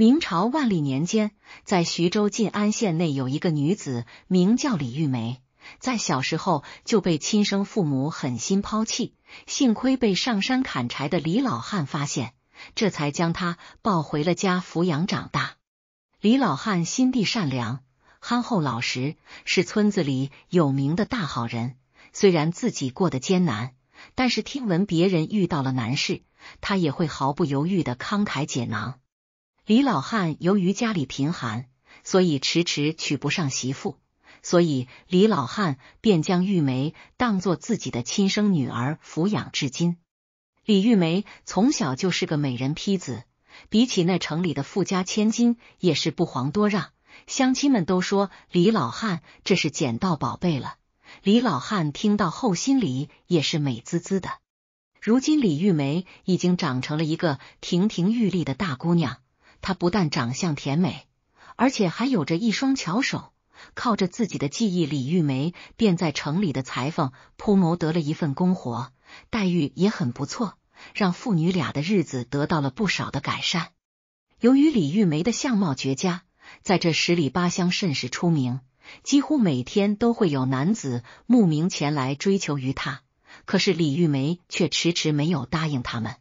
明朝万历年间，在徐州晋安县内有一个女子，名叫李玉梅。在小时候就被亲生父母狠心抛弃，幸亏被上山砍柴的李老汉发现，这才将她抱回了家抚养长大。李老汉心地善良、憨厚老实，是村子里有名的大好人。虽然自己过得艰难，但是听闻别人遇到了难事，他也会毫不犹豫的慷慨解囊。李老汉由于家里贫寒，所以迟迟娶不上媳妇，所以李老汉便将玉梅当做自己的亲生女儿抚养至今。李玉梅从小就是个美人坯子，比起那城里的富家千金也是不遑多让。乡亲们都说李老汉这是捡到宝贝了。李老汉听到后心里也是美滋滋的。如今李玉梅已经长成了一个亭亭玉立的大姑娘。她不但长相甜美，而且还有着一双巧手。靠着自己的技艺，李玉梅便在城里的裁缝铺谋得了一份工活，待遇也很不错，让父女俩的日子得到了不少的改善。由于李玉梅的相貌绝佳，在这十里八乡甚是出名，几乎每天都会有男子慕名前来追求于她。可是李玉梅却迟迟没有答应他们。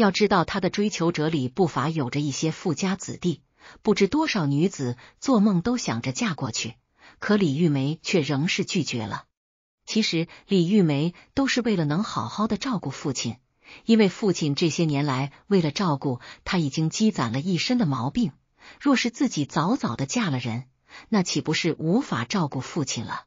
要知道，他的追求者里不乏有着一些富家子弟，不知多少女子做梦都想着嫁过去。可李玉梅却仍是拒绝了。其实，李玉梅都是为了能好好的照顾父亲，因为父亲这些年来为了照顾她，已经积攒了一身的毛病。若是自己早早的嫁了人，那岂不是无法照顾父亲了？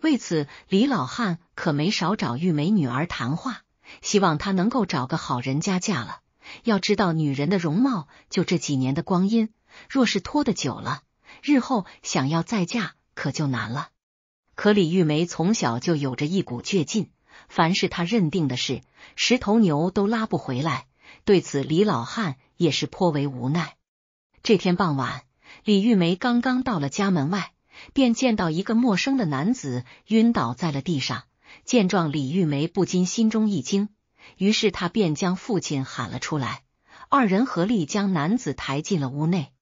为此，李老汉可没少找玉梅女儿谈话。希望她能够找个好人家嫁了。要知道，女人的容貌就这几年的光阴，若是拖得久了，日后想要再嫁可就难了。可李玉梅从小就有着一股倔劲，凡是她认定的事，十头牛都拉不回来。对此，李老汉也是颇为无奈。这天傍晚，李玉梅刚刚到了家门外，便见到一个陌生的男子晕倒在了地上。见状，李玉梅不禁心中一惊，于是她便将父亲喊了出来，二人合力将男子抬进了屋内。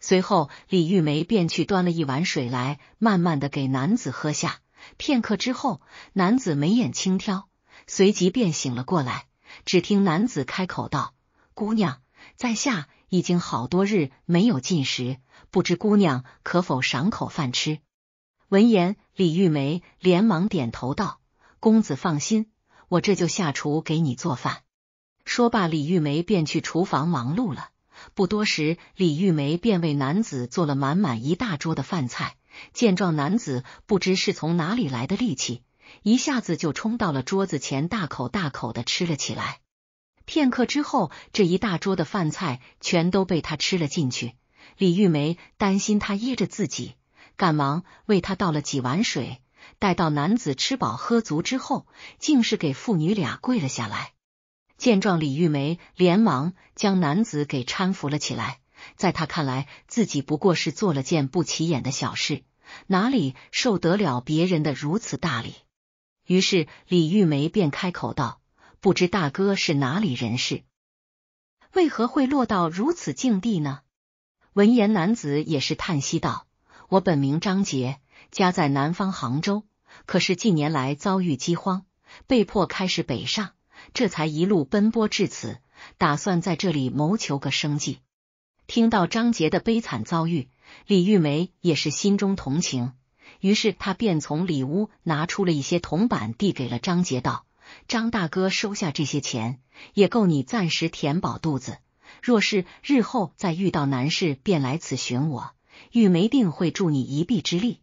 随后，李玉梅便去端了一碗水来，慢慢的给男子喝下。片刻之后，男子眉眼轻挑，随即便醒了过来。只听男子开口道：“姑娘，在下已经好多日没有进食，不知姑娘可否赏口饭吃？”闻言，李玉梅连忙点头道。公子放心，我这就下厨给你做饭。说罢，李玉梅便去厨房忙碌了。不多时，李玉梅便为男子做了满满一大桌的饭菜。见状，男子不知是从哪里来的力气，一下子就冲到了桌子前，大口大口的吃了起来。片刻之后，这一大桌的饭菜全都被他吃了进去。李玉梅担心他噎着自己，赶忙为他倒了几碗水。待到男子吃饱喝足之后，竟是给父女俩跪了下来。见状，李玉梅连忙将男子给搀扶了起来。在他看来，自己不过是做了件不起眼的小事，哪里受得了别人的如此大礼？于是，李玉梅便开口道：“不知大哥是哪里人士？为何会落到如此境地呢？”闻言，男子也是叹息道：“我本名张杰，家在南方杭州。”可是近年来遭遇饥荒，被迫开始北上，这才一路奔波至此，打算在这里谋求个生计。听到张杰的悲惨遭遇，李玉梅也是心中同情，于是她便从里屋拿出了一些铜板，递给了张杰，道：“张大哥，收下这些钱，也够你暂时填饱肚子。若是日后再遇到难事，便来此寻我，玉梅定会助你一臂之力。”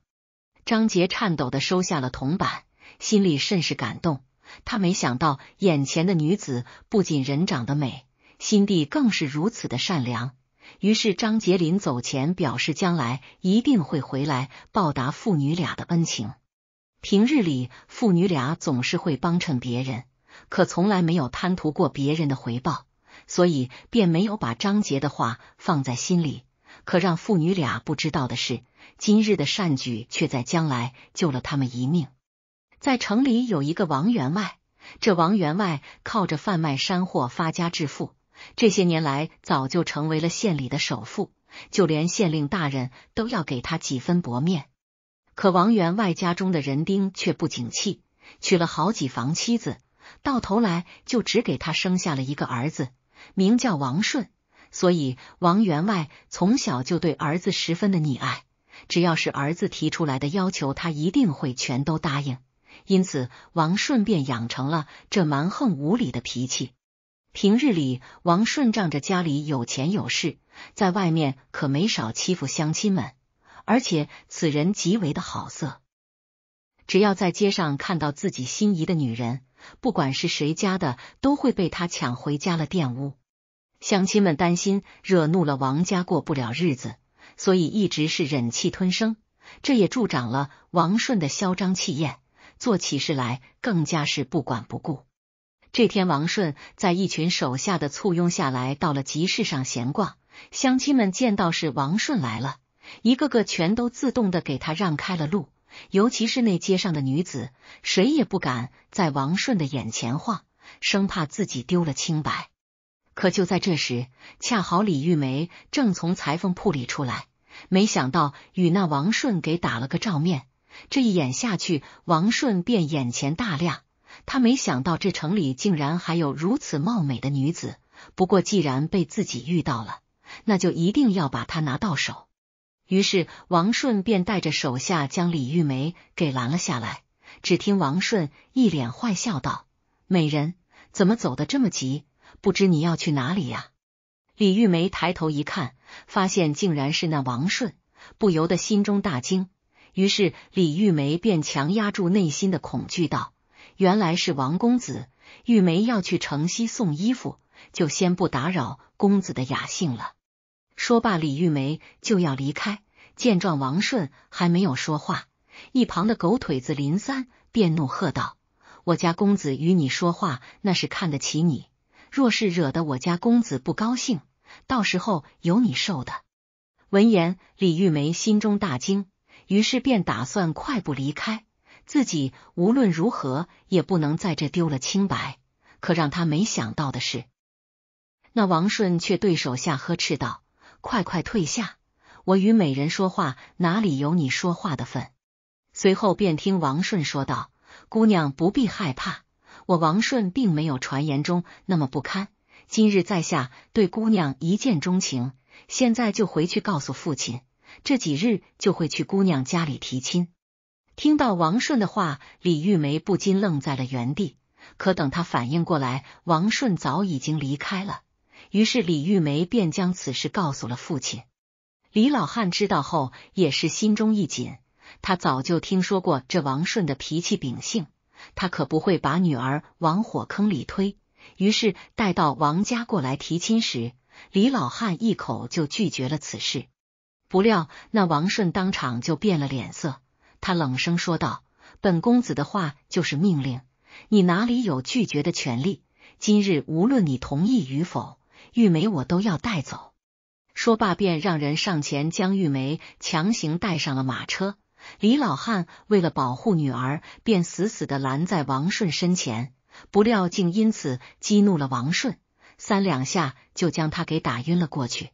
张杰颤抖的收下了铜板，心里甚是感动。他没想到眼前的女子不仅人长得美，心地更是如此的善良。于是张杰临走前表示，将来一定会回来报答父女俩的恩情。平日里父女俩总是会帮衬别人，可从来没有贪图过别人的回报，所以便没有把张杰的话放在心里。可让父女俩不知道的是。今日的善举却在将来救了他们一命。在城里有一个王员外，这王员外靠着贩卖山货发家致富，这些年来早就成为了县里的首富，就连县令大人都要给他几分薄面。可王员外家中的人丁却不景气，娶了好几房妻子，到头来就只给他生下了一个儿子，名叫王顺。所以王员外从小就对儿子十分的溺爱。只要是儿子提出来的要求，他一定会全都答应。因此，王顺便养成了这蛮横无理的脾气。平日里，王顺仗着家里有钱有势，在外面可没少欺负乡亲们。而且，此人极为的好色，只要在街上看到自己心仪的女人，不管是谁家的，都会被他抢回家了玷污。乡亲们担心惹怒了王家，过不了日子。所以一直是忍气吞声，这也助长了王顺的嚣张气焰，做起事来更加是不管不顾。这天，王顺在一群手下的簇拥下来到了集市上闲逛，乡亲们见到是王顺来了，一个个全都自动的给他让开了路，尤其是那街上的女子，谁也不敢在王顺的眼前晃，生怕自己丢了清白。可就在这时，恰好李玉梅正从裁缝铺里出来。没想到与那王顺给打了个照面，这一眼下去，王顺便眼前大亮。他没想到这城里竟然还有如此貌美的女子，不过既然被自己遇到了，那就一定要把她拿到手。于是王顺便带着手下将李玉梅给拦了下来。只听王顺一脸坏笑道：“美人，怎么走得这么急？不知你要去哪里呀？”李玉梅抬头一看。发现竟然是那王顺，不由得心中大惊。于是李玉梅便强压住内心的恐惧，道：“原来是王公子，玉梅要去城西送衣服，就先不打扰公子的雅兴了。”说罢，李玉梅就要离开。见状，王顺还没有说话，一旁的狗腿子林三便怒喝道：“我家公子与你说话，那是看得起你，若是惹得我家公子不高兴。”到时候有你受的。闻言，李玉梅心中大惊，于是便打算快步离开。自己无论如何也不能在这丢了清白。可让她没想到的是，那王顺却对手下呵斥道：“快快退下，我与美人说话，哪里有你说话的份？”随后便听王顺说道：“姑娘不必害怕，我王顺并没有传言中那么不堪。”今日在下对姑娘一见钟情，现在就回去告诉父亲，这几日就会去姑娘家里提亲。听到王顺的话，李玉梅不禁愣在了原地。可等她反应过来，王顺早已经离开了。于是李玉梅便将此事告诉了父亲。李老汉知道后也是心中一紧，他早就听说过这王顺的脾气秉性，他可不会把女儿往火坑里推。于是，待到王家过来提亲时，李老汉一口就拒绝了此事。不料那王顺当场就变了脸色，他冷声说道：“本公子的话就是命令，你哪里有拒绝的权利？今日无论你同意与否，玉梅我都要带走。”说罢，便让人上前将玉梅强行带上了马车。李老汉为了保护女儿，便死死的拦在王顺身前。不料竟因此激怒了王顺，三两下就将他给打晕了过去。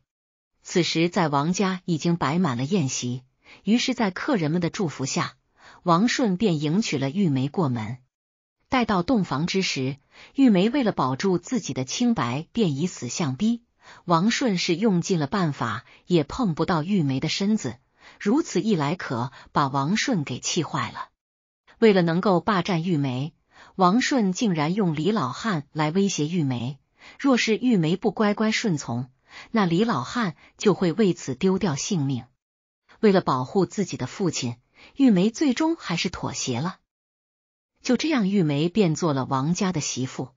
此时在王家已经摆满了宴席，于是，在客人们的祝福下，王顺便迎娶了玉梅过门。待到洞房之时，玉梅为了保住自己的清白，便以死相逼。王顺是用尽了办法，也碰不到玉梅的身子。如此一来，可把王顺给气坏了。为了能够霸占玉梅。王顺竟然用李老汉来威胁玉梅，若是玉梅不乖乖顺从，那李老汉就会为此丢掉性命。为了保护自己的父亲，玉梅最终还是妥协了。就这样，玉梅便做了王家的媳妇。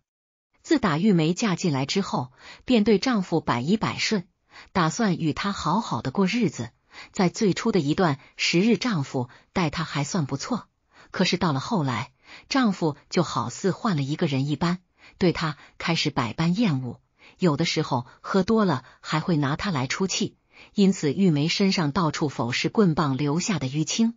自打玉梅嫁进来之后，便对丈夫百依百顺，打算与他好好的过日子。在最初的一段时日，丈夫待她还算不错，可是到了后来。丈夫就好似换了一个人一般，对她开始百般厌恶，有的时候喝多了还会拿她来出气，因此玉梅身上到处否是棍棒留下的淤青。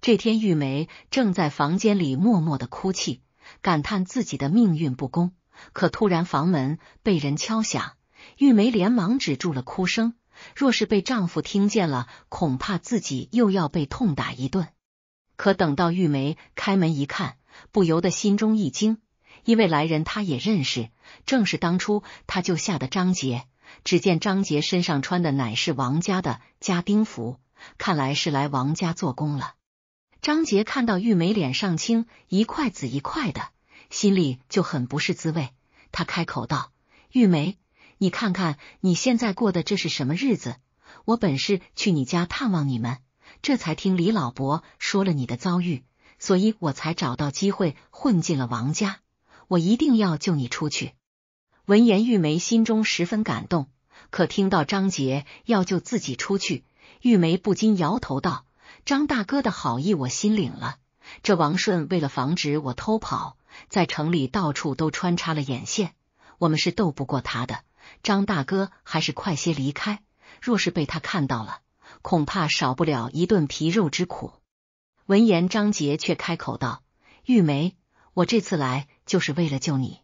这天，玉梅正在房间里默默的哭泣，感叹自己的命运不公。可突然房门被人敲响，玉梅连忙止住了哭声，若是被丈夫听见了，恐怕自己又要被痛打一顿。可等到玉梅开门一看，不由得心中一惊，因为来人他也认识，正是当初他救下的张杰。只见张杰身上穿的乃是王家的家丁服，看来是来王家做工了。张杰看到玉梅脸上青一块紫一块的，心里就很不是滋味。他开口道：“玉梅，你看看你现在过的这是什么日子？我本是去你家探望你们。”这才听李老伯说了你的遭遇，所以我才找到机会混进了王家。我一定要救你出去。闻言，玉梅心中十分感动。可听到张杰要救自己出去，玉梅不禁摇头道：“张大哥的好意我心领了。这王顺为了防止我偷跑，在城里到处都穿插了眼线，我们是斗不过他的。张大哥还是快些离开，若是被他看到了。”恐怕少不了一顿皮肉之苦。闻言，张杰却开口道：“玉梅，我这次来就是为了救你。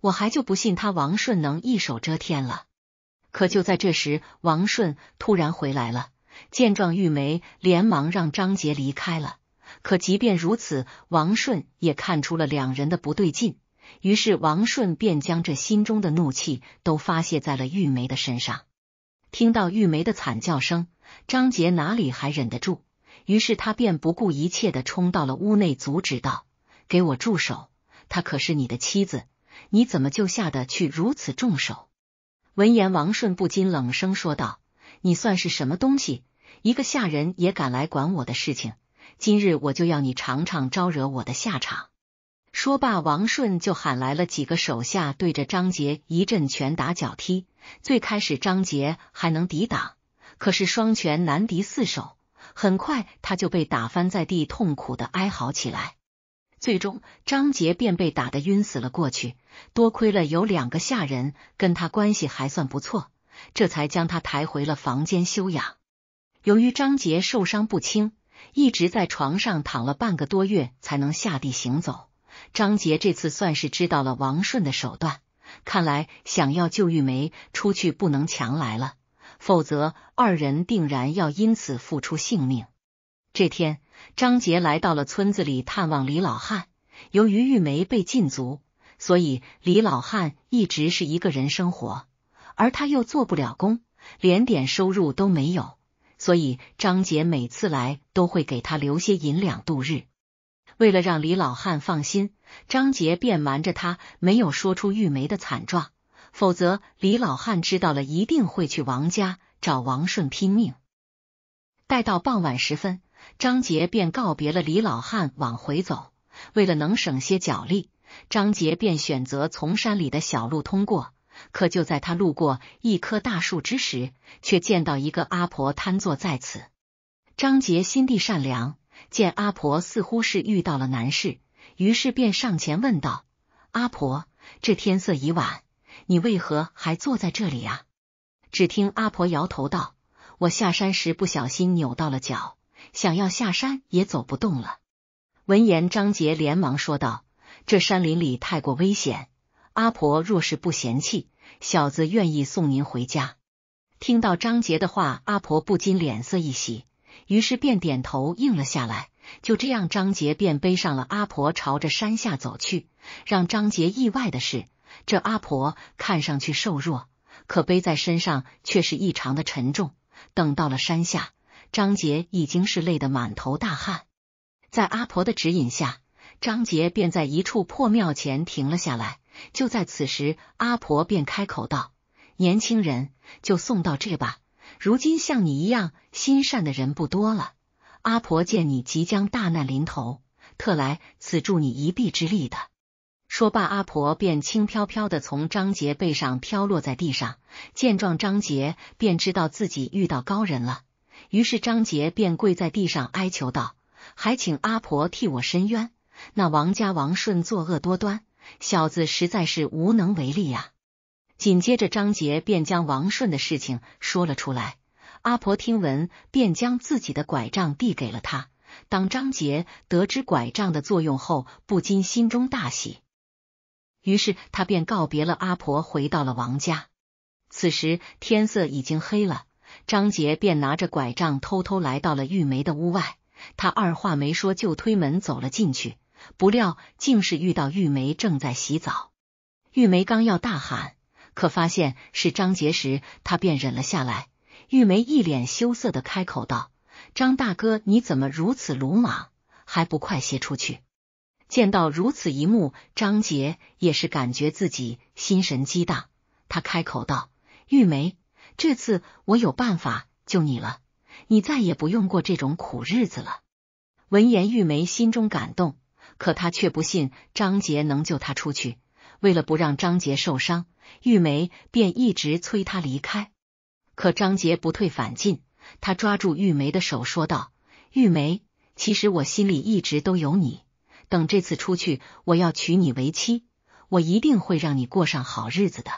我还就不信他王顺能一手遮天了。”可就在这时，王顺突然回来了。见状，玉梅连忙让张杰离开了。可即便如此，王顺也看出了两人的不对劲。于是，王顺便将这心中的怒气都发泄在了玉梅的身上。听到玉梅的惨叫声，张杰哪里还忍得住？于是他便不顾一切的冲到了屋内，阻止道：“给我住手！她可是你的妻子，你怎么就下得去如此重手？”闻言，王顺不禁冷声说道：“你算是什么东西？一个下人也敢来管我的事情？今日我就要你尝尝招惹我的下场！”说罢，王顺就喊来了几个手下，对着张杰一阵拳打脚踢。最开始张杰还能抵挡，可是双拳难敌四手，很快他就被打翻在地，痛苦的哀嚎起来。最终，张杰便被打得晕死了过去。多亏了有两个下人跟他关系还算不错，这才将他抬回了房间休养。由于张杰受伤不轻，一直在床上躺了半个多月，才能下地行走。张杰这次算是知道了王顺的手段，看来想要救玉梅出去不能强来了，否则二人定然要因此付出性命。这天，张杰来到了村子里探望李老汉。由于玉梅被禁足，所以李老汉一直是一个人生活，而他又做不了工，连点收入都没有，所以张杰每次来都会给他留些银两度日。为了让李老汉放心，张杰便瞒着他没有说出玉梅的惨状，否则李老汉知道了，一定会去王家找王顺拼命。待到傍晚时分，张杰便告别了李老汉，往回走。为了能省些脚力，张杰便选择从山里的小路通过。可就在他路过一棵大树之时，却见到一个阿婆瘫坐在此。张杰心地善良。见阿婆似乎是遇到了难事，于是便上前问道：“阿婆，这天色已晚，你为何还坐在这里呀？”只听阿婆摇头道：“我下山时不小心扭到了脚，想要下山也走不动了。”闻言，张杰连忙说道：“这山林里太过危险，阿婆若是不嫌弃，小子愿意送您回家。”听到张杰的话，阿婆不禁脸色一喜。于是便点头应了下来。就这样，张杰便背上了阿婆，朝着山下走去。让张杰意外的是，这阿婆看上去瘦弱，可背在身上却是异常的沉重。等到了山下，张杰已经是累得满头大汗。在阿婆的指引下，张杰便在一处破庙前停了下来。就在此时，阿婆便开口道：“年轻人，就送到这吧。”如今像你一样心善的人不多了，阿婆见你即将大难临头，特来此助你一臂之力的。说罢，阿婆便轻飘飘的从张杰背上飘落在地上。见状，张杰便知道自己遇到高人了，于是张杰便跪在地上哀求道：“还请阿婆替我伸冤，那王家王顺作恶多端，小子实在是无能为力呀。”紧接着，张杰便将王顺的事情说了出来。阿婆听闻，便将自己的拐杖递给了他。当张杰得知拐杖的作用后，不禁心中大喜。于是，他便告别了阿婆，回到了王家。此时天色已经黑了，张杰便拿着拐杖偷偷来到了玉梅的屋外。他二话没说，就推门走了进去。不料，竟是遇到玉梅正在洗澡。玉梅刚要大喊，可发现是张杰时，他便忍了下来。玉梅一脸羞涩的开口道：“张大哥，你怎么如此鲁莽？还不快些出去！”见到如此一幕，张杰也是感觉自己心神激荡。他开口道：“玉梅，这次我有办法救你了，你再也不用过这种苦日子了。”闻言，玉梅心中感动，可她却不信张杰能救她出去。为了不让张杰受伤，玉梅便一直催他离开。可张杰不退反进，他抓住玉梅的手说道：“玉梅，其实我心里一直都有你。等这次出去，我要娶你为妻，我一定会让你过上好日子的。”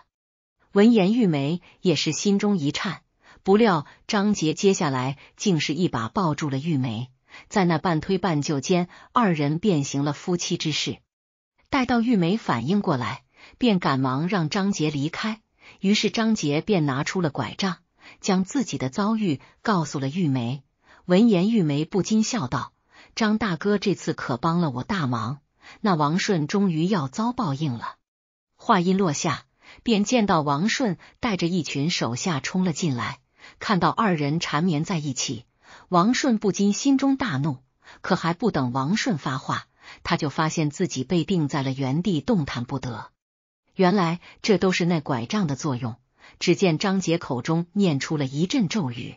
闻言，玉梅也是心中一颤。不料张杰接下来竟是一把抱住了玉梅，在那半推半就间，二人便行了夫妻之事。待到玉梅反应过来，便赶忙让张杰离开。于是张杰便拿出了拐杖，将自己的遭遇告诉了玉梅。闻言，玉梅不禁笑道：“张大哥这次可帮了我大忙，那王顺终于要遭报应了。”话音落下，便见到王顺带着一群手下冲了进来。看到二人缠绵在一起，王顺不禁心中大怒。可还不等王顺发话。他就发现自己被定在了原地，动弹不得。原来这都是那拐杖的作用。只见张杰口中念出了一阵咒语，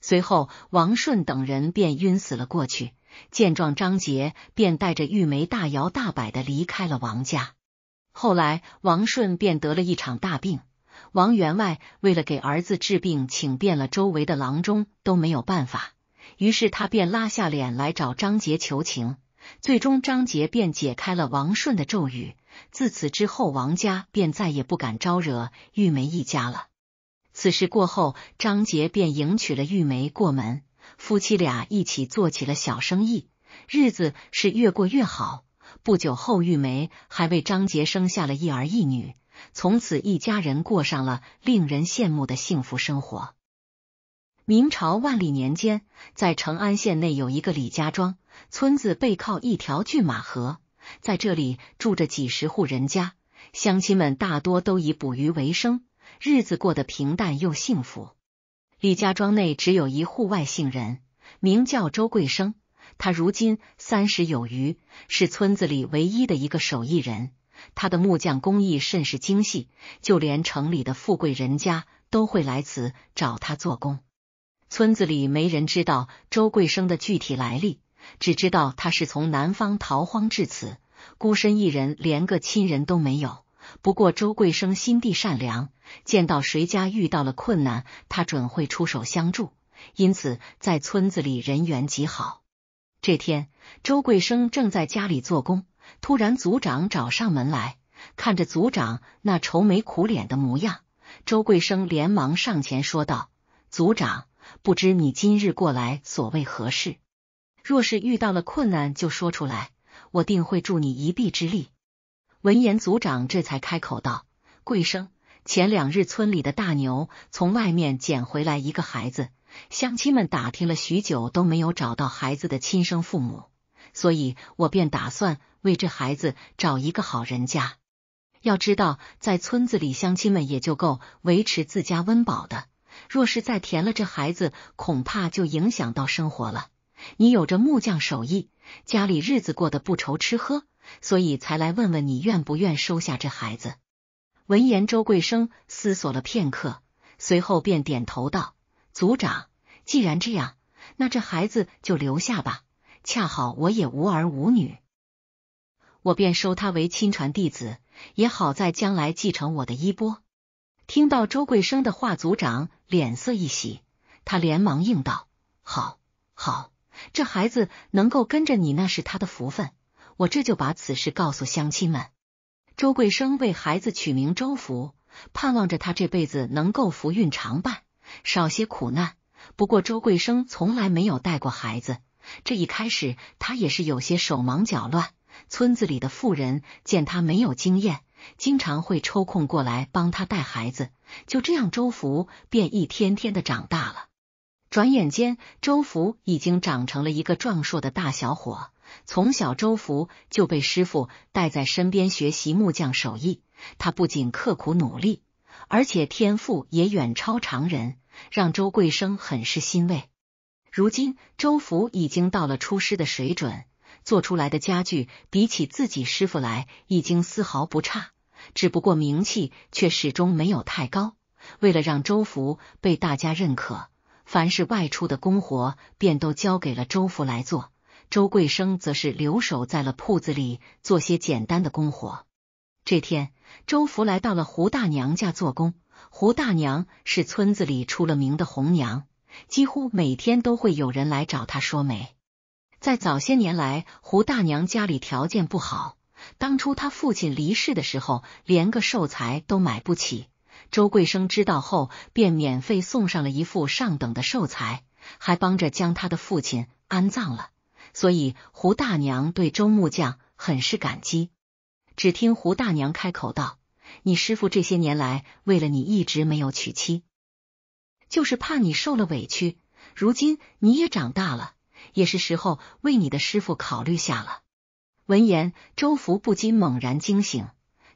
随后王顺等人便晕死了过去。见状，张杰便带着玉梅大摇大摆的离开了王家。后来，王顺便得了一场大病。王员外为了给儿子治病，请遍了周围的郎中都没有办法，于是他便拉下脸来找张杰求情。最终，张杰便解开了王顺的咒语。自此之后，王家便再也不敢招惹玉梅一家了。此事过后，张杰便迎娶了玉梅过门，夫妻俩一起做起了小生意，日子是越过越好。不久后，玉梅还为张杰生下了一儿一女，从此一家人过上了令人羡慕的幸福生活。明朝万历年间，在成安县内有一个李家庄。村子背靠一条骏马河，在这里住着几十户人家，乡亲们大多都以捕鱼为生，日子过得平淡又幸福。李家庄内只有一户外姓人，名叫周贵生。他如今三十有余，是村子里唯一的一个手艺人。他的木匠工艺甚是精细，就连城里的富贵人家都会来此找他做工。村子里没人知道周贵生的具体来历。只知道他是从南方逃荒至此，孤身一人，连个亲人都没有。不过周贵生心地善良，见到谁家遇到了困难，他准会出手相助，因此在村子里人缘极好。这天，周贵生正在家里做工，突然族长找上门来。看着族长那愁眉苦脸的模样，周贵生连忙上前说道：“族长，不知你今日过来所谓何事？”若是遇到了困难，就说出来，我定会助你一臂之力。闻言，族长这才开口道：“贵生，前两日村里的大牛从外面捡回来一个孩子，乡亲们打听了许久都没有找到孩子的亲生父母，所以我便打算为这孩子找一个好人家。要知道，在村子里，乡亲们也就够维持自家温饱的，若是再填了这孩子，恐怕就影响到生活了。”你有着木匠手艺，家里日子过得不愁吃喝，所以才来问问你愿不愿收下这孩子。闻言，周贵生思索了片刻，随后便点头道：“族长，既然这样，那这孩子就留下吧。恰好我也无儿无女，我便收他为亲传弟子，也好在将来继承我的衣钵。”听到周贵生的话，族长脸色一喜，他连忙应道：“好，好。”这孩子能够跟着你，那是他的福分。我这就把此事告诉乡亲们。周贵生为孩子取名周福，盼望着他这辈子能够福运常伴，少些苦难。不过周贵生从来没有带过孩子，这一开始他也是有些手忙脚乱。村子里的富人见他没有经验，经常会抽空过来帮他带孩子。就这样，周福便一天天的长大了。转眼间，周福已经长成了一个壮硕的大小伙。从小，周福就被师傅带在身边学习木匠手艺。他不仅刻苦努力，而且天赋也远超常人，让周贵生很是欣慰。如今，周福已经到了出师的水准，做出来的家具比起自己师傅来已经丝毫不差。只不过名气却始终没有太高。为了让周福被大家认可。凡是外出的工活，便都交给了周福来做。周贵生则是留守在了铺子里，做些简单的工活。这天，周福来到了胡大娘家做工。胡大娘是村子里出了名的红娘，几乎每天都会有人来找她说媒。在早些年来，胡大娘家里条件不好，当初她父亲离世的时候，连个寿材都买不起。周桂生知道后，便免费送上了一副上等的寿材，还帮着将他的父亲安葬了。所以胡大娘对周木匠很是感激。只听胡大娘开口道：“你师傅这些年来为了你一直没有娶妻，就是怕你受了委屈。如今你也长大了，也是时候为你的师傅考虑下了。”闻言，周福不禁猛然惊醒。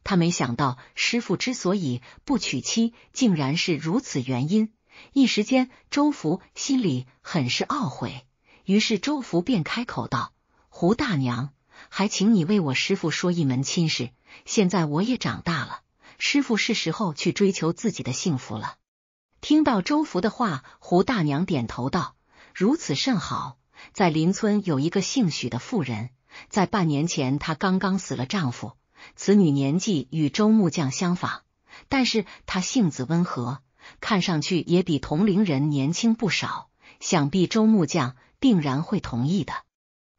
他没想到师傅之所以不娶妻，竟然是如此原因。一时间，周福心里很是懊悔。于是，周福便开口道：“胡大娘，还请你为我师傅说一门亲事。现在我也长大了，师傅是时候去追求自己的幸福了。”听到周福的话，胡大娘点头道：“如此甚好。在邻村有一个姓许的妇人，在半年前她刚刚死了丈夫。”此女年纪与周木匠相仿，但是她性子温和，看上去也比同龄人年轻不少。想必周木匠定然会同意的。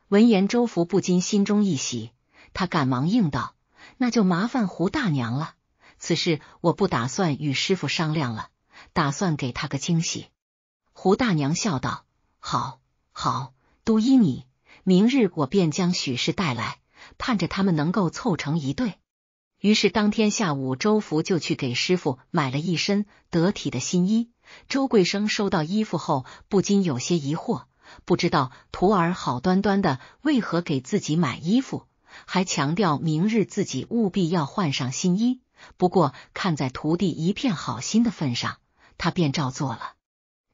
闻言，周福不禁心中一喜，他赶忙应道：“那就麻烦胡大娘了。此事我不打算与师傅商量了，打算给他个惊喜。”胡大娘笑道：“好，好，都依你。明日我便将许氏带来。”盼着他们能够凑成一对，于是当天下午，周福就去给师傅买了一身得体的新衣。周贵生收到衣服后，不禁有些疑惑，不知道徒儿好端端的为何给自己买衣服，还强调明日自己务必要换上新衣。不过看在徒弟一片好心的份上，他便照做了。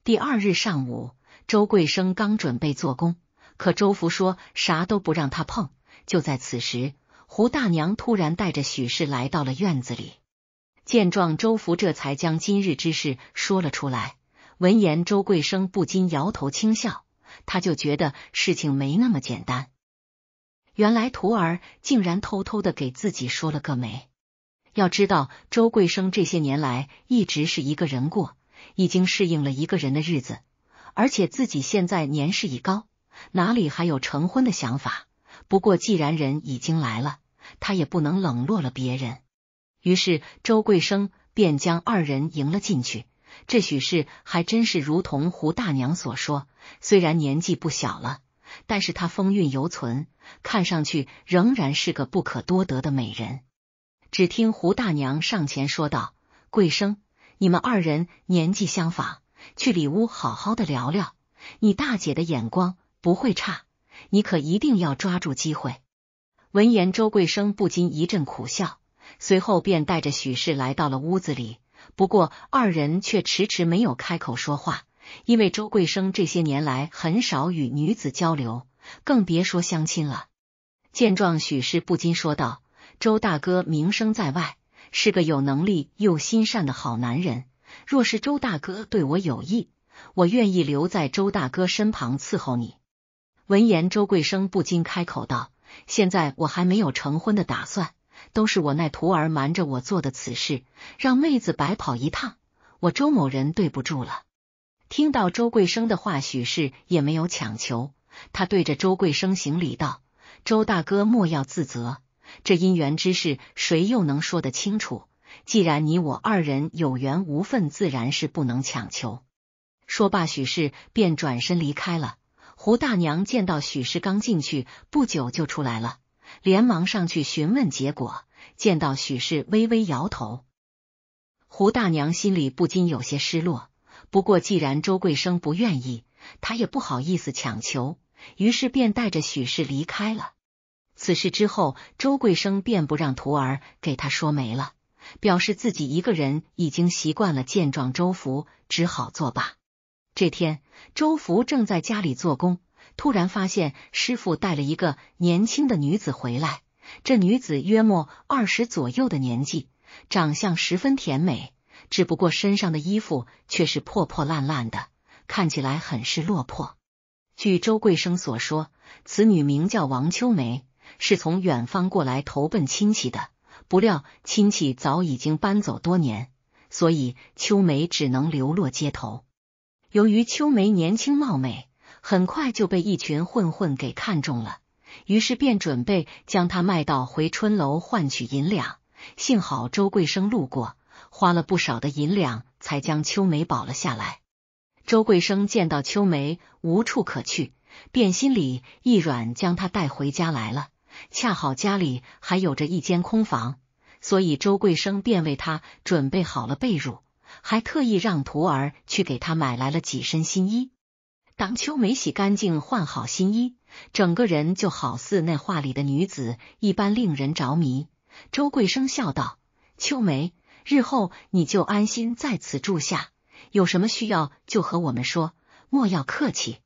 第二日上午，周贵生刚准备做工，可周福说啥都不让他碰。就在此时，胡大娘突然带着许氏来到了院子里。见状，周福这才将今日之事说了出来。闻言，周贵生不禁摇头轻笑，他就觉得事情没那么简单。原来徒儿竟然偷偷的给自己说了个媒。要知道，周贵生这些年来一直是一个人过，已经适应了一个人的日子，而且自己现在年事已高，哪里还有成婚的想法？不过既然人已经来了，他也不能冷落了别人。于是周贵生便将二人迎了进去。这许氏还真是如同胡大娘所说，虽然年纪不小了，但是她风韵犹存，看上去仍然是个不可多得的美人。只听胡大娘上前说道：“贵生，你们二人年纪相仿，去里屋好好的聊聊。你大姐的眼光不会差。”你可一定要抓住机会。闻言，周贵生不禁一阵苦笑，随后便带着许氏来到了屋子里。不过，二人却迟迟没有开口说话，因为周贵生这些年来很少与女子交流，更别说相亲了。见状，许氏不禁说道：“周大哥名声在外，是个有能力又心善的好男人。若是周大哥对我有意，我愿意留在周大哥身旁伺候你。”闻言，周贵生不禁开口道：“现在我还没有成婚的打算，都是我那徒儿瞒着我做的此事，让妹子白跑一趟，我周某人对不住了。”听到周贵生的话，许氏也没有强求，他对着周贵生行礼道：“周大哥莫要自责，这姻缘之事谁又能说得清楚？既然你我二人有缘无分，自然是不能强求。”说罢，许氏便转身离开了。胡大娘见到许氏刚进去不久就出来了，连忙上去询问结果。见到许氏微微摇头，胡大娘心里不禁有些失落。不过既然周贵生不愿意，她也不好意思强求，于是便带着许氏离开了。此事之后，周贵生便不让徒儿给他说媒了，表示自己一个人已经习惯了。见状，周福只好作罢。这天。周福正在家里做工，突然发现师傅带了一个年轻的女子回来。这女子约莫二十左右的年纪，长相十分甜美，只不过身上的衣服却是破破烂烂的，看起来很是落魄。据周贵生所说，此女名叫王秋梅，是从远方过来投奔亲戚的。不料亲戚早已经搬走多年，所以秋梅只能流落街头。由于秋梅年轻貌美，很快就被一群混混给看中了，于是便准备将她卖到回春楼换取银两。幸好周桂生路过，花了不少的银两才将秋梅保了下来。周桂生见到秋梅无处可去，便心里一软，将她带回家来了。恰好家里还有着一间空房，所以周桂生便为她准备好了被褥。还特意让徒儿去给他买来了几身新衣，党秋梅洗干净换好新衣，整个人就好似那画里的女子一般令人着迷。周桂生笑道：“秋梅，日后你就安心在此住下，有什么需要就和我们说，莫要客气。”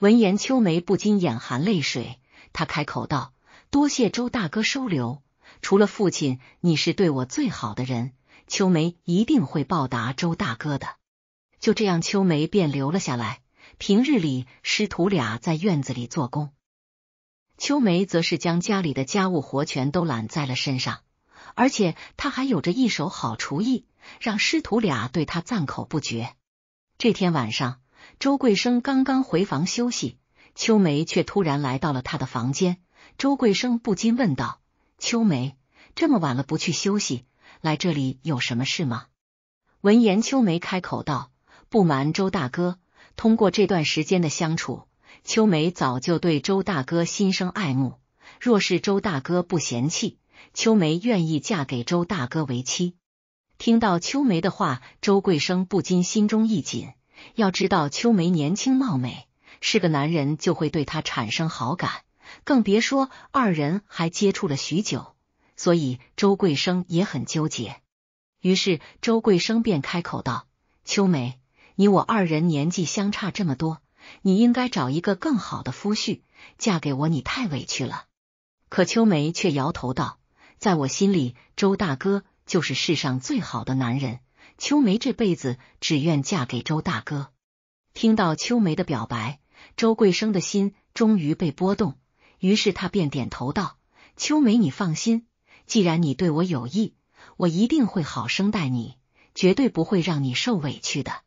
闻言，秋梅不禁眼含泪水，她开口道：“多谢周大哥收留，除了父亲，你是对我最好的人。”秋梅一定会报答周大哥的。就这样，秋梅便留了下来。平日里，师徒俩在院子里做工，秋梅则是将家里的家务活全都揽在了身上。而且，她还有着一手好厨艺，让师徒俩对她赞口不绝。这天晚上，周贵生刚刚回房休息，秋梅却突然来到了他的房间。周贵生不禁问道：“秋梅，这么晚了，不去休息？”来这里有什么事吗？闻言，秋梅开口道：“不瞒周大哥，通过这段时间的相处，秋梅早就对周大哥心生爱慕。若是周大哥不嫌弃，秋梅愿意嫁给周大哥为妻。”听到秋梅的话，周贵生不禁心中一紧。要知道，秋梅年轻貌美，是个男人就会对她产生好感，更别说二人还接触了许久。所以周桂生也很纠结，于是周桂生便开口道：“秋梅，你我二人年纪相差这么多，你应该找一个更好的夫婿嫁给我，你太委屈了。”可秋梅却摇头道：“在我心里，周大哥就是世上最好的男人。秋梅这辈子只愿嫁给周大哥。”听到秋梅的表白，周贵生的心终于被拨动，于是他便点头道：“秋梅，你放心。”既然你对我有意，我一定会好生待你，绝对不会让你受委屈的。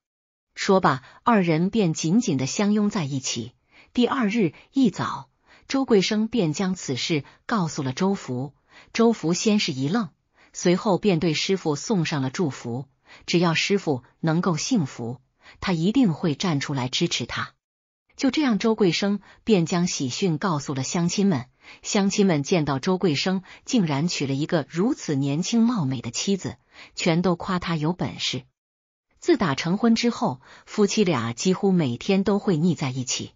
说罢，二人便紧紧的相拥在一起。第二日一早，周贵生便将此事告诉了周福。周福先是一愣，随后便对师傅送上了祝福。只要师傅能够幸福，他一定会站出来支持他。就这样，周贵生便将喜讯告诉了乡亲们。乡亲们见到周贵生竟然娶了一个如此年轻貌美的妻子，全都夸他有本事。自打成婚之后，夫妻俩几乎每天都会腻在一起。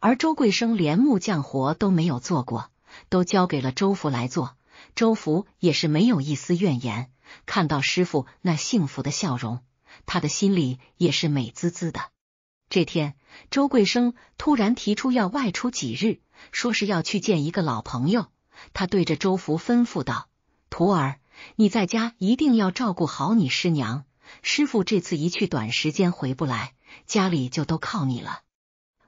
而周贵生连木匠活都没有做过，都交给了周福来做。周福也是没有一丝怨言，看到师傅那幸福的笑容，他的心里也是美滋滋的。这天，周桂生突然提出要外出几日，说是要去见一个老朋友。他对着周福吩咐道：“徒儿，你在家一定要照顾好你师娘。师傅这次一去，短时间回不来，家里就都靠你了。”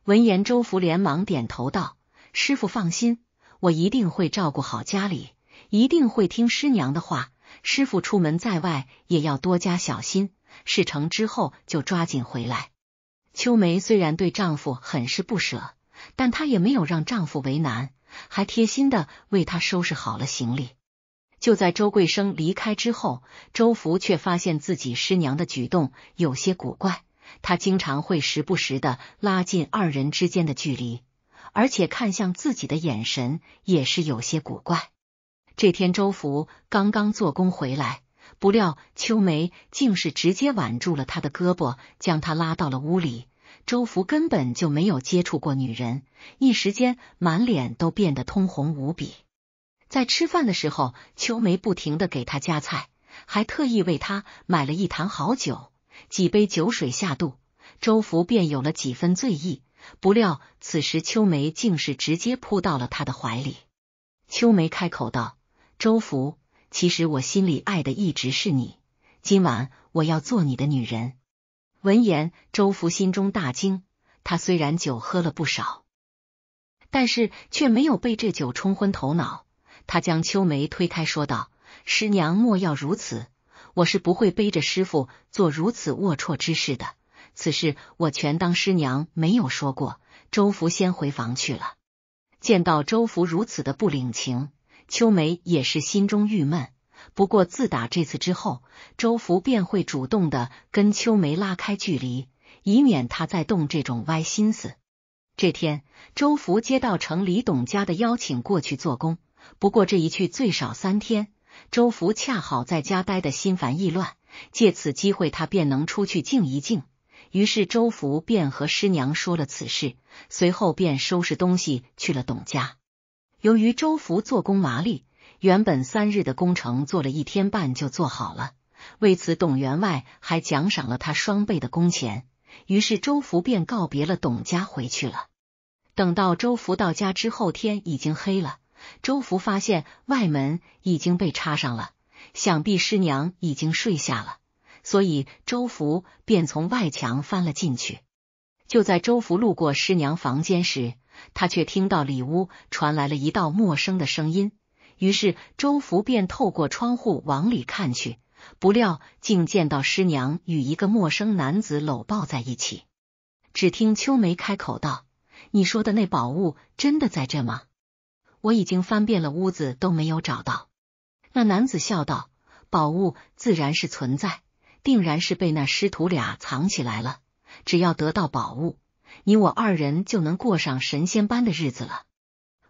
闻言，周福连忙点头道：“师傅放心，我一定会照顾好家里，一定会听师娘的话。师傅出门在外也要多加小心，事成之后就抓紧回来。”秋梅虽然对丈夫很是不舍，但她也没有让丈夫为难，还贴心的为他收拾好了行李。就在周贵生离开之后，周福却发现自己师娘的举动有些古怪，他经常会时不时的拉近二人之间的距离，而且看向自己的眼神也是有些古怪。这天，周福刚刚做工回来。不料秋梅竟是直接挽住了他的胳膊，将他拉到了屋里。周福根本就没有接触过女人，一时间满脸都变得通红无比。在吃饭的时候，秋梅不停的给他夹菜，还特意为他买了一坛好酒。几杯酒水下肚，周福便有了几分醉意。不料此时秋梅竟是直接扑到了他的怀里。秋梅开口道：“周福。”其实我心里爱的一直是你，今晚我要做你的女人。闻言，周福心中大惊。他虽然酒喝了不少，但是却没有被这酒冲昏头脑。他将秋梅推开，说道：“师娘莫要如此，我是不会背着师傅做如此龌龊之事的。此事我全当师娘没有说过。”周福先回房去了。见到周福如此的不领情。秋梅也是心中郁闷，不过自打这次之后，周福便会主动的跟秋梅拉开距离，以免他再动这种歪心思。这天，周福接到城里董家的邀请，过去做工。不过这一去最少三天，周福恰好在家待的心烦意乱，借此机会他便能出去静一静。于是周福便和师娘说了此事，随后便收拾东西去了董家。由于周福做工麻利，原本三日的工程做了一天半就做好了。为此，董员外还奖赏了他双倍的工钱。于是，周福便告别了董家回去了。等到周福到家之后，天已经黑了。周福发现外门已经被插上了，想必师娘已经睡下了，所以周福便从外墙翻了进去。就在周福路过师娘房间时，他却听到里屋传来了一道陌生的声音，于是周福便透过窗户往里看去，不料竟见到师娘与一个陌生男子搂抱在一起。只听秋梅开口道：“你说的那宝物真的在这吗？我已经翻遍了屋子都没有找到。”那男子笑道：“宝物自然是存在，定然是被那师徒俩藏起来了。只要得到宝物。”你我二人就能过上神仙般的日子了。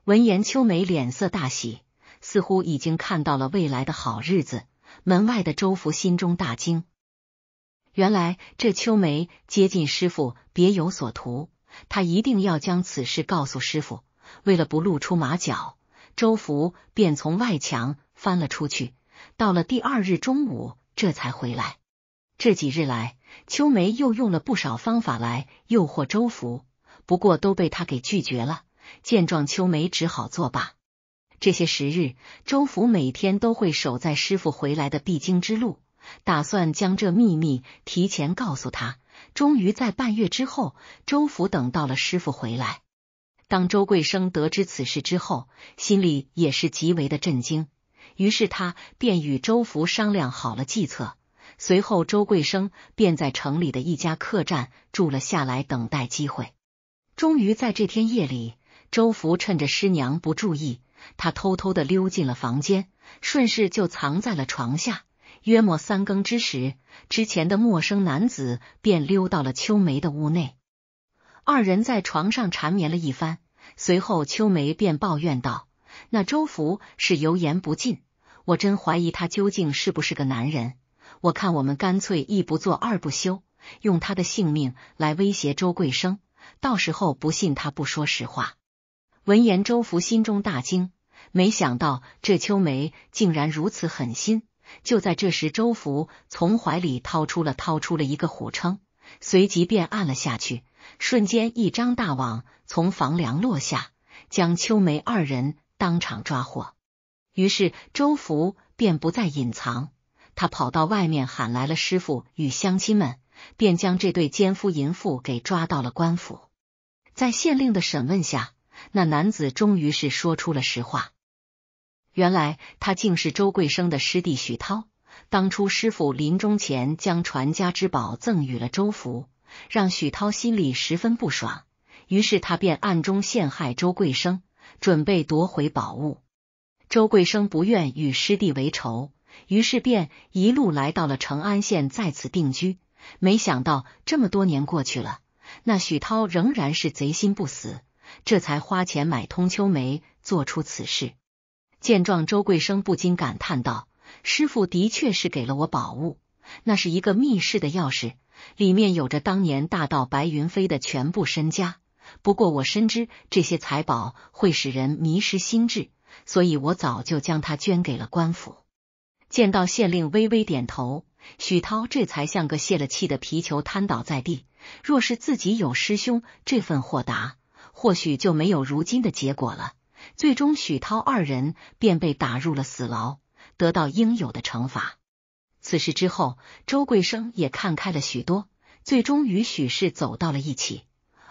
闻言，秋梅脸色大喜，似乎已经看到了未来的好日子。门外的周福心中大惊，原来这秋梅接近师傅别有所图，他一定要将此事告诉师傅。为了不露出马脚，周福便从外墙翻了出去，到了第二日中午，这才回来。这几日来，秋梅又用了不少方法来诱惑周福，不过都被他给拒绝了。见状，秋梅只好作罢。这些时日，周福每天都会守在师傅回来的必经之路，打算将这秘密提前告诉他。终于在半月之后，周福等到了师傅回来。当周贵生得知此事之后，心里也是极为的震惊，于是他便与周福商量好了计策。随后，周贵生便在城里的一家客栈住了下来，等待机会。终于在这天夜里，周福趁着师娘不注意，他偷偷的溜进了房间，顺势就藏在了床下。约莫三更之时，之前的陌生男子便溜到了秋梅的屋内，二人在床上缠绵了一番。随后，秋梅便抱怨道：“那周福是油盐不进，我真怀疑他究竟是不是个男人。”我看我们干脆一不做二不休，用他的性命来威胁周贵生，到时候不信他不说实话。闻言，周福心中大惊，没想到这秋梅竟然如此狠心。就在这时，周福从怀里掏出了掏出了一个虎撑，随即便按了下去，瞬间一张大网从房梁落下，将秋梅二人当场抓获。于是，周福便不再隐藏。他跑到外面喊来了师傅与乡亲们，便将这对奸夫淫妇给抓到了官府。在县令的审问下，那男子终于是说出了实话。原来他竟是周贵生的师弟许涛。当初师傅临终前将传家之宝赠予了周福，让许涛心里十分不爽。于是他便暗中陷害周贵生，准备夺回宝物。周贵生不愿与师弟为仇。于是便一路来到了成安县，在此定居。没想到这么多年过去了，那许涛仍然是贼心不死，这才花钱买通秋梅做出此事。见状，周贵生不禁感叹道：“师傅的确是给了我宝物，那是一个密室的钥匙，里面有着当年大盗白云飞的全部身家。不过我深知这些财宝会使人迷失心智，所以我早就将它捐给了官府。”见到县令微微点头，许涛这才像个泄了气的皮球瘫倒在地。若是自己有师兄这份豁达，或许就没有如今的结果了。最终，许涛二人便被打入了死牢，得到应有的惩罚。此事之后，周贵生也看开了许多，最终与许氏走到了一起。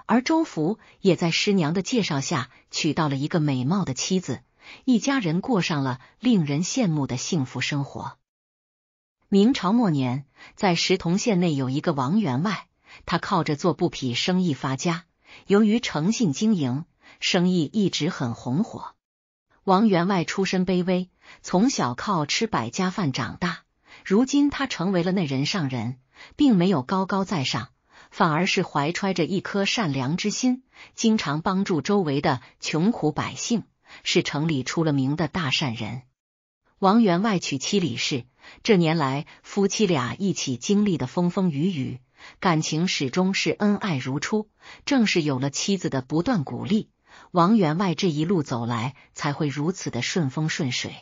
而周福也在师娘的介绍下娶到了一个美貌的妻子。一家人过上了令人羡慕的幸福生活。明朝末年，在石潼县内有一个王员外，他靠着做布匹生意发家。由于诚信经营，生意一直很红火。王员外出身卑微，从小靠吃百家饭长大。如今他成为了那人上人，并没有高高在上，反而是怀揣着一颗善良之心，经常帮助周围的穷苦百姓。是城里出了名的大善人。王员外娶妻李氏，这年来夫妻俩一起经历的风风雨雨，感情始终是恩爱如初。正是有了妻子的不断鼓励，王员外这一路走来才会如此的顺风顺水。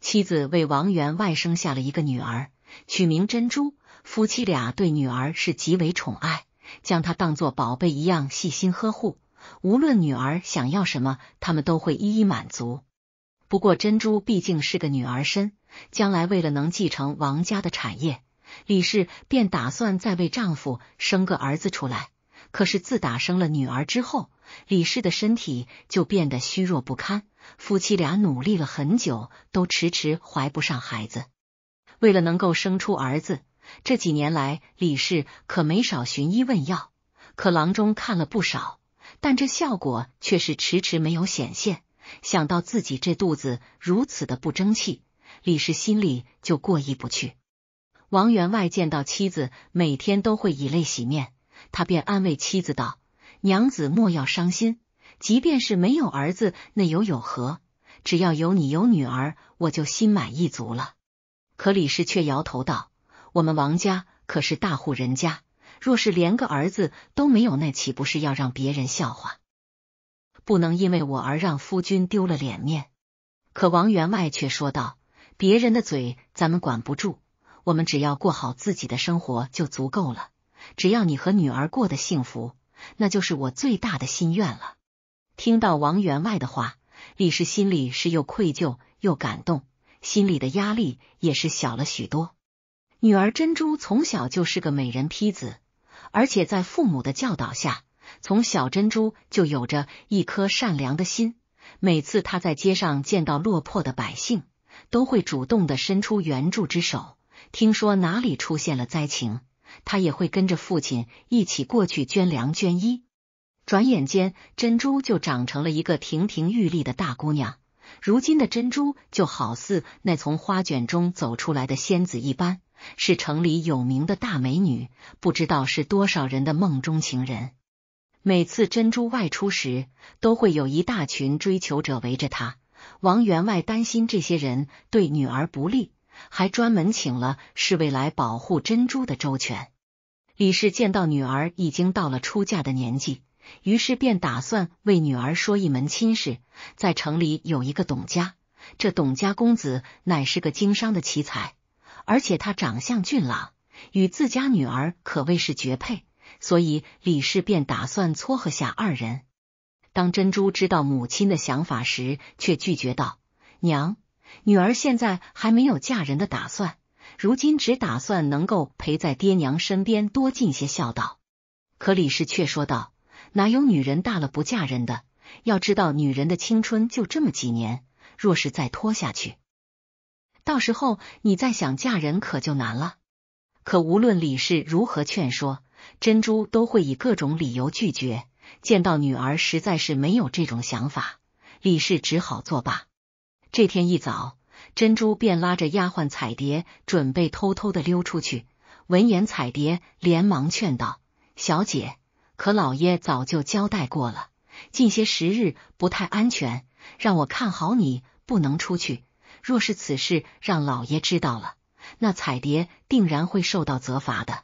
妻子为王员外生下了一个女儿，取名珍珠。夫妻俩对女儿是极为宠爱，将她当做宝贝一样细心呵护。无论女儿想要什么，他们都会一一满足。不过珍珠毕竟是个女儿身，将来为了能继承王家的产业，李氏便打算再为丈夫生个儿子出来。可是自打生了女儿之后，李氏的身体就变得虚弱不堪，夫妻俩努力了很久，都迟迟怀不上孩子。为了能够生出儿子，这几年来李氏可没少寻医问药，可郎中看了不少。但这效果却是迟迟没有显现。想到自己这肚子如此的不争气，李氏心里就过意不去。王员外见到妻子每天都会以泪洗面，他便安慰妻子道：“娘子莫要伤心，即便是没有儿子，那又有何？只要有你有女儿，我就心满意足了。”可李氏却摇头道：“我们王家可是大户人家。”若是连个儿子都没有，那岂不是要让别人笑话？不能因为我而让夫君丢了脸面。可王员外却说道：“别人的嘴咱们管不住，我们只要过好自己的生活就足够了。只要你和女儿过得幸福，那就是我最大的心愿了。”听到王员外的话，李氏心里是又愧疚又感动，心里的压力也是小了许多。女儿珍珠从小就是个美人坯子。而且在父母的教导下，从小珍珠就有着一颗善良的心。每次她在街上见到落魄的百姓，都会主动的伸出援助之手。听说哪里出现了灾情，她也会跟着父亲一起过去捐粮捐衣。转眼间，珍珠就长成了一个亭亭玉立的大姑娘。如今的珍珠就好似那从花卷中走出来的仙子一般。是城里有名的大美女，不知道是多少人的梦中情人。每次珍珠外出时，都会有一大群追求者围着她。王员外担心这些人对女儿不利，还专门请了侍卫来保护珍珠的周全。李氏见到女儿已经到了出嫁的年纪，于是便打算为女儿说一门亲事。在城里有一个董家，这董家公子乃是个经商的奇才。而且他长相俊朗，与自家女儿可谓是绝配，所以李氏便打算撮合下二人。当珍珠知道母亲的想法时，却拒绝道：“娘，女儿现在还没有嫁人的打算，如今只打算能够陪在爹娘身边多尽些孝道。”可李氏却说道：“哪有女人大了不嫁人的？要知道女人的青春就这么几年，若是再拖下去。”到时候你再想嫁人可就难了。可无论李氏如何劝说，珍珠都会以各种理由拒绝。见到女儿，实在是没有这种想法，李氏只好作罢。这天一早，珍珠便拉着丫鬟彩蝶准备偷偷的溜出去。闻言，彩蝶连忙劝道：“小姐，可老爷早就交代过了，近些时日不太安全，让我看好你，不能出去。”若是此事让老爷知道了，那彩蝶定然会受到责罚的。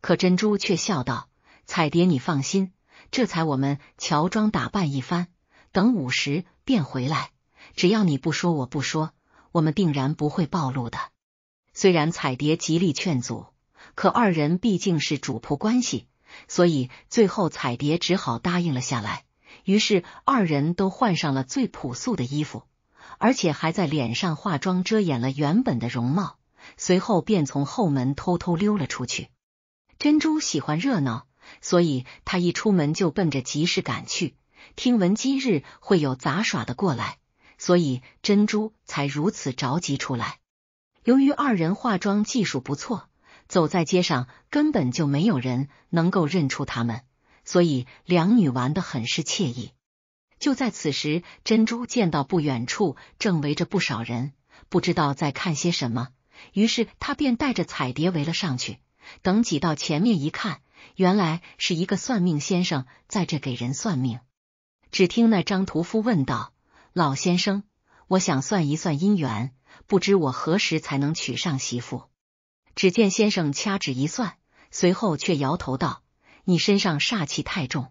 可珍珠却笑道：“彩蝶，你放心，这才我们乔装打扮一番，等午时便回来。只要你不说，我不说，我们定然不会暴露的。”虽然彩蝶极力劝阻，可二人毕竟是主仆关系，所以最后彩蝶只好答应了下来。于是，二人都换上了最朴素的衣服。而且还在脸上化妆遮掩了原本的容貌，随后便从后门偷偷溜了出去。珍珠喜欢热闹，所以她一出门就奔着集市赶去。听闻今日会有杂耍的过来，所以珍珠才如此着急出来。由于二人化妆技术不错，走在街上根本就没有人能够认出他们，所以两女玩的很是惬意。就在此时，珍珠见到不远处正围着不少人，不知道在看些什么，于是他便带着彩蝶围了上去。等挤到前面一看，原来是一个算命先生在这给人算命。只听那张屠夫问道：“老先生，我想算一算姻缘，不知我何时才能娶上媳妇？”只见先生掐指一算，随后却摇头道：“你身上煞气太重。”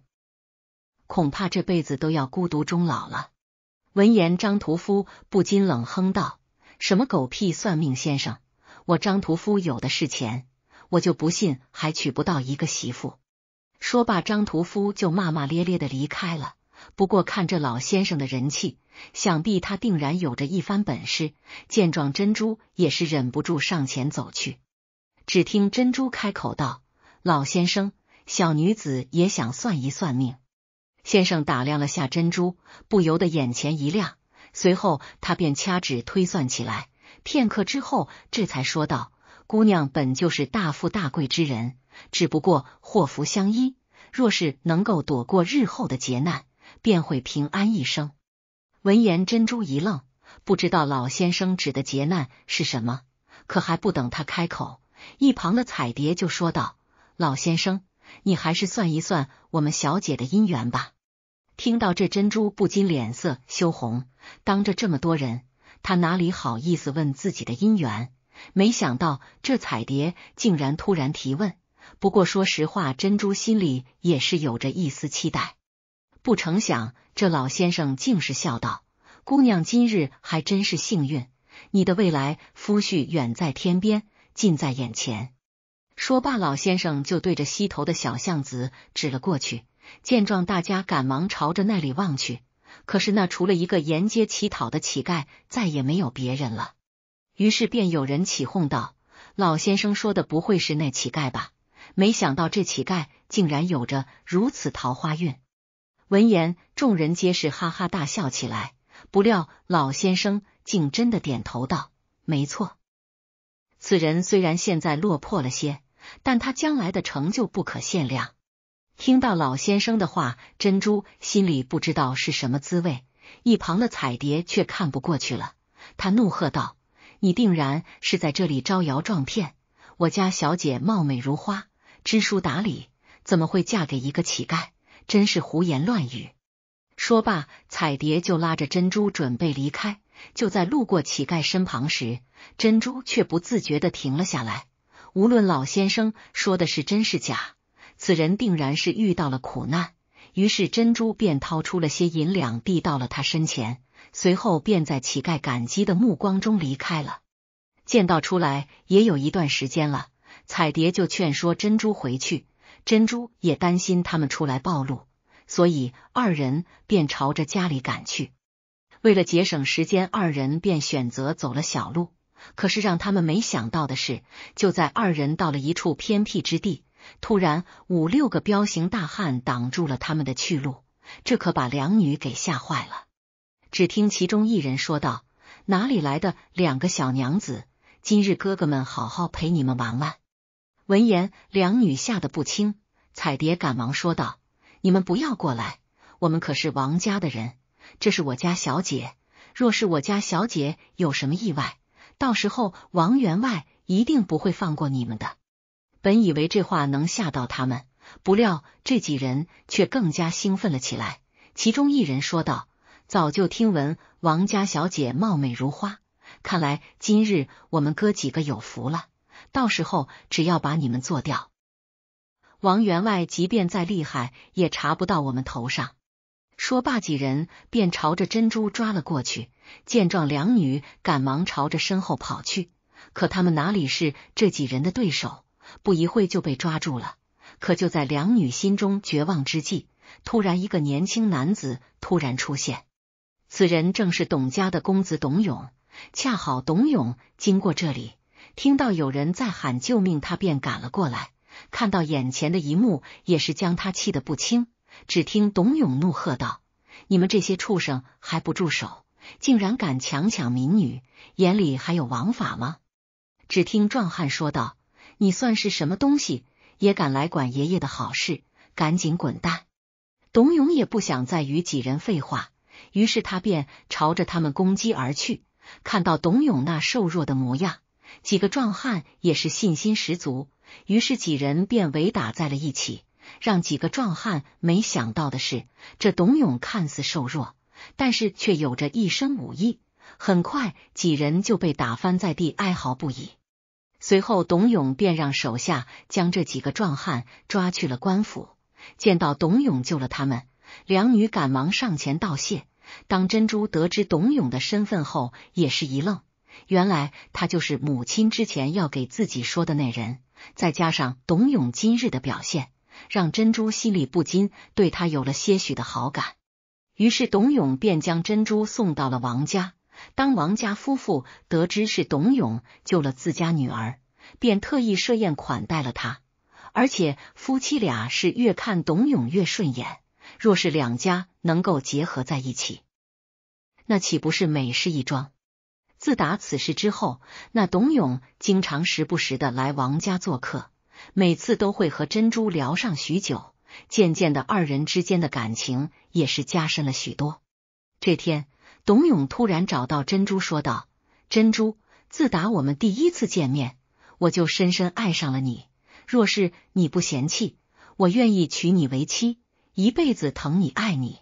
恐怕这辈子都要孤独终老了。闻言，张屠夫不禁冷哼道：“什么狗屁算命先生！我张屠夫有的是钱，我就不信还娶不到一个媳妇。”说罢，张屠夫就骂骂咧咧的离开了。不过，看这老先生的人气，想必他定然有着一番本事。见状，珍珠也是忍不住上前走去。只听珍珠开口道：“老先生，小女子也想算一算命。”先生打量了下珍珠，不由得眼前一亮，随后他便掐指推算起来。片刻之后，这才说道：“姑娘本就是大富大贵之人，只不过祸福相依，若是能够躲过日后的劫难，便会平安一生。”闻言，珍珠一愣，不知道老先生指的劫难是什么。可还不等他开口，一旁的彩蝶就说道：“老先生，你还是算一算我们小姐的姻缘吧。”听到这，珍珠不禁脸色羞红。当着这么多人，他哪里好意思问自己的姻缘？没想到这彩蝶竟然突然提问。不过说实话，珍珠心里也是有着一丝期待。不成想，这老先生竟是笑道：“姑娘今日还真是幸运，你的未来夫婿远在天边，近在眼前。”说罢，老先生就对着西头的小巷子指了过去。见状，大家赶忙朝着那里望去。可是那除了一个沿街乞讨的乞丐，再也没有别人了。于是便有人起哄道：“老先生说的不会是那乞丐吧？”没想到这乞丐竟然有着如此桃花运。闻言，众人皆是哈哈大笑起来。不料老先生竟真的点头道：“没错，此人虽然现在落魄了些，但他将来的成就不可限量。”听到老先生的话，珍珠心里不知道是什么滋味。一旁的彩蝶却看不过去了，他怒喝道：“你定然是在这里招摇撞骗！我家小姐貌美如花，知书达理，怎么会嫁给一个乞丐？真是胡言乱语！”说罢，彩蝶就拉着珍珠准备离开。就在路过乞丐身旁时，珍珠却不自觉的停了下来。无论老先生说的是真是假。此人定然是遇到了苦难，于是珍珠便掏出了些银两递到了他身前，随后便在乞丐感激的目光中离开了。见到出来也有一段时间了，彩蝶就劝说珍珠回去，珍珠也担心他们出来暴露，所以二人便朝着家里赶去。为了节省时间，二人便选择走了小路。可是让他们没想到的是，就在二人到了一处偏僻之地。突然，五六个彪形大汉挡住了他们的去路，这可把两女给吓坏了。只听其中一人说道：“哪里来的两个小娘子？今日哥哥们好好陪你们玩玩。”闻言，两女吓得不轻。彩蝶赶忙说道：“你们不要过来，我们可是王家的人，这是我家小姐。若是我家小姐有什么意外，到时候王员外一定不会放过你们的。”本以为这话能吓到他们，不料这几人却更加兴奋了起来。其中一人说道：“早就听闻王家小姐貌美如花，看来今日我们哥几个有福了。到时候只要把你们做掉，王员外即便再厉害也查不到我们头上。”说罢，几人便朝着珍珠抓了过去。见状，两女赶忙朝着身后跑去，可他们哪里是这几人的对手？不一会就被抓住了。可就在两女心中绝望之际，突然一个年轻男子突然出现。此人正是董家的公子董永。恰好董永经过这里，听到有人在喊救命，他便赶了过来。看到眼前的一幕，也是将他气得不轻。只听董永怒喝道：“你们这些畜生还不住手？竟然敢强抢民女，眼里还有王法吗？”只听壮汉说道。你算是什么东西，也敢来管爷爷的好事？赶紧滚蛋！董永也不想再与几人废话，于是他便朝着他们攻击而去。看到董永那瘦弱的模样，几个壮汉也是信心十足，于是几人便围打在了一起。让几个壮汉没想到的是，这董永看似瘦弱，但是却有着一身武艺。很快，几人就被打翻在地，哀嚎不已。随后，董永便让手下将这几个壮汉抓去了官府。见到董永救了他们，两女赶忙上前道谢。当珍珠得知董永的身份后，也是一愣，原来他就是母亲之前要给自己说的那人。再加上董永今日的表现，让珍珠心里不禁对他有了些许的好感。于是，董永便将珍珠送到了王家。当王家夫妇得知是董永救了自家女儿，便特意设宴款待了他。而且夫妻俩是越看董永越顺眼，若是两家能够结合在一起，那岂不是美事一桩？自打此事之后，那董永经常时不时的来王家做客，每次都会和珍珠聊上许久。渐渐的，二人之间的感情也是加深了许多。这天。董永突然找到珍珠，说道：“珍珠，自打我们第一次见面，我就深深爱上了你。若是你不嫌弃，我愿意娶你为妻，一辈子疼你爱你。”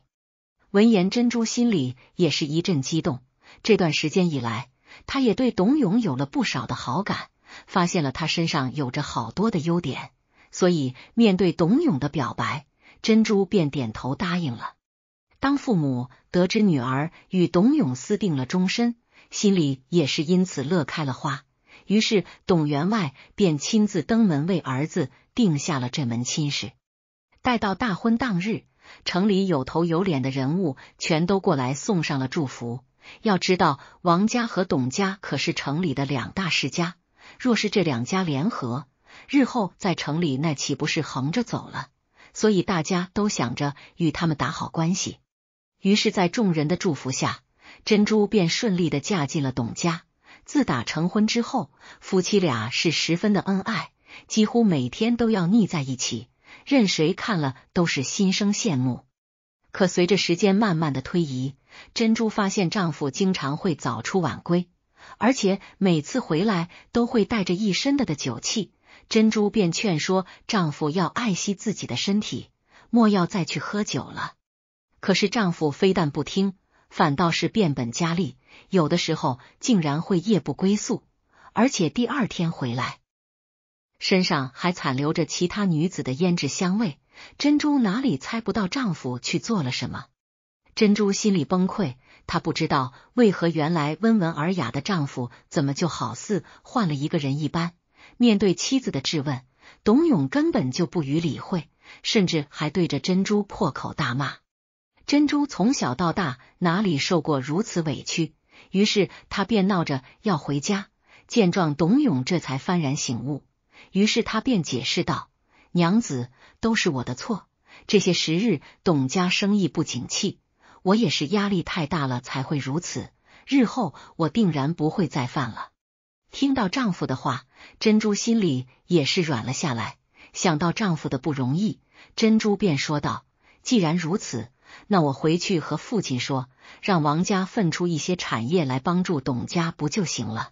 闻言，珍珠心里也是一阵激动。这段时间以来，她也对董永有了不少的好感，发现了他身上有着好多的优点，所以面对董永的表白，珍珠便点头答应了。当父母得知女儿与董永私定了终身，心里也是因此乐开了花。于是，董员外便亲自登门为儿子定下了这门亲事。待到大婚当日，城里有头有脸的人物全都过来送上了祝福。要知道，王家和董家可是城里的两大世家，若是这两家联合，日后在城里那岂不是横着走了？所以，大家都想着与他们打好关系。于是，在众人的祝福下，珍珠便顺利的嫁进了董家。自打成婚之后，夫妻俩是十分的恩爱，几乎每天都要腻在一起，任谁看了都是心生羡慕。可随着时间慢慢的推移，珍珠发现丈夫经常会早出晚归，而且每次回来都会带着一身的的酒气。珍珠便劝说丈夫要爱惜自己的身体，莫要再去喝酒了。可是丈夫非但不听，反倒是变本加厉，有的时候竟然会夜不归宿，而且第二天回来身上还残留着其他女子的胭脂香味。珍珠哪里猜不到丈夫去做了什么？珍珠心里崩溃，她不知道为何原来温文尔雅的丈夫怎么就好似换了一个人一般。面对妻子的质问，董永根本就不予理会，甚至还对着珍珠破口大骂。珍珠从小到大哪里受过如此委屈？于是她便闹着要回家。见状，董永这才幡然醒悟。于是他便解释道：“娘子，都是我的错。这些时日，董家生意不景气，我也是压力太大了才会如此。日后我定然不会再犯了。”听到丈夫的话，珍珠心里也是软了下来。想到丈夫的不容易，珍珠便说道：“既然如此。”那我回去和父亲说，让王家分出一些产业来帮助董家不就行了？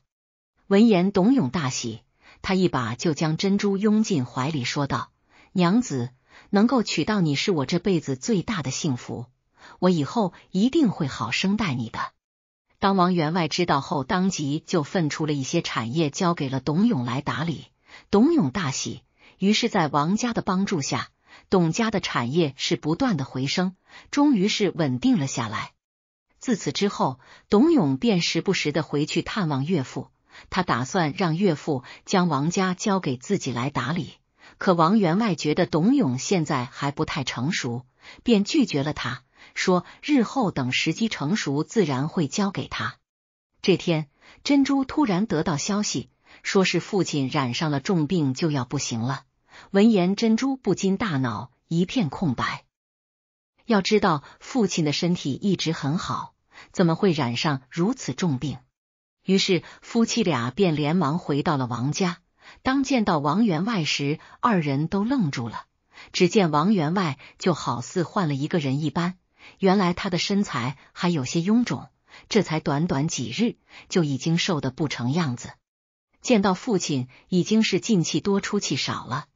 闻言，董永大喜，他一把就将珍珠拥进怀里，说道：“娘子，能够娶到你是我这辈子最大的幸福，我以后一定会好生待你的。”当王员外知道后，当即就分出了一些产业交给了董永来打理。董永大喜，于是，在王家的帮助下。董家的产业是不断的回升，终于是稳定了下来。自此之后，董永便时不时的回去探望岳父。他打算让岳父将王家交给自己来打理，可王员外觉得董永现在还不太成熟，便拒绝了他，说日后等时机成熟，自然会交给他。这天，珍珠突然得到消息，说是父亲染上了重病，就要不行了。闻言，珍珠不禁大脑一片空白。要知道，父亲的身体一直很好，怎么会染上如此重病？于是，夫妻俩便连忙回到了王家。当见到王员外时，二人都愣住了。只见王员外就好似换了一个人一般，原来他的身材还有些臃肿，这才短短几日就已经瘦的不成样子。见到父亲，已经是进气多出气少了。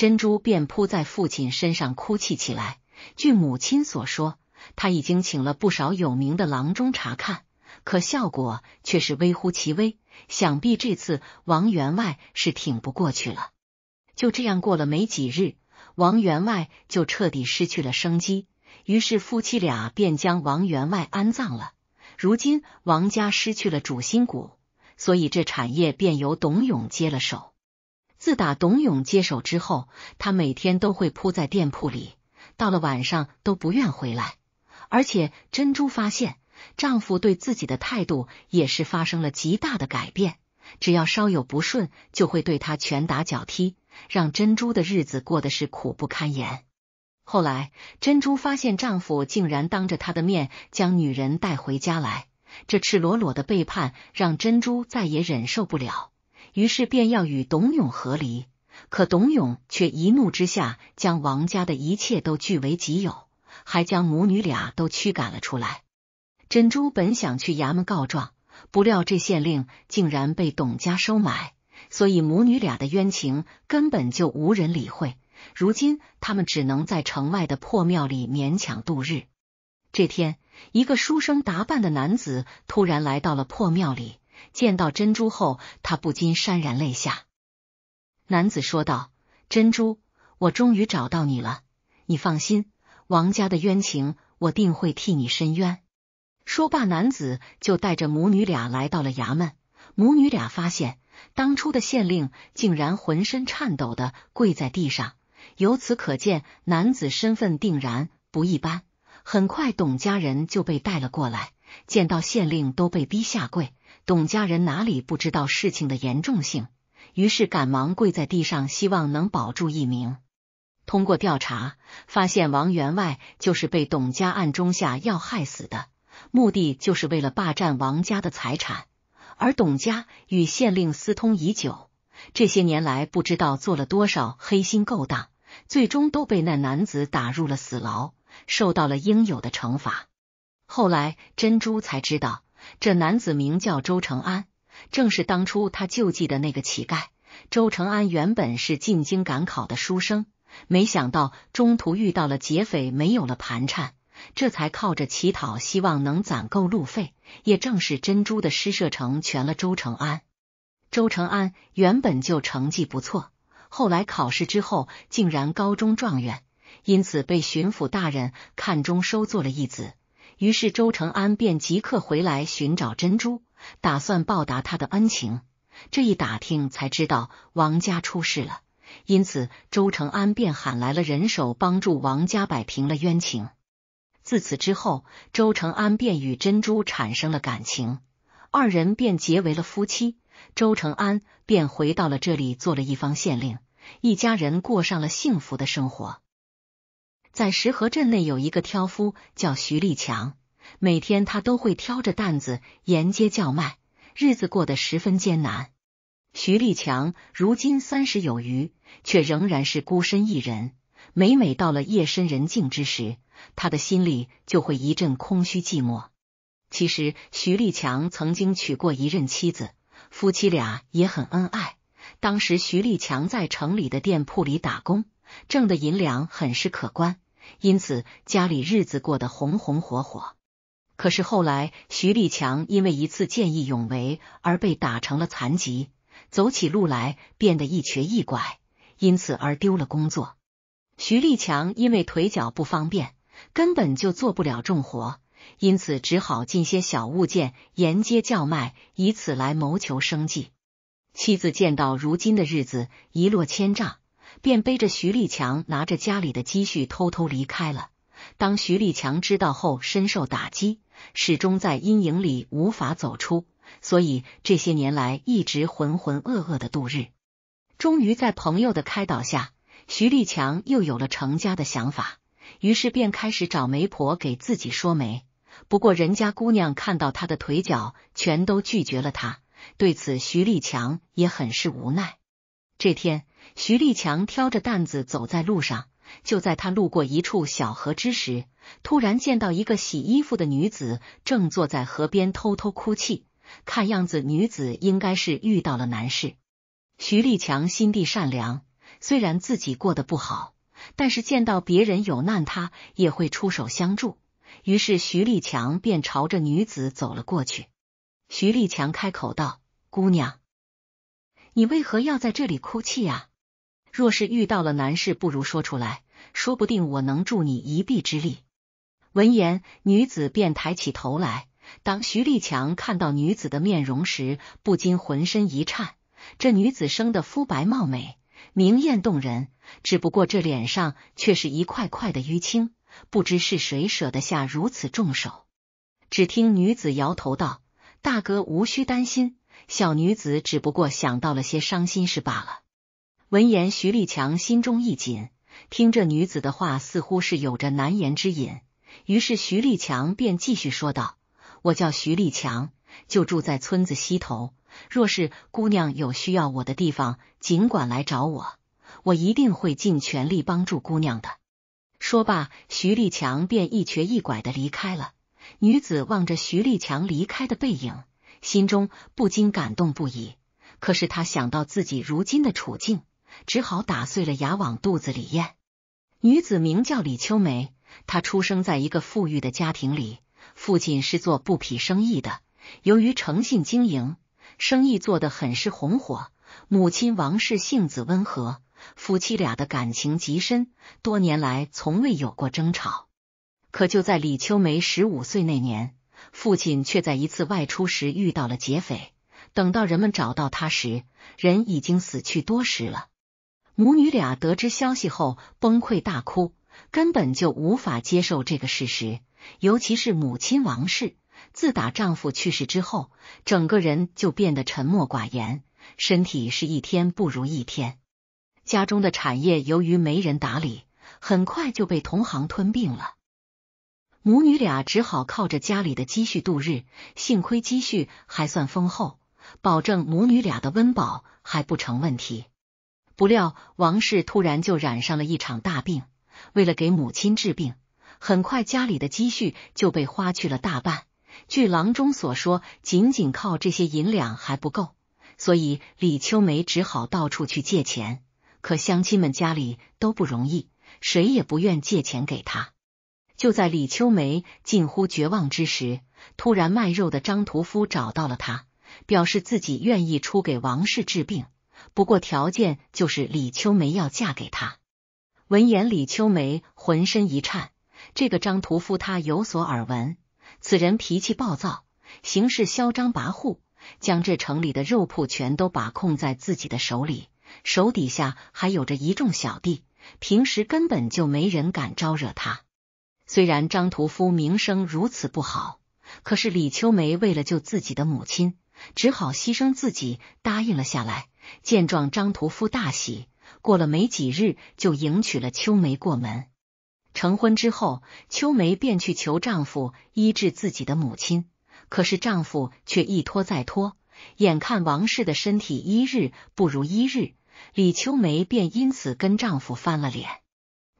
珍珠便扑在父亲身上哭泣起来。据母亲所说，他已经请了不少有名的郎中查看，可效果却是微乎其微。想必这次王员外是挺不过去了。就这样过了没几日，王员外就彻底失去了生机。于是夫妻俩便将王员外安葬了。如今王家失去了主心骨，所以这产业便由董永接了手。自打董永接手之后，他每天都会扑在店铺里，到了晚上都不愿回来。而且珍珠发现，丈夫对自己的态度也是发生了极大的改变，只要稍有不顺，就会对他拳打脚踢，让珍珠的日子过得是苦不堪言。后来，珍珠发现丈夫竟然当着她的面将女人带回家来，这赤裸裸的背叛让珍珠再也忍受不了。于是便要与董永和离，可董永却一怒之下将王家的一切都据为己有，还将母女俩都驱赶了出来。珍珠本想去衙门告状，不料这县令竟然被董家收买，所以母女俩的冤情根本就无人理会。如今他们只能在城外的破庙里勉强度日。这天，一个书生打扮的男子突然来到了破庙里。见到珍珠后，他不禁潸然泪下。男子说道：“珍珠，我终于找到你了。你放心，王家的冤情我定会替你伸冤。”说罢，男子就带着母女俩来到了衙门。母女俩发现，当初的县令竟然浑身颤抖的跪在地上，由此可见，男子身份定然不一般。很快，董家人就被带了过来，见到县令都被逼下跪。董家人哪里不知道事情的严重性，于是赶忙跪在地上，希望能保住一命。通过调查，发现王员外就是被董家暗中下药害死的，目的就是为了霸占王家的财产。而董家与县令私通已久，这些年来不知道做了多少黑心勾当，最终都被那男子打入了死牢，受到了应有的惩罚。后来珍珠才知道。这男子名叫周成安，正是当初他救济的那个乞丐。周成安原本是进京赶考的书生，没想到中途遇到了劫匪，没有了盘缠，这才靠着乞讨，希望能攒够路费。也正是珍珠的施舍，成全了周成安。周成安原本就成绩不错，后来考试之后竟然高中状元，因此被巡抚大人看中，收做了义子。于是周成安便即刻回来寻找珍珠，打算报答他的恩情。这一打听才知道王家出事了，因此周成安便喊来了人手帮助王家摆平了冤情。自此之后，周成安便与珍珠产生了感情，二人便结为了夫妻。周成安便回到了这里做了一方县令，一家人过上了幸福的生活。在石河镇内有一个挑夫叫徐立强，每天他都会挑着担子沿街叫卖，日子过得十分艰难。徐立强如今三十有余，却仍然是孤身一人。每每到了夜深人静之时，他的心里就会一阵空虚寂寞。其实，徐立强曾经娶过一任妻子，夫妻俩也很恩爱。当时，徐立强在城里的店铺里打工。挣的银两很是可观，因此家里日子过得红红火火。可是后来，徐立强因为一次见义勇为而被打成了残疾，走起路来变得一瘸一拐，因此而丢了工作。徐立强因为腿脚不方便，根本就做不了重活，因此只好进些小物件沿街叫卖，以此来谋求生计。妻子见到如今的日子一落千丈。便背着徐立强，拿着家里的积蓄，偷偷离开了。当徐立强知道后，深受打击，始终在阴影里无法走出，所以这些年来一直浑浑噩噩的度日。终于在朋友的开导下，徐立强又有了成家的想法，于是便开始找媒婆给自己说媒。不过人家姑娘看到他的腿脚，全都拒绝了他。对此，徐立强也很是无奈。这天。徐立强挑着担子走在路上，就在他路过一处小河之时，突然见到一个洗衣服的女子正坐在河边偷偷哭泣。看样子，女子应该是遇到了难事。徐立强心地善良，虽然自己过得不好，但是见到别人有难，他也会出手相助。于是，徐立强便朝着女子走了过去。徐立强开口道：“姑娘，你为何要在这里哭泣呀？”若是遇到了难事，不如说出来，说不定我能助你一臂之力。闻言，女子便抬起头来。当徐立强看到女子的面容时，不禁浑身一颤。这女子生的肤白貌美，明艳动人，只不过这脸上却是一块块的淤青，不知是谁舍得下如此重手。只听女子摇头道：“大哥无需担心，小女子只不过想到了些伤心事罢了。”闻言，徐立强心中一紧，听这女子的话，似乎是有着难言之隐。于是，徐立强便继续说道：“我叫徐立强，就住在村子西头。若是姑娘有需要我的地方，尽管来找我，我一定会尽全力帮助姑娘的。”说罢，徐立强便一瘸一拐的离开了。女子望着徐立强离开的背影，心中不禁感动不已。可是，她想到自己如今的处境。只好打碎了牙往肚子里咽。女子名叫李秋梅，她出生在一个富裕的家庭里，父亲是做布匹生意的。由于诚信经营，生意做得很是红火。母亲王氏性子温和，夫妻俩的感情极深，多年来从未有过争吵。可就在李秋梅十五岁那年，父亲却在一次外出时遇到了劫匪。等到人们找到他时，人已经死去多时了。母女俩得知消息后崩溃大哭，根本就无法接受这个事实。尤其是母亲王氏，自打丈夫去世之后，整个人就变得沉默寡言，身体是一天不如一天。家中的产业由于没人打理，很快就被同行吞并了。母女俩只好靠着家里的积蓄度日，幸亏积蓄还算丰厚，保证母女俩的温饱还不成问题。不料王氏突然就染上了一场大病，为了给母亲治病，很快家里的积蓄就被花去了大半。据郎中所说，仅仅靠这些银两还不够，所以李秋梅只好到处去借钱。可乡亲们家里都不容易，谁也不愿借钱给他。就在李秋梅近乎绝望之时，突然卖肉的张屠夫找到了他，表示自己愿意出给王氏治病。不过条件就是李秋梅要嫁给他。闻言，李秋梅浑身一颤。这个张屠夫，他有所耳闻，此人脾气暴躁，行事嚣张跋扈，将这城里的肉铺全都把控在自己的手里，手底下还有着一众小弟，平时根本就没人敢招惹他。虽然张屠夫名声如此不好，可是李秋梅为了救自己的母亲，只好牺牲自己，答应了下来。见状，张屠夫大喜。过了没几日，就迎娶了秋梅过门。成婚之后，秋梅便去求丈夫医治自己的母亲，可是丈夫却一拖再拖。眼看王氏的身体一日不如一日，李秋梅便因此跟丈夫翻了脸。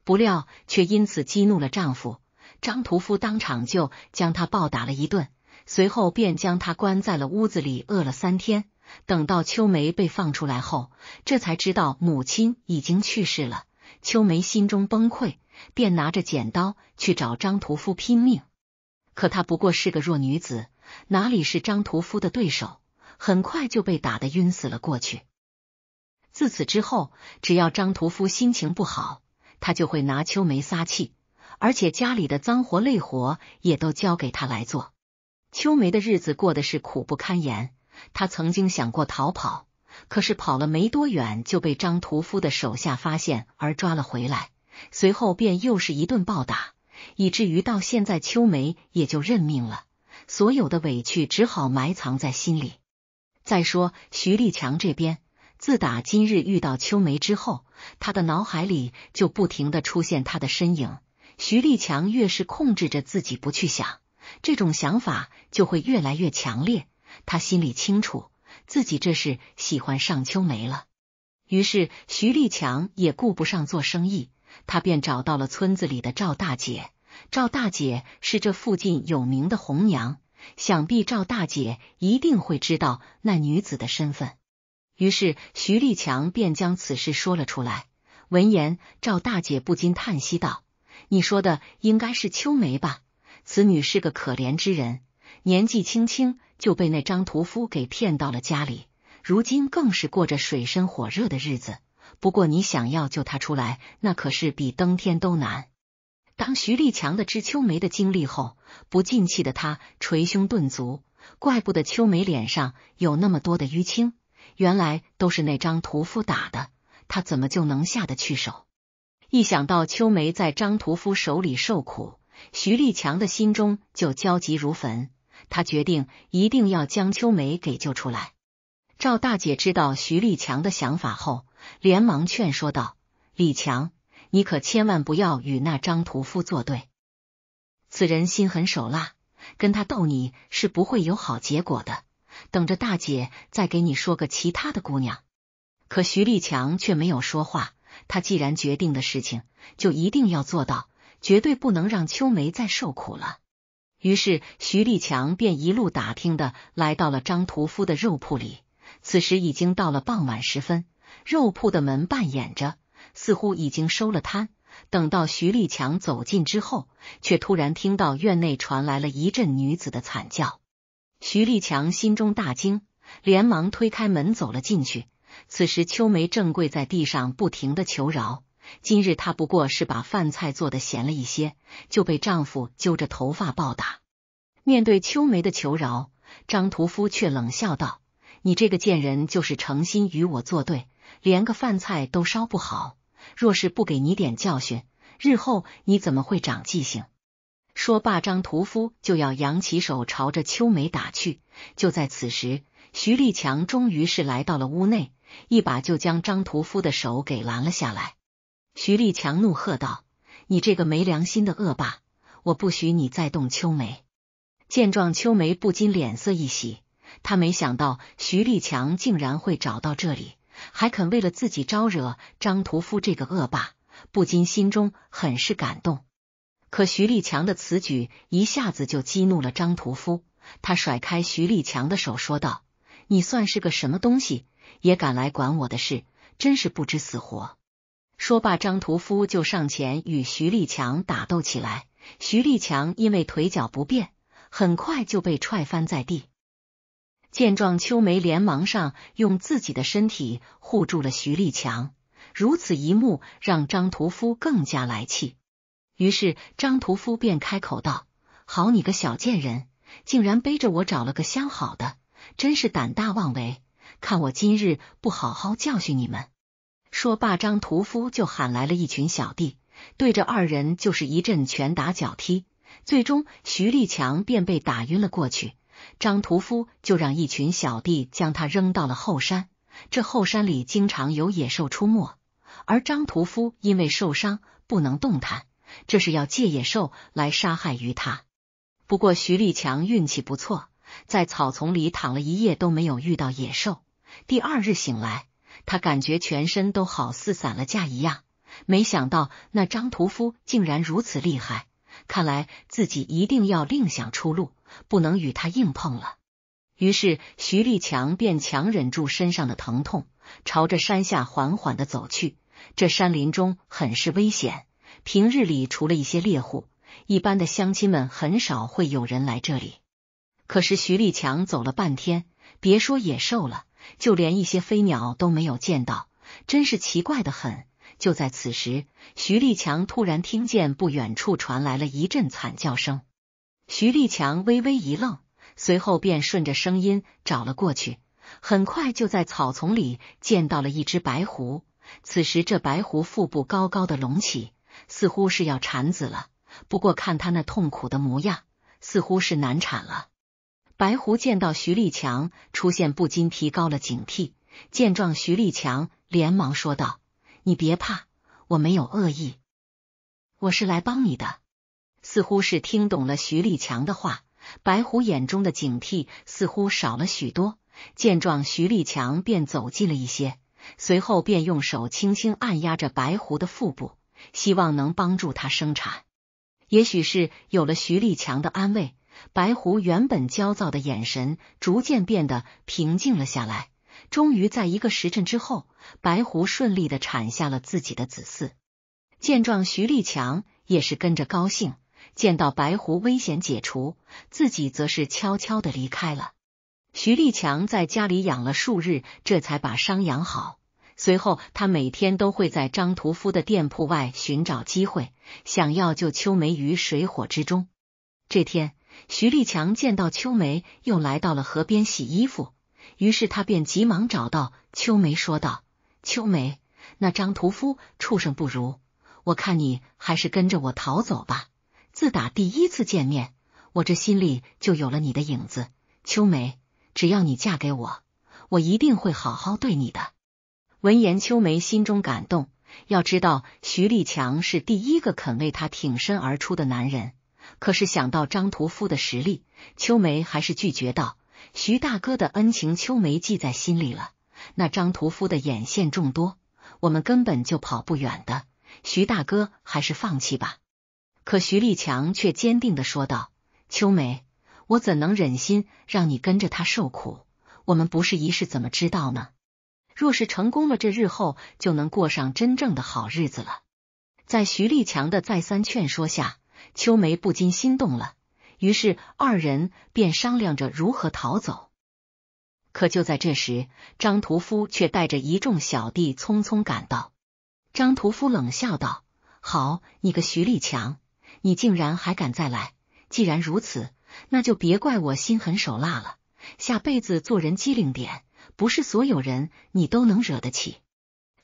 不料却因此激怒了丈夫，张屠夫当场就将她暴打了一顿，随后便将她关在了屋子里，饿了三天。等到秋梅被放出来后，这才知道母亲已经去世了。秋梅心中崩溃，便拿着剪刀去找张屠夫拼命。可她不过是个弱女子，哪里是张屠夫的对手？很快就被打得晕死了过去。自此之后，只要张屠夫心情不好，他就会拿秋梅撒气，而且家里的脏活累活也都交给他来做。秋梅的日子过得是苦不堪言。他曾经想过逃跑，可是跑了没多远就被张屠夫的手下发现而抓了回来，随后便又是一顿暴打，以至于到现在秋梅也就认命了，所有的委屈只好埋藏在心里。再说徐立强这边，自打今日遇到秋梅之后，他的脑海里就不停的出现她的身影。徐立强越是控制着自己不去想，这种想法就会越来越强烈。他心里清楚，自己这是喜欢上秋梅了。于是徐立强也顾不上做生意，他便找到了村子里的赵大姐。赵大姐是这附近有名的红娘，想必赵大姐一定会知道那女子的身份。于是徐立强便将此事说了出来。闻言，赵大姐不禁叹息道：“你说的应该是秋梅吧？此女是个可怜之人。”年纪轻轻就被那张屠夫给骗到了家里，如今更是过着水深火热的日子。不过，你想要救他出来，那可是比登天都难。当徐立强的知秋梅的经历后，不进气的他捶胸顿足，怪不得秋梅脸上有那么多的淤青，原来都是那张屠夫打的。他怎么就能下得去手？一想到秋梅在张屠夫手里受苦，徐立强的心中就焦急如焚。他决定一定要将秋梅给救出来。赵大姐知道徐立强的想法后，连忙劝说道：“李强，你可千万不要与那张屠夫作对，此人心狠手辣，跟他斗你是不会有好结果的。等着大姐再给你说个其他的姑娘。”可徐立强却没有说话。他既然决定的事情，就一定要做到，绝对不能让秋梅再受苦了。于是，徐立强便一路打听的来到了张屠夫的肉铺里。此时已经到了傍晚时分，肉铺的门半掩着，似乎已经收了摊。等到徐立强走近之后，却突然听到院内传来了一阵女子的惨叫。徐立强心中大惊，连忙推开门走了进去。此时，秋梅正跪在地上，不停的求饶。今日她不过是把饭菜做的咸了一些，就被丈夫揪着头发暴打。面对秋梅的求饶，张屠夫却冷笑道：“你这个贱人，就是诚心与我作对，连个饭菜都烧不好。若是不给你点教训，日后你怎么会长记性？”说罢，张屠夫就要扬起手朝着秋梅打去。就在此时，徐立强终于是来到了屋内，一把就将张屠夫的手给拦了下来。徐立强怒喝道：“你这个没良心的恶霸，我不许你再动秋梅！”见状，秋梅不禁脸色一喜，她没想到徐立强竟然会找到这里，还肯为了自己招惹张屠夫这个恶霸，不禁心中很是感动。可徐立强的此举一下子就激怒了张屠夫，他甩开徐立强的手，说道：“你算是个什么东西，也敢来管我的事？真是不知死活！”说罢，张屠夫就上前与徐立强打斗起来。徐立强因为腿脚不便，很快就被踹翻在地。见状，秋梅连忙上用自己的身体护住了徐立强。如此一幕让张屠夫更加来气，于是张屠夫便开口道：“好你个小贱人，竟然背着我找了个相好的，真是胆大妄为！看我今日不好好教训你们！”说罢，张屠夫就喊来了一群小弟，对着二人就是一阵拳打脚踢，最终徐立强便被打晕了过去。张屠夫就让一群小弟将他扔到了后山，这后山里经常有野兽出没，而张屠夫因为受伤不能动弹，这是要借野兽来杀害于他。不过徐立强运气不错，在草丛里躺了一夜都没有遇到野兽，第二日醒来。他感觉全身都好似散了架一样，没想到那张屠夫竟然如此厉害，看来自己一定要另想出路，不能与他硬碰了。于是徐立强便强忍住身上的疼痛，朝着山下缓缓的走去。这山林中很是危险，平日里除了一些猎户，一般的乡亲们很少会有人来这里。可是徐立强走了半天，别说野兽了。就连一些飞鸟都没有见到，真是奇怪的很。就在此时，徐立强突然听见不远处传来了一阵惨叫声。徐立强微微一愣，随后便顺着声音找了过去。很快就在草丛里见到了一只白狐。此时这白狐腹部高高的隆起，似乎是要产子了。不过看它那痛苦的模样，似乎是难产了。白狐见到徐立强出现，不禁提高了警惕。见状，徐立强连忙说道：“你别怕，我没有恶意，我是来帮你的。”似乎是听懂了徐立强的话，白狐眼中的警惕似乎少了许多。见状，徐立强便走近了一些，随后便用手轻轻按压着白狐的腹部，希望能帮助他生产。也许是有了徐立强的安慰。白狐原本焦躁的眼神逐渐变得平静了下来。终于，在一个时辰之后，白狐顺利的产下了自己的子嗣。见状，徐立强也是跟着高兴。见到白狐危险解除，自己则是悄悄的离开了。徐立强在家里养了数日，这才把伤养好。随后，他每天都会在张屠夫的店铺外寻找机会，想要救秋梅于水火之中。这天。徐立强见到秋梅又来到了河边洗衣服，于是他便急忙找到秋梅，说道：“秋梅，那张屠夫畜生不如，我看你还是跟着我逃走吧。自打第一次见面，我这心里就有了你的影子。秋梅，只要你嫁给我，我一定会好好对你的。”闻言，秋梅心中感动。要知道，徐立强是第一个肯为她挺身而出的男人。可是想到张屠夫的实力，秋梅还是拒绝道：“徐大哥的恩情，秋梅记在心里了。那张屠夫的眼线众多，我们根本就跑不远的。徐大哥，还是放弃吧。”可徐立强却坚定的说道：“秋梅，我怎能忍心让你跟着他受苦？我们不是一世，怎么知道呢？若是成功了，这日后就能过上真正的好日子了。”在徐立强的再三劝说下。秋梅不禁心动了，于是二人便商量着如何逃走。可就在这时，张屠夫却带着一众小弟匆匆赶到。张屠夫冷笑道：“好，你个徐立强，你竟然还敢再来！既然如此，那就别怪我心狠手辣了。下辈子做人机灵点，不是所有人你都能惹得起。”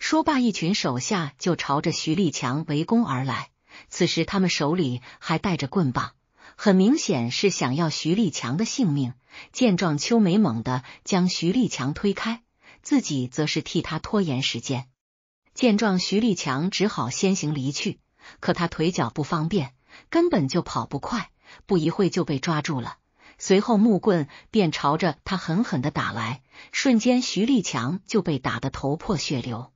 说罢，一群手下就朝着徐立强围攻而来。此时他们手里还带着棍棒，很明显是想要徐立强的性命。见状，秋梅猛地将徐立强推开，自己则是替他拖延时间。见状，徐立强只好先行离去。可他腿脚不方便，根本就跑不快，不一会就被抓住了。随后木棍便朝着他狠狠的打来，瞬间徐立强就被打得头破血流。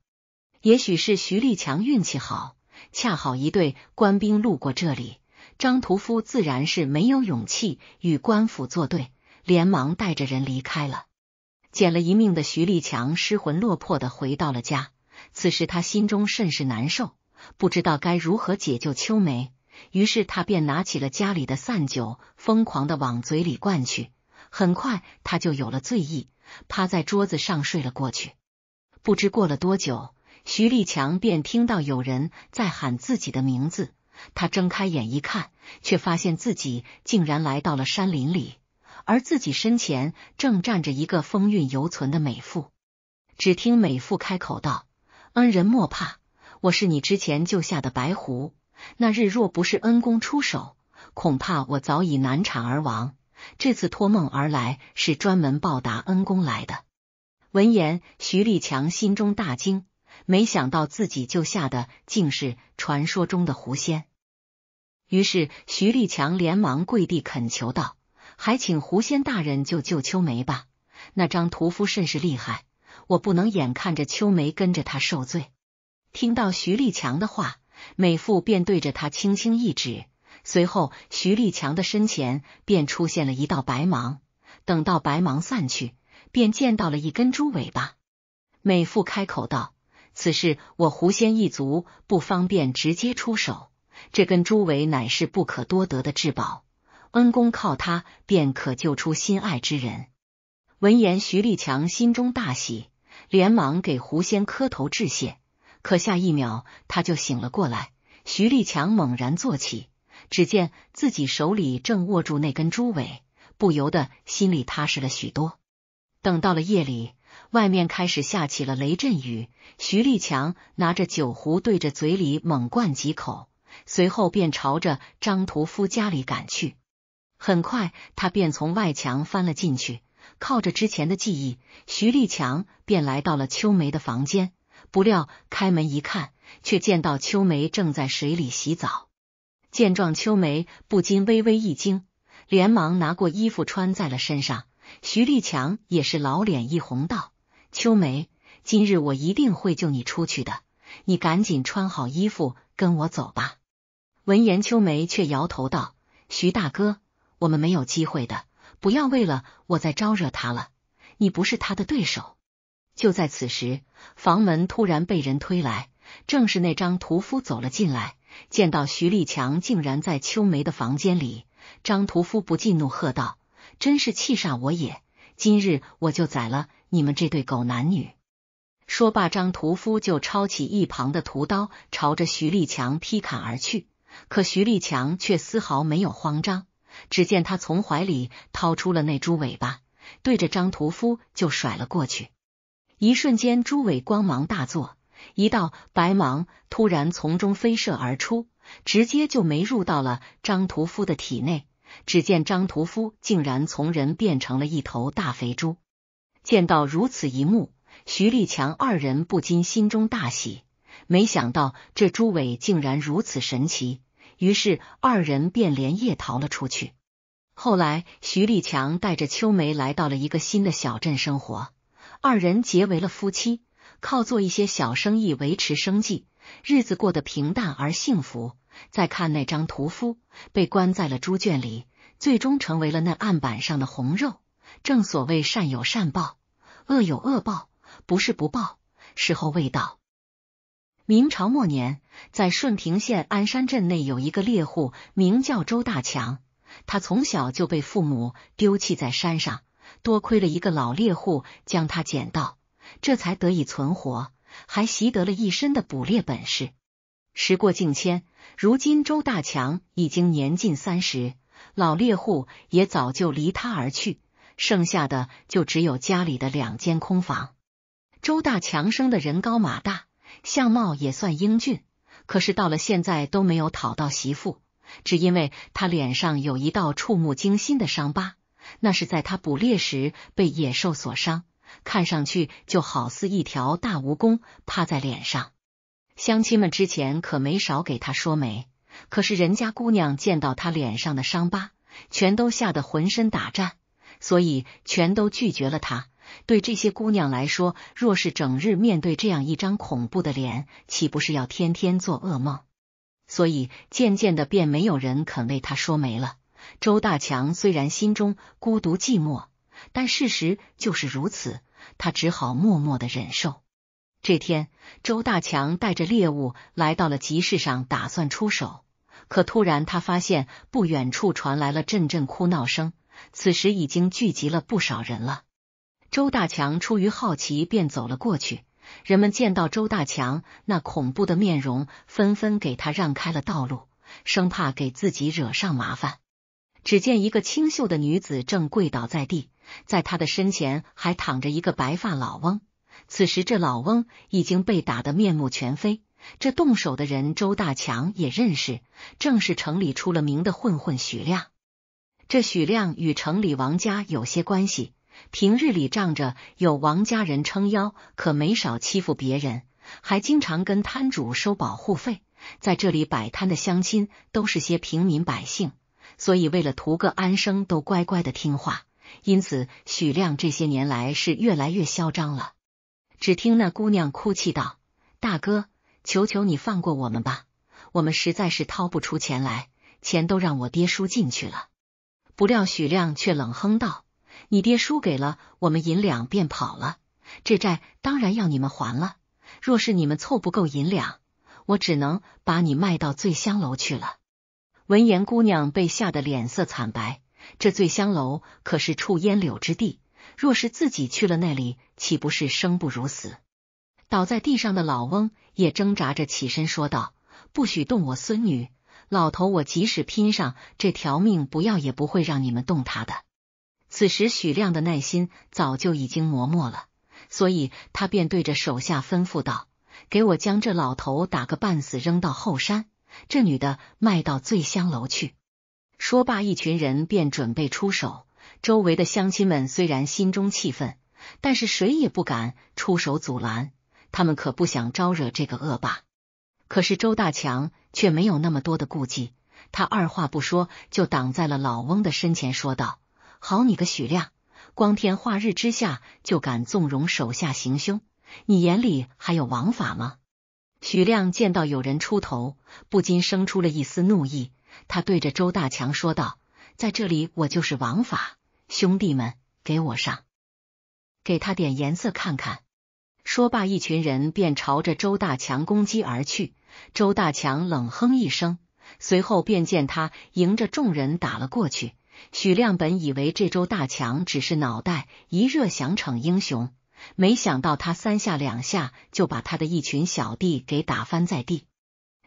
也许是徐立强运气好。恰好一队官兵路过这里，张屠夫自然是没有勇气与官府作对，连忙带着人离开了。捡了一命的徐立强失魂落魄的回到了家，此时他心中甚是难受，不知道该如何解救秋梅，于是他便拿起了家里的散酒，疯狂的往嘴里灌去。很快他就有了醉意，趴在桌子上睡了过去。不知过了多久。徐立强便听到有人在喊自己的名字，他睁开眼一看，却发现自己竟然来到了山林里，而自己身前正站着一个风韵犹存的美妇。只听美妇开口道：“恩人莫怕，我是你之前救下的白狐。那日若不是恩公出手，恐怕我早已难产而亡。这次托梦而来，是专门报答恩公来的。”闻言，徐立强心中大惊。没想到自己救下的竟是传说中的狐仙，于是徐立强连忙跪地恳求道：“还请狐仙大人救救秋梅吧！那张屠夫甚是厉害，我不能眼看着秋梅跟着他受罪。”听到徐立强的话，美妇便对着他轻轻一指，随后徐立强的身前便出现了一道白芒。等到白芒散去，便见到了一根猪尾巴。美妇开口道。此事我狐仙一族不方便直接出手，这根猪尾乃是不可多得的至宝，恩公靠它便可救出心爱之人。闻言，徐立强心中大喜，连忙给狐仙磕头致谢。可下一秒，他就醒了过来。徐立强猛然坐起，只见自己手里正握住那根猪尾，不由得心里踏实了许多。等到了夜里。外面开始下起了雷阵雨，徐立强拿着酒壶对着嘴里猛灌几口，随后便朝着张屠夫家里赶去。很快，他便从外墙翻了进去，靠着之前的记忆，徐立强便来到了秋梅的房间。不料开门一看，却见到秋梅正在水里洗澡。见状，秋梅不禁微微一惊，连忙拿过衣服穿在了身上。徐立强也是老脸一红，道。秋梅，今日我一定会救你出去的，你赶紧穿好衣服，跟我走吧。闻言，秋梅却摇头道：“徐大哥，我们没有机会的，不要为了我再招惹他了，你不是他的对手。”就在此时，房门突然被人推来，正是那张屠夫走了进来。见到徐立强竟然在秋梅的房间里，张屠夫不禁怒喝道：“真是气煞我也！”今日我就宰了你们这对狗男女！说罢，张屠夫就抄起一旁的屠刀，朝着徐立强劈砍而去。可徐立强却丝毫没有慌张，只见他从怀里掏出了那猪尾巴，对着张屠夫就甩了过去。一瞬间，猪尾光芒大作，一道白芒突然从中飞射而出，直接就没入到了张屠夫的体内。只见张屠夫竟然从人变成了一头大肥猪。见到如此一幕，徐立强二人不禁心中大喜，没想到这猪尾竟然如此神奇，于是二人便连夜逃了出去。后来，徐立强带着秋梅来到了一个新的小镇生活，二人结为了夫妻，靠做一些小生意维持生计。日子过得平淡而幸福。再看那张屠夫被关在了猪圈里，最终成为了那案板上的红肉。正所谓善有善报，恶有恶报，不是不报，时候未到。明朝末年，在顺平县鞍山镇内有一个猎户，名叫周大强。他从小就被父母丢弃在山上，多亏了一个老猎户将他捡到，这才得以存活。还习得了一身的捕猎本事。时过境迁，如今周大强已经年近三十，老猎户也早就离他而去，剩下的就只有家里的两间空房。周大强生的人高马大，相貌也算英俊，可是到了现在都没有讨到媳妇，只因为他脸上有一道触目惊心的伤疤，那是在他捕猎时被野兽所伤。看上去就好似一条大蜈蚣趴在脸上，乡亲们之前可没少给他说媒，可是人家姑娘见到他脸上的伤疤，全都吓得浑身打颤，所以全都拒绝了他。对这些姑娘来说，若是整日面对这样一张恐怖的脸，岂不是要天天做噩梦？所以渐渐的，便没有人肯为他说媒了。周大强虽然心中孤独寂寞。但事实就是如此，他只好默默的忍受。这天，周大强带着猎物来到了集市上，打算出手。可突然，他发现不远处传来了阵阵哭闹声，此时已经聚集了不少人了。周大强出于好奇，便走了过去。人们见到周大强那恐怖的面容，纷纷给他让开了道路，生怕给自己惹上麻烦。只见一个清秀的女子正跪倒在地。在他的身前还躺着一个白发老翁，此时这老翁已经被打得面目全非。这动手的人周大强也认识，正是城里出了名的混混许亮。这许亮与城里王家有些关系，平日里仗着有王家人撑腰，可没少欺负别人，还经常跟摊主收保护费。在这里摆摊的乡亲都是些平民百姓，所以为了图个安生，都乖乖的听话。因此，许亮这些年来是越来越嚣张了。只听那姑娘哭泣道：“大哥，求求你放过我们吧，我们实在是掏不出钱来，钱都让我爹输进去了。”不料许亮却冷哼道：“你爹输给了我们银两便跑了，这债当然要你们还了。若是你们凑不够银两，我只能把你卖到醉香楼去了。”闻言，姑娘被吓得脸色惨白。这醉香楼可是处烟柳之地，若是自己去了那里，岂不是生不如死？倒在地上的老翁也挣扎着起身说道：“不许动我孙女，老头，我即使拼上这条命，不要也不会让你们动他的。”此时许亮的耐心早就已经磨没了，所以他便对着手下吩咐道：“给我将这老头打个半死，扔到后山，这女的卖到醉香楼去。”说罢，一群人便准备出手。周围的乡亲们虽然心中气愤，但是谁也不敢出手阻拦。他们可不想招惹这个恶霸。可是周大强却没有那么多的顾忌，他二话不说就挡在了老翁的身前，说道：“好你个许亮，光天化日之下就敢纵容手下行凶，你眼里还有王法吗？”许亮见到有人出头，不禁生出了一丝怒意。他对着周大强说道：“在这里，我就是王法，兄弟们，给我上，给他点颜色看看。”说罢，一群人便朝着周大强攻击而去。周大强冷哼一声，随后便见他迎着众人打了过去。许亮本以为这周大强只是脑袋一热想逞英雄，没想到他三下两下就把他的一群小弟给打翻在地。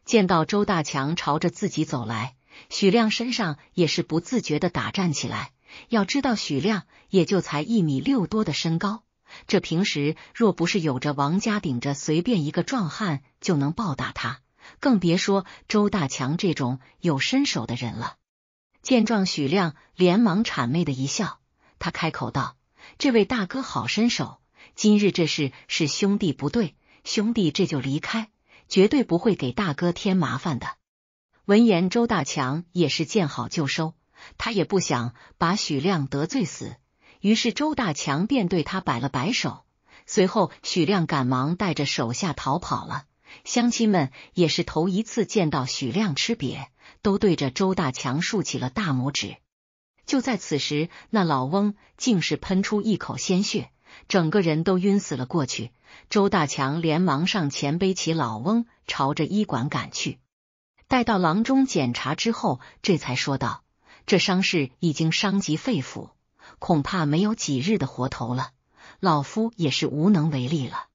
见到周大强朝着自己走来，许亮身上也是不自觉的打颤起来。要知道，许亮也就才一米六多的身高，这平时若不是有着王家顶着，随便一个壮汉就能暴打他，更别说周大强这种有身手的人了。见状，许亮连忙谄媚的一笑，他开口道：“这位大哥好身手，今日这事是兄弟不对，兄弟这就离开。”绝对不会给大哥添麻烦的。闻言，周大强也是见好就收，他也不想把许亮得罪死。于是，周大强便对他摆了摆手。随后，许亮赶忙带着手下逃跑了。乡亲们也是头一次见到许亮吃瘪，都对着周大强竖起了大拇指。就在此时，那老翁竟是喷出一口鲜血。整个人都晕死了过去，周大强连忙上前背起老翁，朝着医馆赶去。待到郎中检查之后，这才说道：“这伤势已经伤及肺腑，恐怕没有几日的活头了，老夫也是无能为力了。”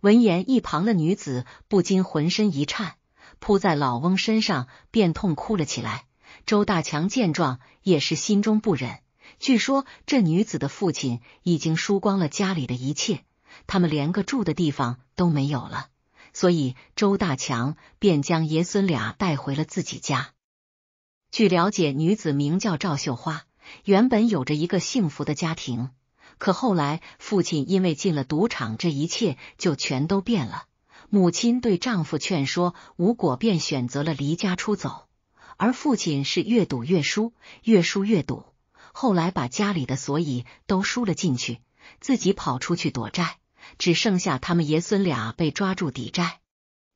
闻言，一旁的女子不禁浑身一颤，扑在老翁身上便痛哭了起来。周大强见状，也是心中不忍。据说这女子的父亲已经输光了家里的一切，他们连个住的地方都没有了，所以周大强便将爷孙俩带回了自己家。据了解，女子名叫赵秀花，原本有着一个幸福的家庭，可后来父亲因为进了赌场，这一切就全都变了。母亲对丈夫劝说无果，便选择了离家出走，而父亲是越赌越输，越输越赌。后来把家里的所以都输了进去，自己跑出去躲债，只剩下他们爷孙俩被抓住抵债。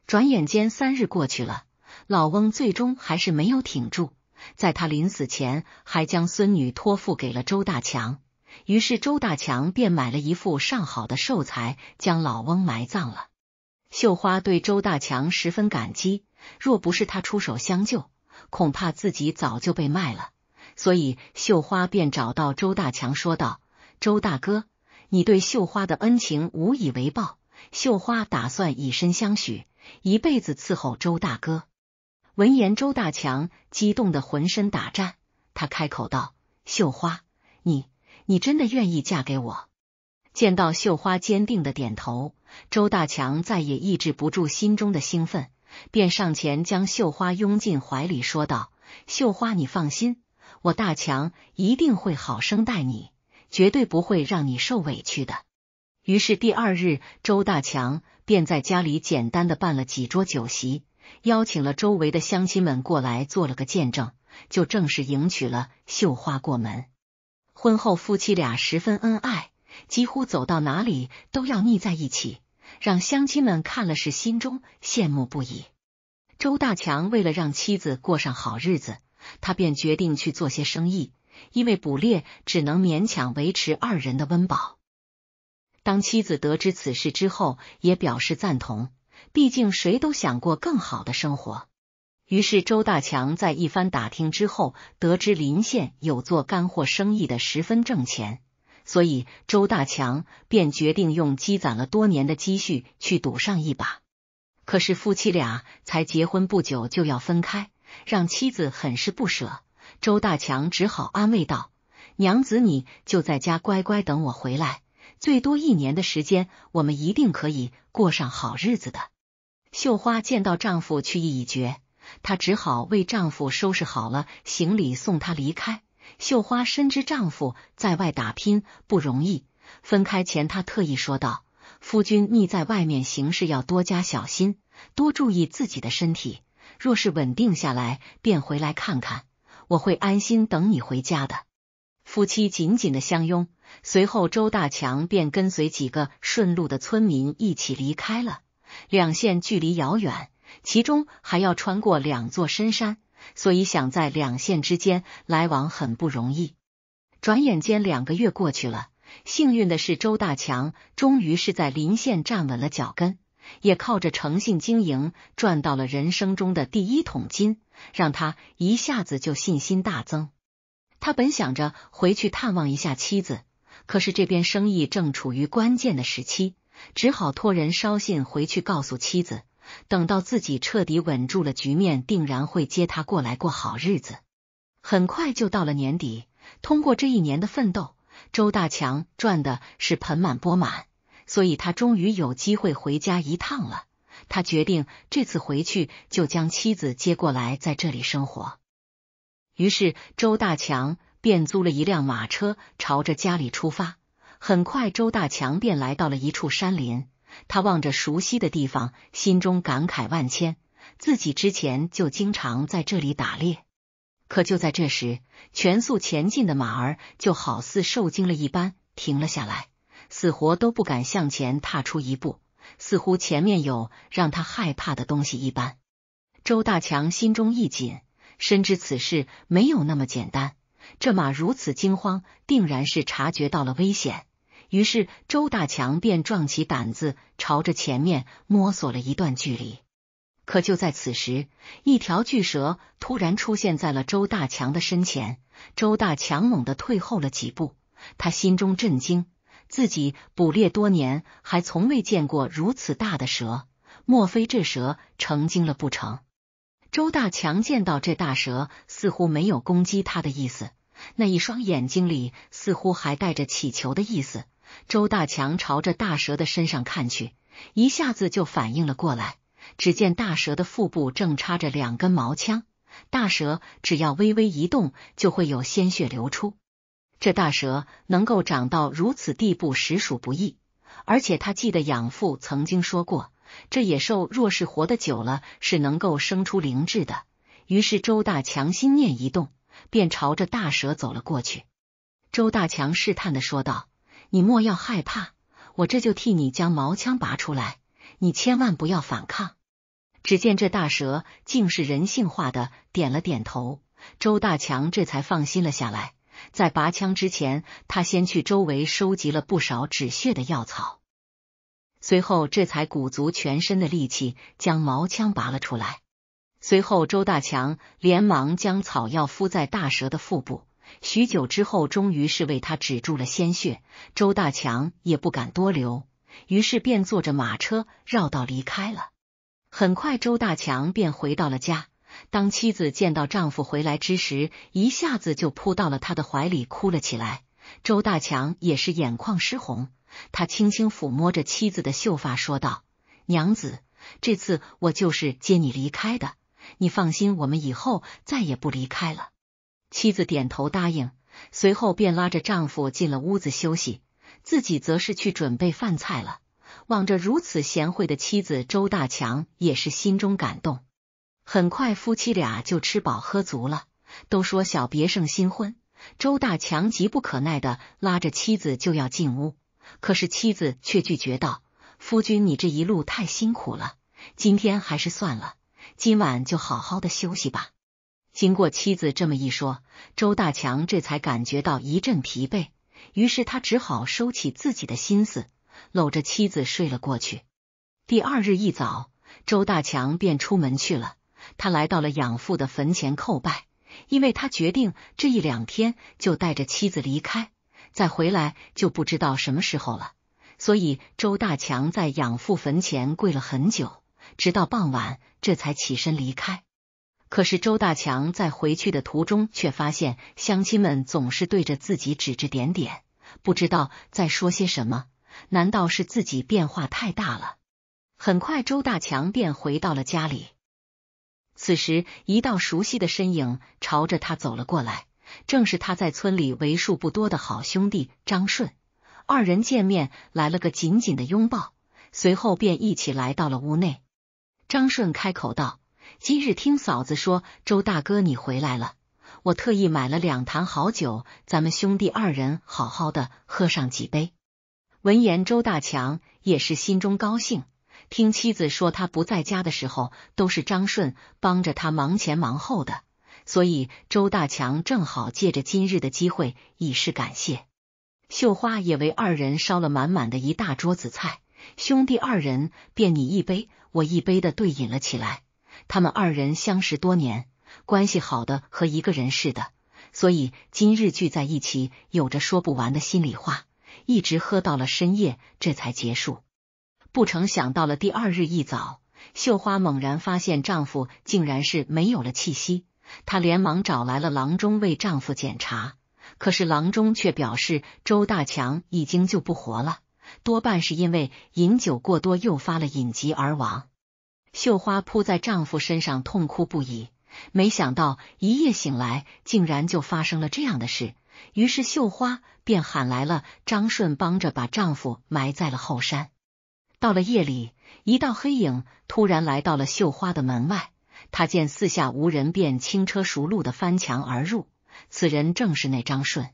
转眼间三日过去了，老翁最终还是没有挺住，在他临死前还将孙女托付给了周大强。于是周大强便买了一副上好的寿材，将老翁埋葬了。绣花对周大强十分感激，若不是他出手相救，恐怕自己早就被卖了。所以，绣花便找到周大强，说道：“周大哥，你对绣花的恩情无以为报，绣花打算以身相许，一辈子伺候周大哥。”闻言，周大强激动的浑身打颤，他开口道：“绣花，你你真的愿意嫁给我？”见到绣花坚定的点头，周大强再也抑制不住心中的兴奋，便上前将绣花拥进怀里，说道：“绣花，你放心。”我大强一定会好生待你，绝对不会让你受委屈的。于是第二日，周大强便在家里简单的办了几桌酒席，邀请了周围的乡亲们过来做了个见证，就正式迎娶了绣花过门。婚后夫妻俩十分恩爱，几乎走到哪里都要腻在一起，让乡亲们看了是心中羡慕不已。周大强为了让妻子过上好日子。他便决定去做些生意，因为捕猎只能勉强维持二人的温饱。当妻子得知此事之后，也表示赞同，毕竟谁都想过更好的生活。于是周大强在一番打听之后，得知林县有做干货生意的，十分挣钱。所以周大强便决定用积攒了多年的积蓄去赌上一把。可是夫妻俩才结婚不久，就要分开。让妻子很是不舍，周大强只好安慰道：“娘子，你就在家乖乖等我回来，最多一年的时间，我们一定可以过上好日子的。”绣花见到丈夫去意已决，她只好为丈夫收拾好了行李，送他离开。绣花深知丈夫在外打拼不容易，分开前她特意说道：“夫君，你在外面行事要多加小心，多注意自己的身体。”若是稳定下来，便回来看看。我会安心等你回家的。夫妻紧紧的相拥，随后周大强便跟随几个顺路的村民一起离开了。两县距离遥远，其中还要穿过两座深山，所以想在两县之间来往很不容易。转眼间两个月过去了，幸运的是，周大强终于是在临县站稳了脚跟。也靠着诚信经营赚到了人生中的第一桶金，让他一下子就信心大增。他本想着回去探望一下妻子，可是这边生意正处于关键的时期，只好托人捎信回去告诉妻子，等到自己彻底稳住了局面，定然会接他过来过好日子。很快就到了年底，通过这一年的奋斗，周大强赚的是盆满钵满。所以他终于有机会回家一趟了。他决定这次回去就将妻子接过来，在这里生活。于是周大强便租了一辆马车，朝着家里出发。很快，周大强便来到了一处山林。他望着熟悉的地方，心中感慨万千。自己之前就经常在这里打猎。可就在这时，全速前进的马儿就好似受惊了一般，停了下来。死活都不敢向前踏出一步，似乎前面有让他害怕的东西一般。周大强心中一紧，深知此事没有那么简单。这马如此惊慌，定然是察觉到了危险。于是，周大强便壮起胆子，朝着前面摸索了一段距离。可就在此时，一条巨蛇突然出现在了周大强的身前。周大强猛的退后了几步，他心中震惊。自己捕猎多年，还从未见过如此大的蛇，莫非这蛇成精了不成？周大强见到这大蛇，似乎没有攻击他的意思，那一双眼睛里似乎还带着乞求的意思。周大强朝着大蛇的身上看去，一下子就反应了过来，只见大蛇的腹部正插着两根毛枪，大蛇只要微微一动，就会有鲜血流出。这大蛇能够长到如此地步，实属不易。而且他记得养父曾经说过，这野兽若是活得久了，是能够生出灵智的。于是周大强心念一动，便朝着大蛇走了过去。周大强试探的说道：“你莫要害怕，我这就替你将毛枪拔出来。你千万不要反抗。”只见这大蛇竟是人性化的点了点头，周大强这才放心了下来。在拔枪之前，他先去周围收集了不少止血的药草，随后这才鼓足全身的力气将毛枪拔了出来。随后，周大强连忙将草药敷在大蛇的腹部，许久之后，终于是为他止住了鲜血。周大强也不敢多留，于是便坐着马车绕道离开了。很快，周大强便回到了家。当妻子见到丈夫回来之时，一下子就扑到了他的怀里，哭了起来。周大强也是眼眶湿红，他轻轻抚摸着妻子的秀发，说道：“娘子，这次我就是接你离开的，你放心，我们以后再也不离开了。”妻子点头答应，随后便拉着丈夫进了屋子休息，自己则是去准备饭菜了。望着如此贤惠的妻子，周大强也是心中感动。很快，夫妻俩就吃饱喝足了。都说小别胜新婚，周大强急不可耐的拉着妻子就要进屋，可是妻子却拒绝道：“夫君，你这一路太辛苦了，今天还是算了，今晚就好好的休息吧。”经过妻子这么一说，周大强这才感觉到一阵疲惫，于是他只好收起自己的心思，搂着妻子睡了过去。第二日一早，周大强便出门去了。他来到了养父的坟前叩拜，因为他决定这一两天就带着妻子离开，再回来就不知道什么时候了。所以周大强在养父坟前跪了很久，直到傍晚这才起身离开。可是周大强在回去的途中，却发现乡亲们总是对着自己指指点点，不知道在说些什么。难道是自己变化太大了？很快，周大强便回到了家里。此时，一道熟悉的身影朝着他走了过来，正是他在村里为数不多的好兄弟张顺。二人见面，来了个紧紧的拥抱，随后便一起来到了屋内。张顺开口道：“今日听嫂子说周大哥你回来了，我特意买了两坛好酒，咱们兄弟二人好好的喝上几杯。”闻言，周大强也是心中高兴。听妻子说，他不在家的时候，都是张顺帮着他忙前忙后的，所以周大强正好借着今日的机会以示感谢。绣花也为二人烧了满满的一大桌子菜，兄弟二人便你一杯我一杯的对饮了起来。他们二人相识多年，关系好的和一个人似的，所以今日聚在一起，有着说不完的心里话，一直喝到了深夜，这才结束。不成想到了，第二日一早，绣花猛然发现丈夫竟然是没有了气息。她连忙找来了郎中为丈夫检查，可是郎中却表示周大强已经救不活了，多半是因为饮酒过多诱发了隐疾而亡。绣花扑在丈夫身上痛哭不已，没想到一夜醒来竟然就发生了这样的事。于是绣花便喊来了张顺，帮着把丈夫埋在了后山。到了夜里，一道黑影突然来到了绣花的门外。他见四下无人，便轻车熟路的翻墙而入。此人正是那张顺。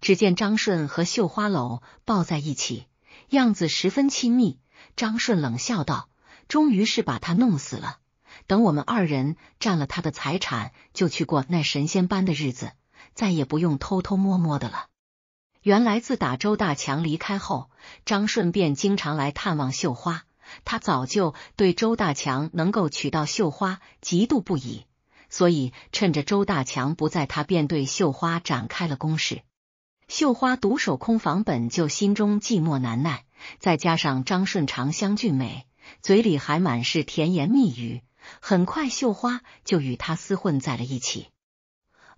只见张顺和绣花搂抱在一起，样子十分亲密。张顺冷笑道：“终于是把他弄死了。等我们二人占了他的财产，就去过那神仙般的日子，再也不用偷偷摸摸的了。”原来，自打周大强离开后，张顺便经常来探望绣花。他早就对周大强能够娶到绣花嫉妒不已，所以趁着周大强不在，他便对绣花展开了攻势。绣花独守空房，本就心中寂寞难耐，再加上张顺长相俊美，嘴里还满是甜言蜜语，很快绣花就与他厮混在了一起。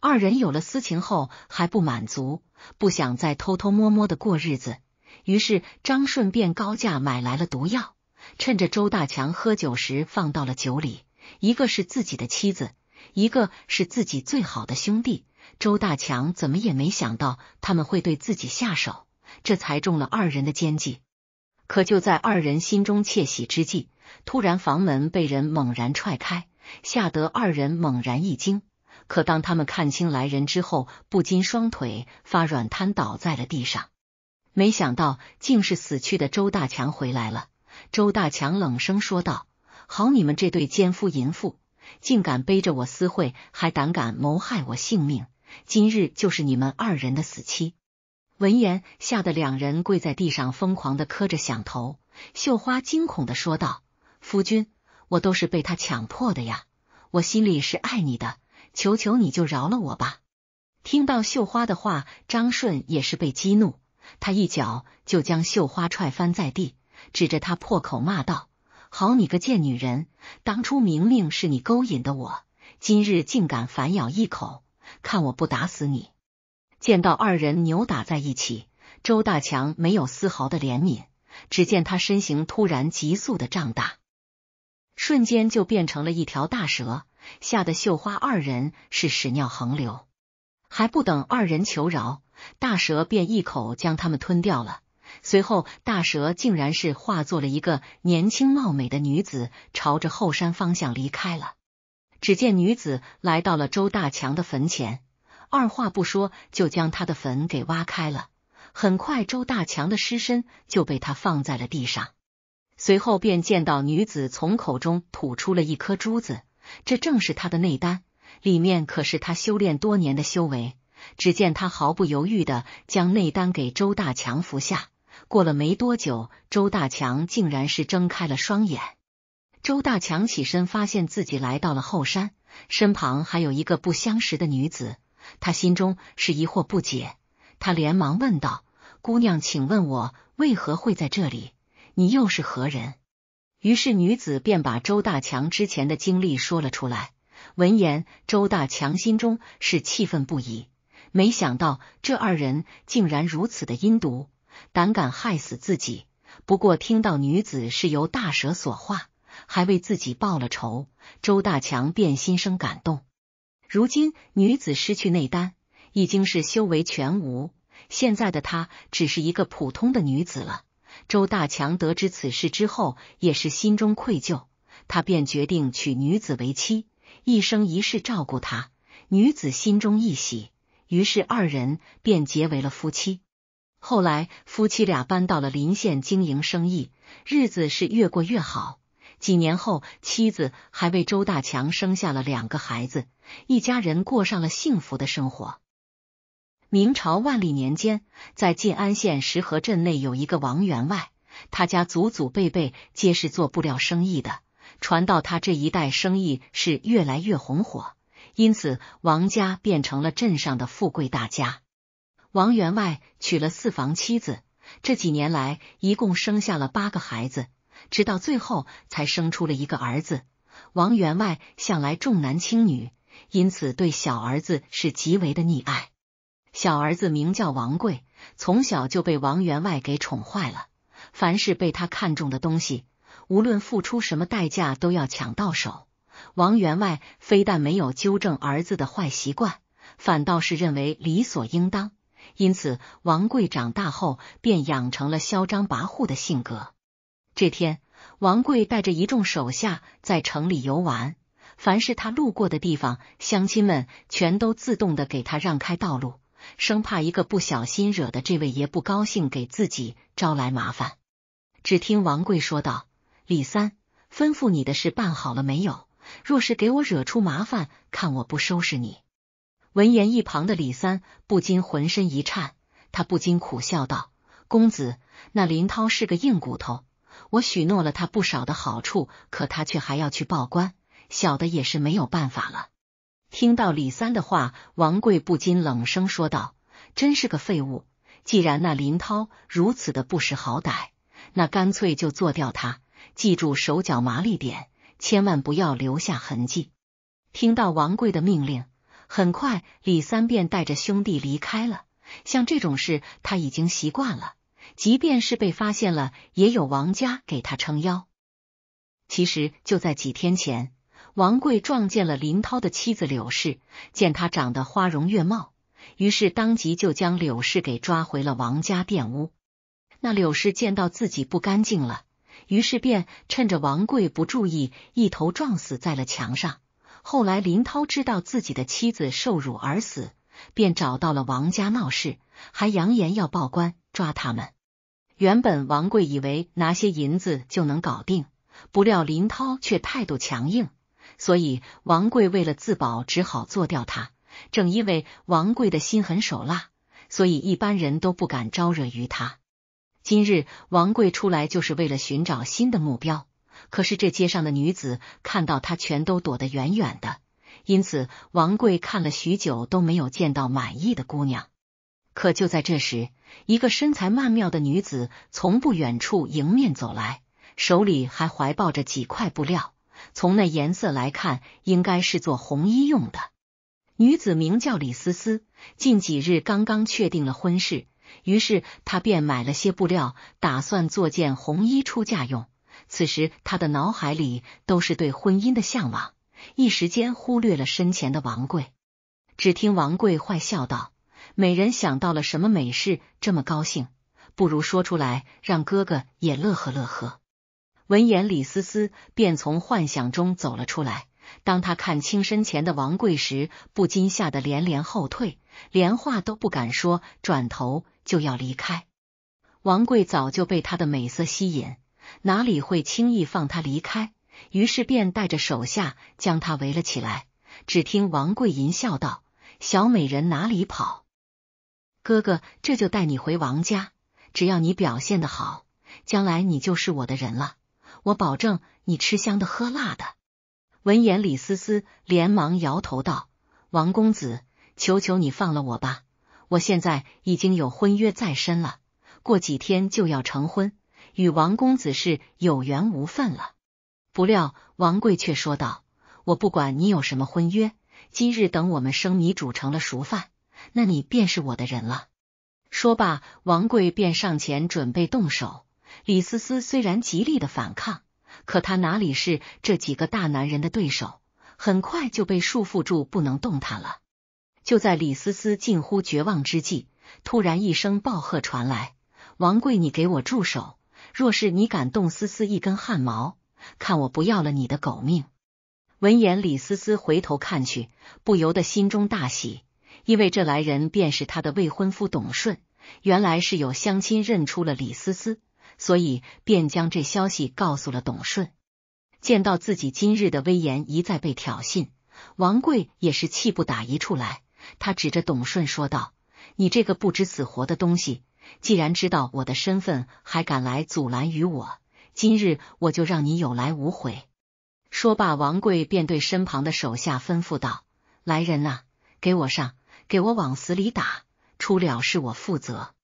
二人有了私情后还不满足，不想再偷偷摸摸的过日子，于是张顺便高价买来了毒药，趁着周大强喝酒时放到了酒里。一个是自己的妻子，一个是自己最好的兄弟。周大强怎么也没想到他们会对自己下手，这才中了二人的奸计。可就在二人心中窃喜之际，突然房门被人猛然踹开，吓得二人猛然一惊。可当他们看清来人之后，不禁双腿发软，瘫倒在了地上。没想到竟是死去的周大强回来了。周大强冷声说道：“好，你们这对奸夫淫妇，竟敢背着我私会，还胆敢谋害我性命！今日就是你们二人的死期！”闻言，吓得两人跪在地上，疯狂的磕着响头。绣花惊恐的说道：“夫君，我都是被他强迫的呀，我心里是爱你的。”求求你，就饶了我吧！听到绣花的话，张顺也是被激怒，他一脚就将绣花踹翻在地，指着他破口骂道：“好你个贱女人，当初明明是你勾引的我，今日竟敢反咬一口，看我不打死你！”见到二人扭打在一起，周大强没有丝毫的怜悯，只见他身形突然急速的胀大，瞬间就变成了一条大蛇。吓得绣花二人是屎尿横流，还不等二人求饶，大蛇便一口将他们吞掉了。随后，大蛇竟然是化作了一个年轻貌美的女子，朝着后山方向离开了。只见女子来到了周大强的坟前，二话不说就将他的坟给挖开了。很快，周大强的尸身就被他放在了地上。随后，便见到女子从口中吐出了一颗珠子。这正是他的内丹，里面可是他修炼多年的修为。只见他毫不犹豫的将内丹给周大强服下。过了没多久，周大强竟然是睁开了双眼。周大强起身，发现自己来到了后山，身旁还有一个不相识的女子。他心中是疑惑不解，他连忙问道：“姑娘，请问我为何会在这里？你又是何人？”于是女子便把周大强之前的经历说了出来。闻言，周大强心中是气愤不已。没想到这二人竟然如此的阴毒，胆敢害死自己。不过听到女子是由大蛇所化，还为自己报了仇，周大强便心生感动。如今女子失去内丹，已经是修为全无，现在的她只是一个普通的女子了。周大强得知此事之后，也是心中愧疚，他便决定娶女子为妻，一生一世照顾她。女子心中一喜，于是二人便结为了夫妻。后来，夫妻俩搬到了临县经营生意，日子是越过越好。几年后，妻子还为周大强生下了两个孩子，一家人过上了幸福的生活。明朝万历年间，在晋安县石河镇内有一个王员外，他家祖祖辈辈皆是做布料生意的，传到他这一代，生意是越来越红火，因此王家变成了镇上的富贵大家。王员外娶了四房妻子，这几年来一共生下了八个孩子，直到最后才生出了一个儿子。王员外向来重男轻女，因此对小儿子是极为的溺爱。小儿子名叫王贵，从小就被王员外给宠坏了。凡是被他看中的东西，无论付出什么代价都要抢到手。王员外非但没有纠正儿子的坏习惯，反倒是认为理所应当。因此，王贵长大后便养成了嚣张跋扈的性格。这天，王贵带着一众手下在城里游玩，凡是他路过的地方，乡亲们全都自动的给他让开道路。生怕一个不小心惹得这位爷不高兴，给自己招来麻烦。只听王贵说道：“李三，吩咐你的事办好了没有？若是给我惹出麻烦，看我不收拾你！”闻言，一旁的李三不禁浑身一颤，他不禁苦笑道：“公子，那林涛是个硬骨头，我许诺了他不少的好处，可他却还要去报官，小的也是没有办法了。”听到李三的话，王贵不禁冷声说道：“真是个废物！既然那林涛如此的不识好歹，那干脆就做掉他。记住手脚麻利点，千万不要留下痕迹。”听到王贵的命令，很快李三便带着兄弟离开了。像这种事，他已经习惯了，即便是被发现了，也有王家给他撑腰。其实就在几天前。王贵撞见了林涛的妻子柳氏，见她长得花容月貌，于是当即就将柳氏给抓回了王家店屋。那柳氏见到自己不干净了，于是便趁着王贵不注意，一头撞死在了墙上。后来林涛知道自己的妻子受辱而死，便找到了王家闹事，还扬言要报官抓他们。原本王贵以为拿些银子就能搞定，不料林涛却态度强硬。所以王贵为了自保，只好做掉他。正因为王贵的心狠手辣，所以一般人都不敢招惹于他。今日王贵出来就是为了寻找新的目标，可是这街上的女子看到他，全都躲得远远的。因此，王贵看了许久都没有见到满意的姑娘。可就在这时，一个身材曼妙的女子从不远处迎面走来，手里还怀抱着几块布料。从那颜色来看，应该是做红衣用的。女子名叫李思思，近几日刚刚确定了婚事，于是她便买了些布料，打算做件红衣出嫁用。此时她的脑海里都是对婚姻的向往，一时间忽略了身前的王贵。只听王贵坏笑道：“美人想到了什么美事，这么高兴？不如说出来，让哥哥也乐呵乐呵。”闻言，李思思便从幻想中走了出来。当他看清身前的王贵时，不禁吓得连连后退，连话都不敢说，转头就要离开。王贵早就被他的美色吸引，哪里会轻易放他离开？于是便带着手下将他围了起来。只听王贵淫笑道：“小美人哪里跑？哥哥这就带你回王家，只要你表现的好，将来你就是我的人了。”我保证你吃香的喝辣的。闻言，李思思连忙摇头道：“王公子，求求你放了我吧！我现在已经有婚约在身了，过几天就要成婚，与王公子是有缘无分了。”不料王贵却说道：“我不管你有什么婚约，今日等我们生米煮成了熟饭，那你便是我的人了。”说罢，王贵便上前准备动手。李思思虽然极力的反抗，可她哪里是这几个大男人的对手？很快就被束缚住，不能动弹了。就在李思思近乎绝望之际，突然一声暴喝传来：“王贵，你给我住手！若是你敢动思思一根汗毛，看我不要了你的狗命！”闻言，李思思回头看去，不由得心中大喜，因为这来人便是他的未婚夫董顺。原来是有相亲认出了李思思。所以便将这消息告诉了董顺。见到自己今日的威严一再被挑衅，王贵也是气不打一处来。他指着董顺说道：“你这个不知死活的东西，既然知道我的身份，还敢来阻拦于我？今日我就让你有来无回！”说罢，王贵便对身旁的手下吩咐道：“来人呐，给我上，给我往死里打！出了事我负责。”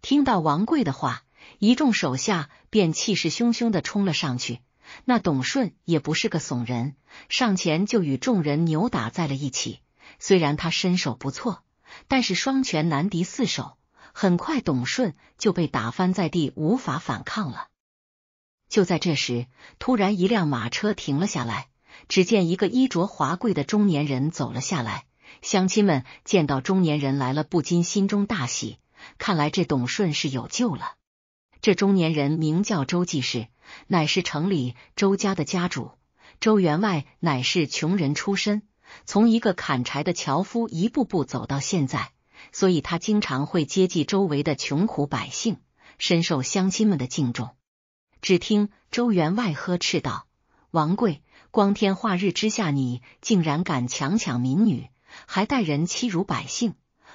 听到王贵的话。一众手下便气势汹汹的冲了上去，那董顺也不是个怂人，上前就与众人扭打在了一起。虽然他身手不错，但是双拳难敌四手，很快董顺就被打翻在地，无法反抗了。就在这时，突然一辆马车停了下来，只见一个衣着华贵的中年人走了下来。乡亲们见到中年人来了，不禁心中大喜，看来这董顺是有救了。这中年人名叫周继世，乃是城里周家的家主。周员外乃是穷人出身，从一个砍柴的樵夫一步步走到现在，所以他经常会接济周围的穷苦百姓，深受乡亲们的敬重。只听周员外呵斥道：“王贵，光天化日之下，你竟然敢强抢民女，还带人欺辱百姓！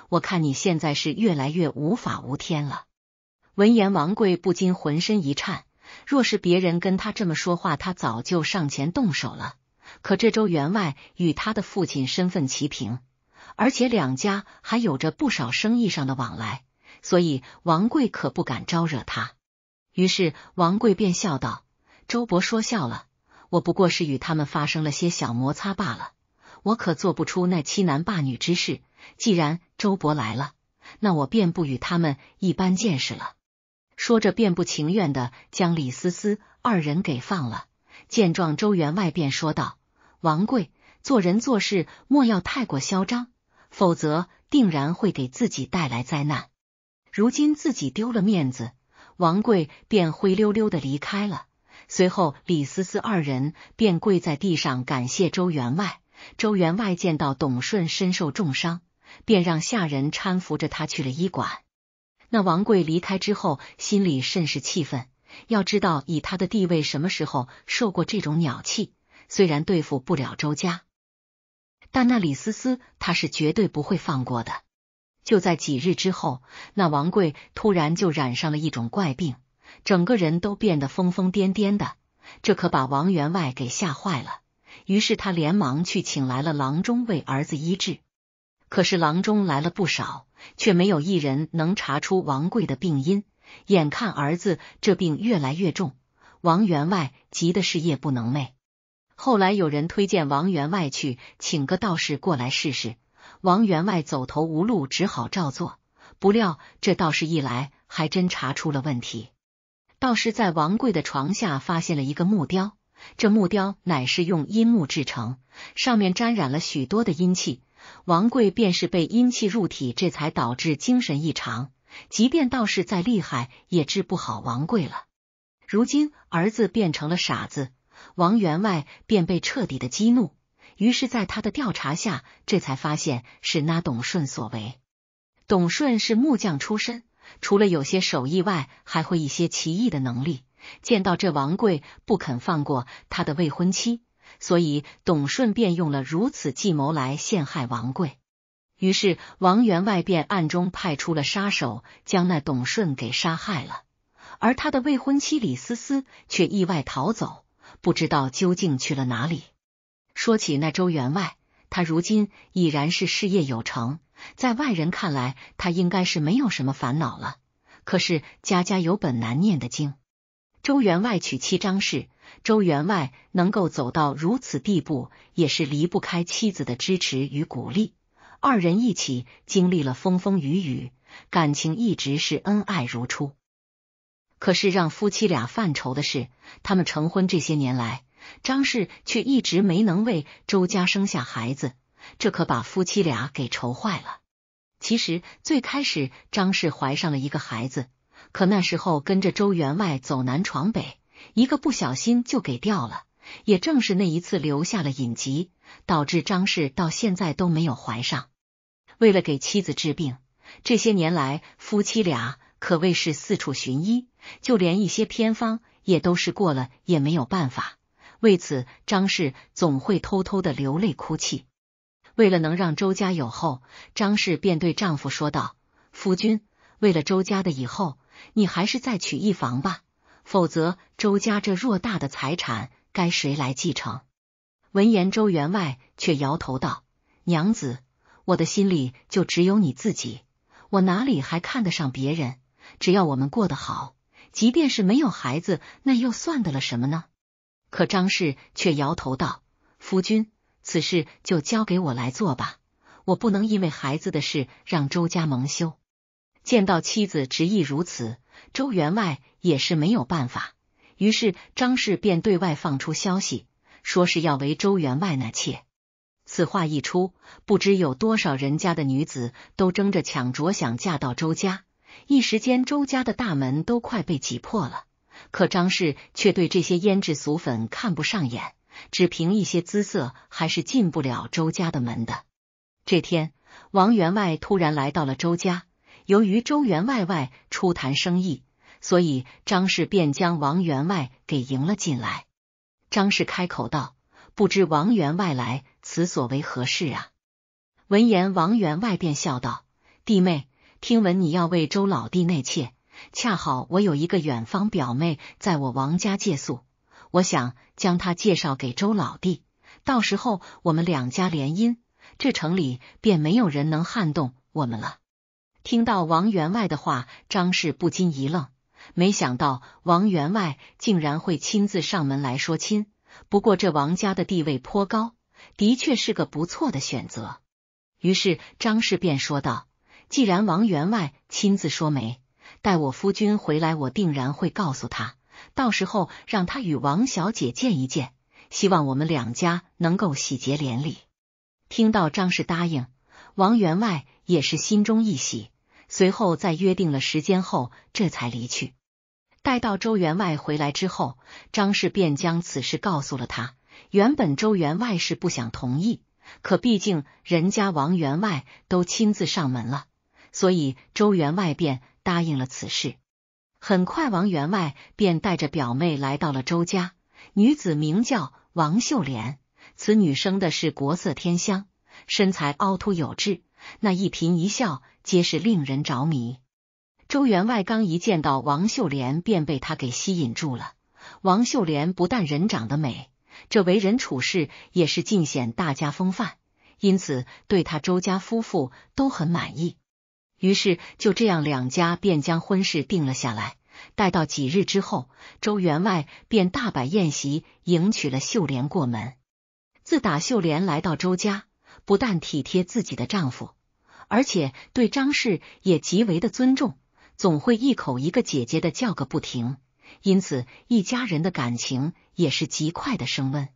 我看你现在是越来越无法无天了。”闻言，王贵不禁浑身一颤。若是别人跟他这么说话，他早就上前动手了。可这周员外与他的父亲身份齐平，而且两家还有着不少生意上的往来，所以王贵可不敢招惹他。于是，王贵便笑道：“周伯说笑了，我不过是与他们发生了些小摩擦罢了。我可做不出那欺男霸女之事。既然周伯来了，那我便不与他们一般见识了。”说着，便不情愿的将李思思二人给放了。见状，周员外便说道：“王贵，做人做事莫要太过嚣张，否则定然会给自己带来灾难。如今自己丢了面子，王贵便灰溜溜的离开了。随后，李思思二人便跪在地上感谢周员外。周员外见到董顺身受重伤，便让下人搀扶着他去了医馆。”那王贵离开之后，心里甚是气愤。要知道，以他的地位，什么时候受过这种鸟气？虽然对付不了周家，但那李思思，他是绝对不会放过的。就在几日之后，那王贵突然就染上了一种怪病，整个人都变得疯疯癫癫的。这可把王员外给吓坏了，于是他连忙去请来了郎中为儿子医治。可是郎中来了不少，却没有一人能查出王贵的病因。眼看儿子这病越来越重，王员外急的是夜不能寐。后来有人推荐王员外去请个道士过来试试。王员外走投无路，只好照做。不料这道士一来，还真查出了问题。道士在王贵的床下发现了一个木雕，这木雕乃是用阴木制成，上面沾染了许多的阴气。王贵便是被阴气入体，这才导致精神异常。即便道士再厉害，也治不好王贵了。如今儿子变成了傻子，王员外便被彻底的激怒。于是，在他的调查下，这才发现是那董顺所为。董顺是木匠出身，除了有些手艺外，还会一些奇异的能力。见到这王贵不肯放过他的未婚妻。所以，董顺便用了如此计谋来陷害王贵。于是，王员外便暗中派出了杀手，将那董顺给杀害了。而他的未婚妻李思思却意外逃走，不知道究竟去了哪里。说起那周员外，他如今已然是事业有成，在外人看来，他应该是没有什么烦恼了。可是，家家有本难念的经。周员外娶妻张氏。周员外能够走到如此地步，也是离不开妻子的支持与鼓励。二人一起经历了风风雨雨，感情一直是恩爱如初。可是让夫妻俩犯愁的是，他们成婚这些年来，张氏却一直没能为周家生下孩子，这可把夫妻俩给愁坏了。其实最开始张氏怀上了一个孩子，可那时候跟着周员外走南闯北。一个不小心就给掉了，也正是那一次留下了隐疾，导致张氏到现在都没有怀上。为了给妻子治病，这些年来夫妻俩可谓是四处寻医，就连一些偏方也都是过了也没有办法。为此，张氏总会偷偷的流泪哭泣。为了能让周家有后，张氏便对丈夫说道：“夫君，为了周家的以后，你还是再娶一房吧。”否则，周家这偌大的财产该谁来继承？闻言，周员外却摇头道：“娘子，我的心里就只有你自己，我哪里还看得上别人？只要我们过得好，即便是没有孩子，那又算得了什么呢？”可张氏却摇头道：“夫君，此事就交给我来做吧，我不能因为孩子的事让周家蒙羞。”见到妻子执意如此。周员外也是没有办法，于是张氏便对外放出消息，说是要为周员外纳妾。此话一出，不知有多少人家的女子都争着抢着想嫁到周家，一时间周家的大门都快被挤破了。可张氏却对这些胭脂俗粉看不上眼，只凭一些姿色还是进不了周家的门的。这天，王员外突然来到了周家。由于周员外外出谈生意，所以张氏便将王员外给迎了进来。张氏开口道：“不知王员外来此所为何事啊？”闻言，王员外便笑道：“弟妹，听闻你要为周老弟纳妾，恰好我有一个远方表妹在我王家借宿，我想将她介绍给周老弟，到时候我们两家联姻，这城里便没有人能撼动我们了。”听到王员外的话，张氏不禁一愣，没想到王员外竟然会亲自上门来说亲。不过这王家的地位颇高，的确是个不错的选择。于是张氏便说道：“既然王员外亲自说媒，待我夫君回来，我定然会告诉他，到时候让他与王小姐见一见，希望我们两家能够喜结连理。”听到张氏答应，王员外也是心中一喜。随后，在约定了时间后，这才离去。待到周员外回来之后，张氏便将此事告诉了他。原本周员外是不想同意，可毕竟人家王员外都亲自上门了，所以周员外便答应了此事。很快，王员外便带着表妹来到了周家，女子名叫王秀莲，此女生的是国色天香，身材凹凸有致。那一颦一笑皆是令人着迷。周员外刚一见到王秀莲，便被她给吸引住了。王秀莲不但人长得美，这为人处事也是尽显大家风范，因此对他周家夫妇都很满意。于是就这样，两家便将婚事定了下来。待到几日之后，周员外便大摆宴席迎娶了秀莲过门。自打秀莲来到周家。不但体贴自己的丈夫，而且对张氏也极为的尊重，总会一口一个姐姐的叫个不停，因此一家人的感情也是极快的升温。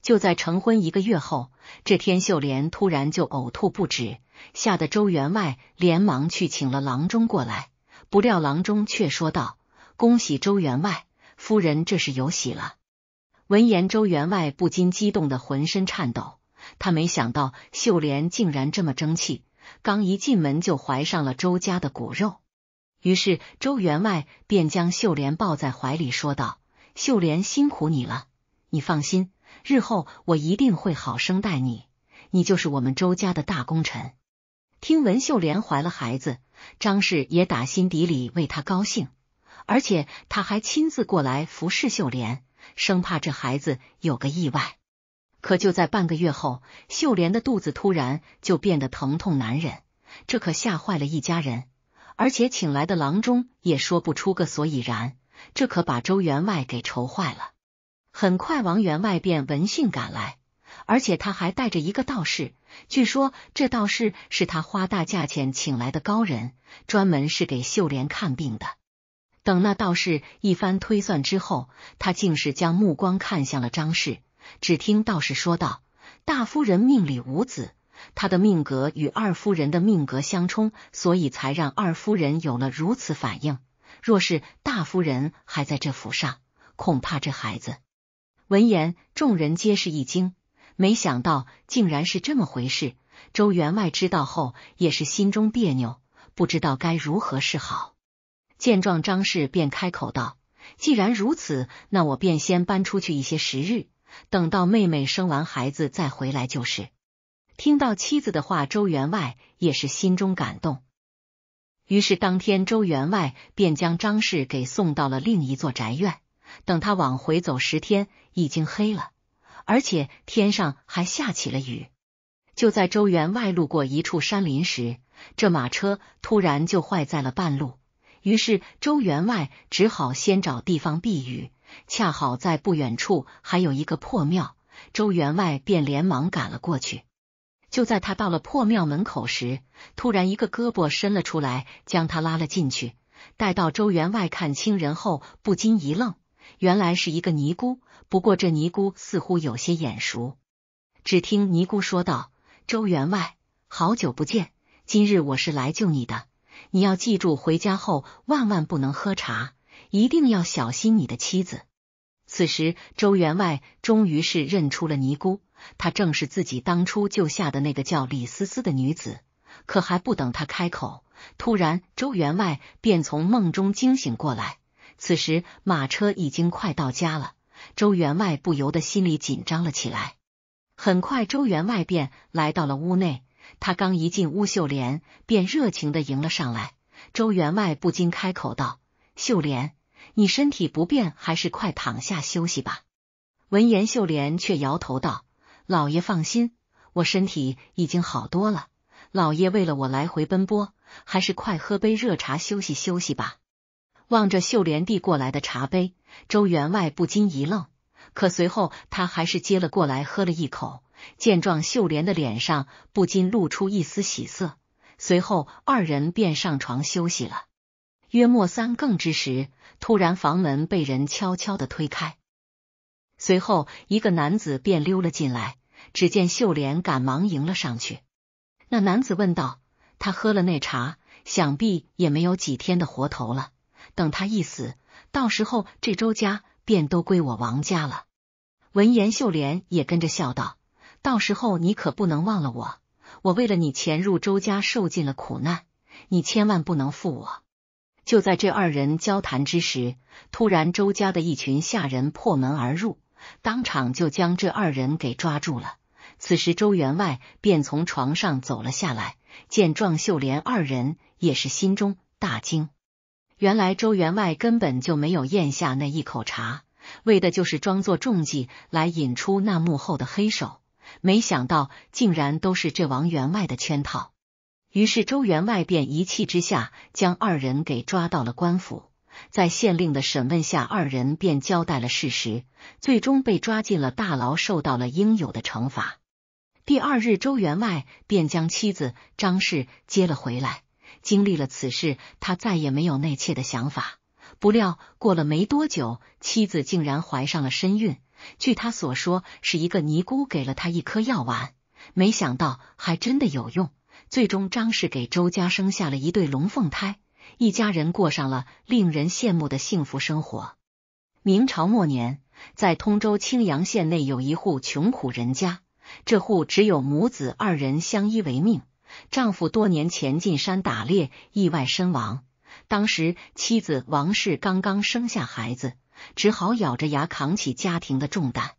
就在成婚一个月后，这天秀莲突然就呕吐不止，吓得周员外连忙去请了郎中过来，不料郎中却说道：“恭喜周员外夫人，这是有喜了。”闻言，周员外不禁激动的浑身颤抖。他没想到秀莲竟然这么争气，刚一进门就怀上了周家的骨肉。于是周员外便将秀莲抱在怀里，说道：“秀莲，辛苦你了。你放心，日后我一定会好生待你。你就是我们周家的大功臣。”听闻秀莲怀了孩子，张氏也打心底里为她高兴，而且他还亲自过来服侍秀莲，生怕这孩子有个意外。可就在半个月后，秀莲的肚子突然就变得疼痛难忍，这可吓坏了一家人。而且请来的郎中也说不出个所以然，这可把周员外给愁坏了。很快，王员外便闻讯赶来，而且他还带着一个道士。据说这道士是他花大价钱请来的高人，专门是给秀莲看病的。等那道士一番推算之后，他竟是将目光看向了张氏。只听道士说道：“大夫人命里无子，她的命格与二夫人的命格相冲，所以才让二夫人有了如此反应。若是大夫人还在这府上，恐怕这孩子……”闻言，众人皆是一惊，没想到竟然是这么回事。周员外知道后，也是心中别扭，不知道该如何是好。见状，张氏便开口道：“既然如此，那我便先搬出去一些时日。”等到妹妹生完孩子再回来就是。听到妻子的话，周员外也是心中感动。于是当天，周员外便将张氏给送到了另一座宅院。等他往回走，十天已经黑了，而且天上还下起了雨。就在周员外路过一处山林时，这马车突然就坏在了半路。于是周员外只好先找地方避雨。恰好在不远处还有一个破庙，周员外便连忙赶了过去。就在他到了破庙门口时，突然一个胳膊伸了出来，将他拉了进去。待到周员外看清人后，不禁一愣，原来是一个尼姑。不过这尼姑似乎有些眼熟。只听尼姑说道：“周员外，好久不见，今日我是来救你的。你要记住，回家后万万不能喝茶。”一定要小心你的妻子。此时，周员外终于是认出了尼姑，她正是自己当初救下的那个叫李思思的女子。可还不等他开口，突然，周员外便从梦中惊醒过来。此时，马车已经快到家了，周员外不由得心里紧张了起来。很快，周员外便来到了屋内，他刚一进屋，秀莲便热情的迎了上来。周员外不禁开口道：“秀莲。”你身体不便，还是快躺下休息吧。闻言，秀莲却摇头道：“老爷放心，我身体已经好多了。老爷为了我来回奔波，还是快喝杯热茶休息休息吧。”望着秀莲递过来的茶杯，周员外不禁一愣，可随后他还是接了过来喝了一口。见状，秀莲的脸上不禁露出一丝喜色。随后，二人便上床休息了。约莫三更之时，突然房门被人悄悄的推开，随后一个男子便溜了进来。只见秀莲赶忙迎了上去。那男子问道：“他喝了那茶，想必也没有几天的活头了。等他一死，到时候这周家便都归我王家了。”闻言，秀莲也跟着笑道：“到时候你可不能忘了我，我为了你潜入周家，受尽了苦难，你千万不能负我。”就在这二人交谈之时，突然周家的一群下人破门而入，当场就将这二人给抓住了。此时周员外便从床上走了下来，见状秀莲二人也是心中大惊。原来周员外根本就没有咽下那一口茶，为的就是装作中计来引出那幕后的黑手。没想到竟然都是这王员外的圈套。于是周员外便一气之下将二人给抓到了官府，在县令的审问下，二人便交代了事实，最终被抓进了大牢，受到了应有的惩罚。第二日，周员外便将妻子张氏接了回来。经历了此事，他再也没有内妾的想法。不料过了没多久，妻子竟然怀上了身孕。据他所说，是一个尼姑给了他一颗药丸，没想到还真的有用。最终，张氏给周家生下了一对龙凤胎，一家人过上了令人羡慕的幸福生活。明朝末年，在通州青阳县内有一户穷苦人家，这户只有母子二人相依为命，丈夫多年前进山打猎意外身亡，当时妻子王氏刚刚生下孩子，只好咬着牙扛起家庭的重担。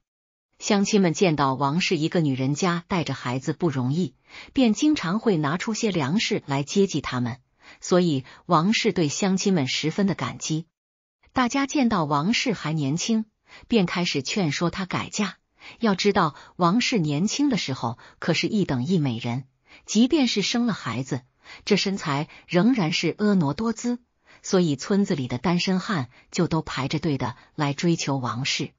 乡亲们见到王氏一个女人家带着孩子不容易，便经常会拿出些粮食来接济他们，所以王氏对乡亲们十分的感激。大家见到王氏还年轻，便开始劝说她改嫁。要知道王氏年轻的时候可是一等一美人，即便是生了孩子，这身材仍然是婀娜多姿，所以村子里的单身汉就都排着队的来追求王氏。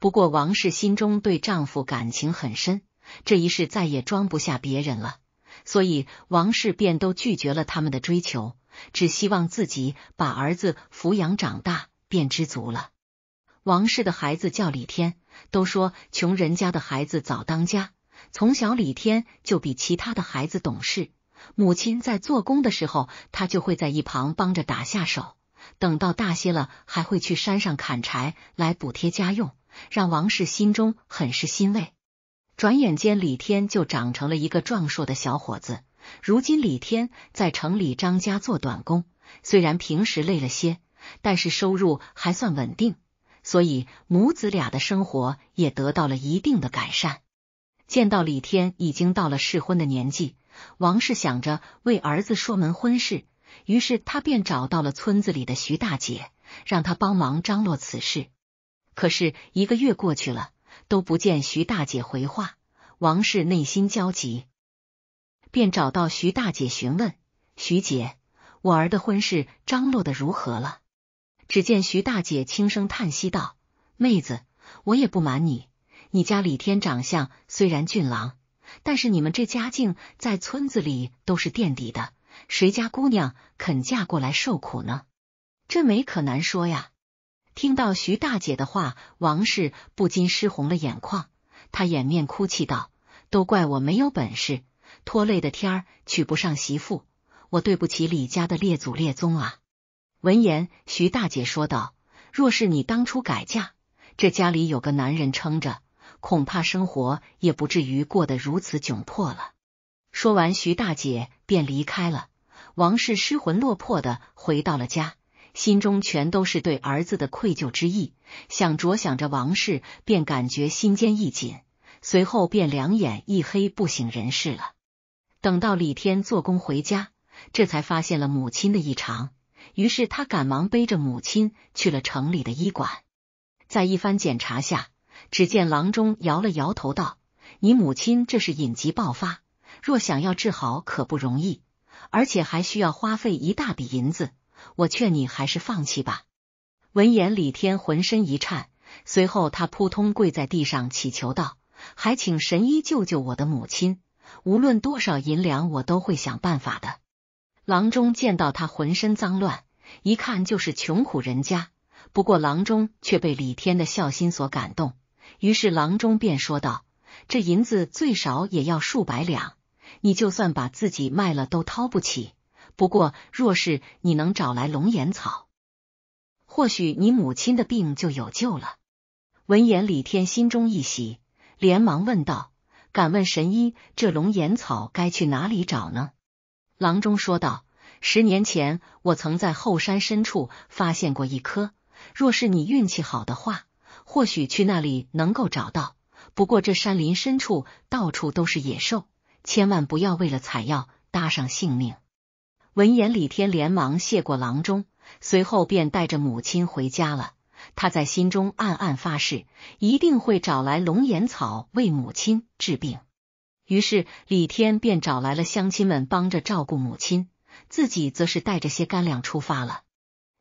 不过王氏心中对丈夫感情很深，这一世再也装不下别人了，所以王氏便都拒绝了他们的追求，只希望自己把儿子抚养长大便知足了。王氏的孩子叫李天，都说穷人家的孩子早当家，从小李天就比其他的孩子懂事。母亲在做工的时候，他就会在一旁帮着打下手；等到大些了，还会去山上砍柴来补贴家用。让王氏心中很是欣慰。转眼间，李天就长成了一个壮硕的小伙子。如今，李天在城里张家做短工，虽然平时累了些，但是收入还算稳定，所以母子俩的生活也得到了一定的改善。见到李天已经到了适婚的年纪，王氏想着为儿子说门婚事，于是他便找到了村子里的徐大姐，让她帮忙张罗此事。可是一个月过去了，都不见徐大姐回话，王氏内心焦急，便找到徐大姐询问：“徐姐，我儿的婚事张罗的如何了？”只见徐大姐轻声叹息道：“妹子，我也不瞒你，你家李天长相虽然俊朗，但是你们这家境在村子里都是垫底的，谁家姑娘肯嫁过来受苦呢？这没可难说呀。”听到徐大姐的话，王氏不禁湿红了眼眶，她掩面哭泣道：“都怪我没有本事，拖累的天儿娶不上媳妇，我对不起李家的列祖列宗啊！”闻言，徐大姐说道：“若是你当初改嫁，这家里有个男人撑着，恐怕生活也不至于过得如此窘迫了。”说完，徐大姐便离开了。王氏失魂落魄的回到了家。心中全都是对儿子的愧疚之意，想着想着，王氏便感觉心间一紧，随后便两眼一黑，不省人事了。等到李天做工回家，这才发现了母亲的异常，于是他赶忙背着母亲去了城里的医馆，在一番检查下，只见郎中摇了摇头道：“你母亲这是隐疾爆发，若想要治好可不容易，而且还需要花费一大笔银子。”我劝你还是放弃吧。闻言，李天浑身一颤，随后他扑通跪在地上，祈求道：“还请神医救救我的母亲，无论多少银两，我都会想办法的。”郎中见到他浑身脏乱，一看就是穷苦人家，不过郎中却被李天的孝心所感动，于是郎中便说道：“这银子最少也要数百两，你就算把自己卖了都掏不起。”不过，若是你能找来龙眼草，或许你母亲的病就有救了。闻言，李天心中一喜，连忙问道：“敢问神医，这龙眼草该去哪里找呢？”郎中说道：“十年前，我曾在后山深处发现过一棵，若是你运气好的话，或许去那里能够找到。不过，这山林深处到处都是野兽，千万不要为了采药搭上性命。”闻言，李天连忙谢过郎中，随后便带着母亲回家了。他在心中暗暗发誓，一定会找来龙眼草为母亲治病。于是，李天便找来了乡亲们帮着照顾母亲，自己则是带着些干粮出发了。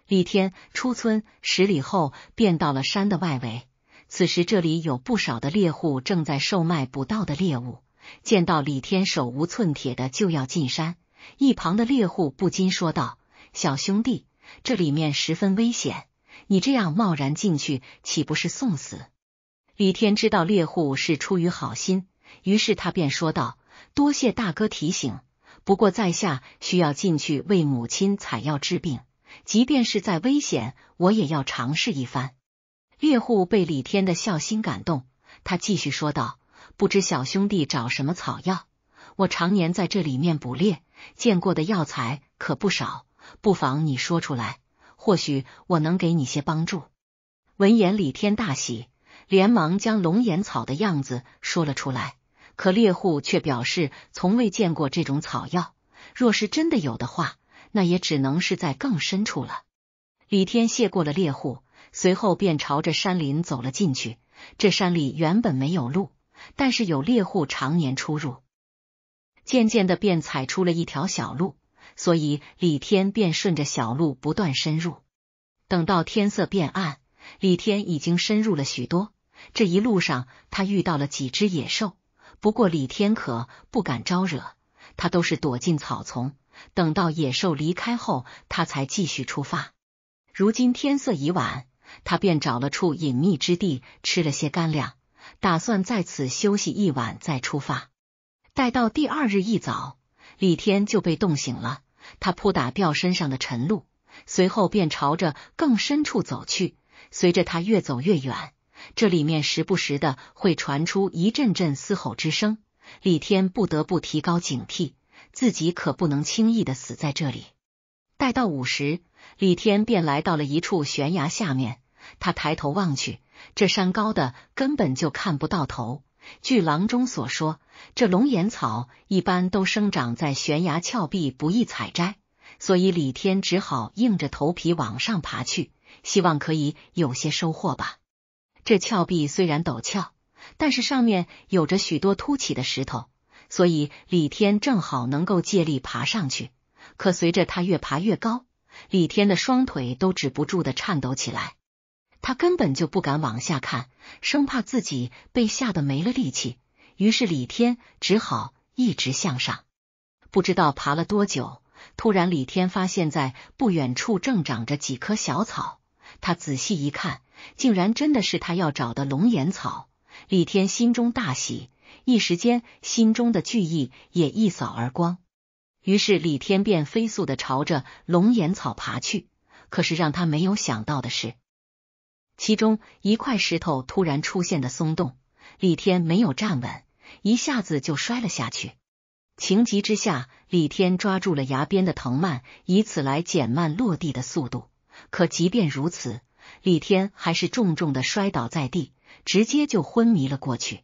李天出村十里后，便到了山的外围。此时，这里有不少的猎户正在售卖捕到的猎物，见到李天手无寸铁的就要进山。一旁的猎户不禁说道：“小兄弟，这里面十分危险，你这样贸然进去，岂不是送死？”李天知道猎户是出于好心，于是他便说道：“多谢大哥提醒，不过在下需要进去为母亲采药治病，即便是再危险，我也要尝试一番。”猎户被李天的孝心感动，他继续说道：“不知小兄弟找什么草药？”我常年在这里面捕猎，见过的药材可不少，不妨你说出来，或许我能给你些帮助。闻言，李天大喜，连忙将龙眼草的样子说了出来。可猎户却表示从未见过这种草药，若是真的有的话，那也只能是在更深处了。李天谢过了猎户，随后便朝着山林走了进去。这山里原本没有路，但是有猎户常年出入。渐渐的，便踩出了一条小路，所以李天便顺着小路不断深入。等到天色变暗，李天已经深入了许多。这一路上，他遇到了几只野兽，不过李天可不敢招惹，他都是躲进草丛，等到野兽离开后，他才继续出发。如今天色已晚，他便找了处隐秘之地，吃了些干粮，打算在此休息一晚再出发。待到第二日一早，李天就被冻醒了。他扑打掉身上的晨露，随后便朝着更深处走去。随着他越走越远，这里面时不时的会传出一阵阵嘶吼之声，李天不得不提高警惕，自己可不能轻易的死在这里。待到午时，李天便来到了一处悬崖下面。他抬头望去，这山高的根本就看不到头。据郎中所说，这龙眼草一般都生长在悬崖峭壁，不易采摘，所以李天只好硬着头皮往上爬去，希望可以有些收获吧。这峭壁虽然陡峭，但是上面有着许多凸起的石头，所以李天正好能够借力爬上去。可随着他越爬越高，李天的双腿都止不住的颤抖起来。他根本就不敢往下看，生怕自己被吓得没了力气。于是李天只好一直向上。不知道爬了多久，突然李天发现在不远处正长着几棵小草。他仔细一看，竟然真的是他要找的龙眼草。李天心中大喜，一时间心中的惧意也一扫而光。于是李天便飞速的朝着龙眼草爬去。可是让他没有想到的是。其中一块石头突然出现的松动，李天没有站稳，一下子就摔了下去。情急之下，李天抓住了崖边的藤蔓，以此来减慢落地的速度。可即便如此，李天还是重重的摔倒在地，直接就昏迷了过去。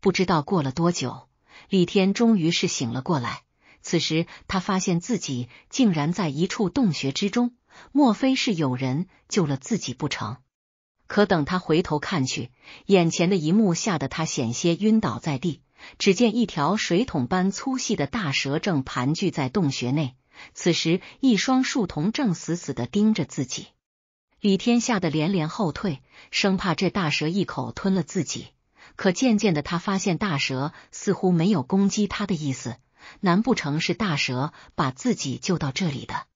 不知道过了多久，李天终于是醒了过来。此时他发现自己竟然在一处洞穴之中，莫非是有人救了自己不成？可等他回头看去，眼前的一幕吓得他险些晕倒在地。只见一条水桶般粗细的大蛇正盘踞在洞穴内，此时一双树瞳正死死的盯着自己。李天吓得连连后退，生怕这大蛇一口吞了自己。可渐渐的，他发现大蛇似乎没有攻击他的意思，难不成是大蛇把自己救到这里的？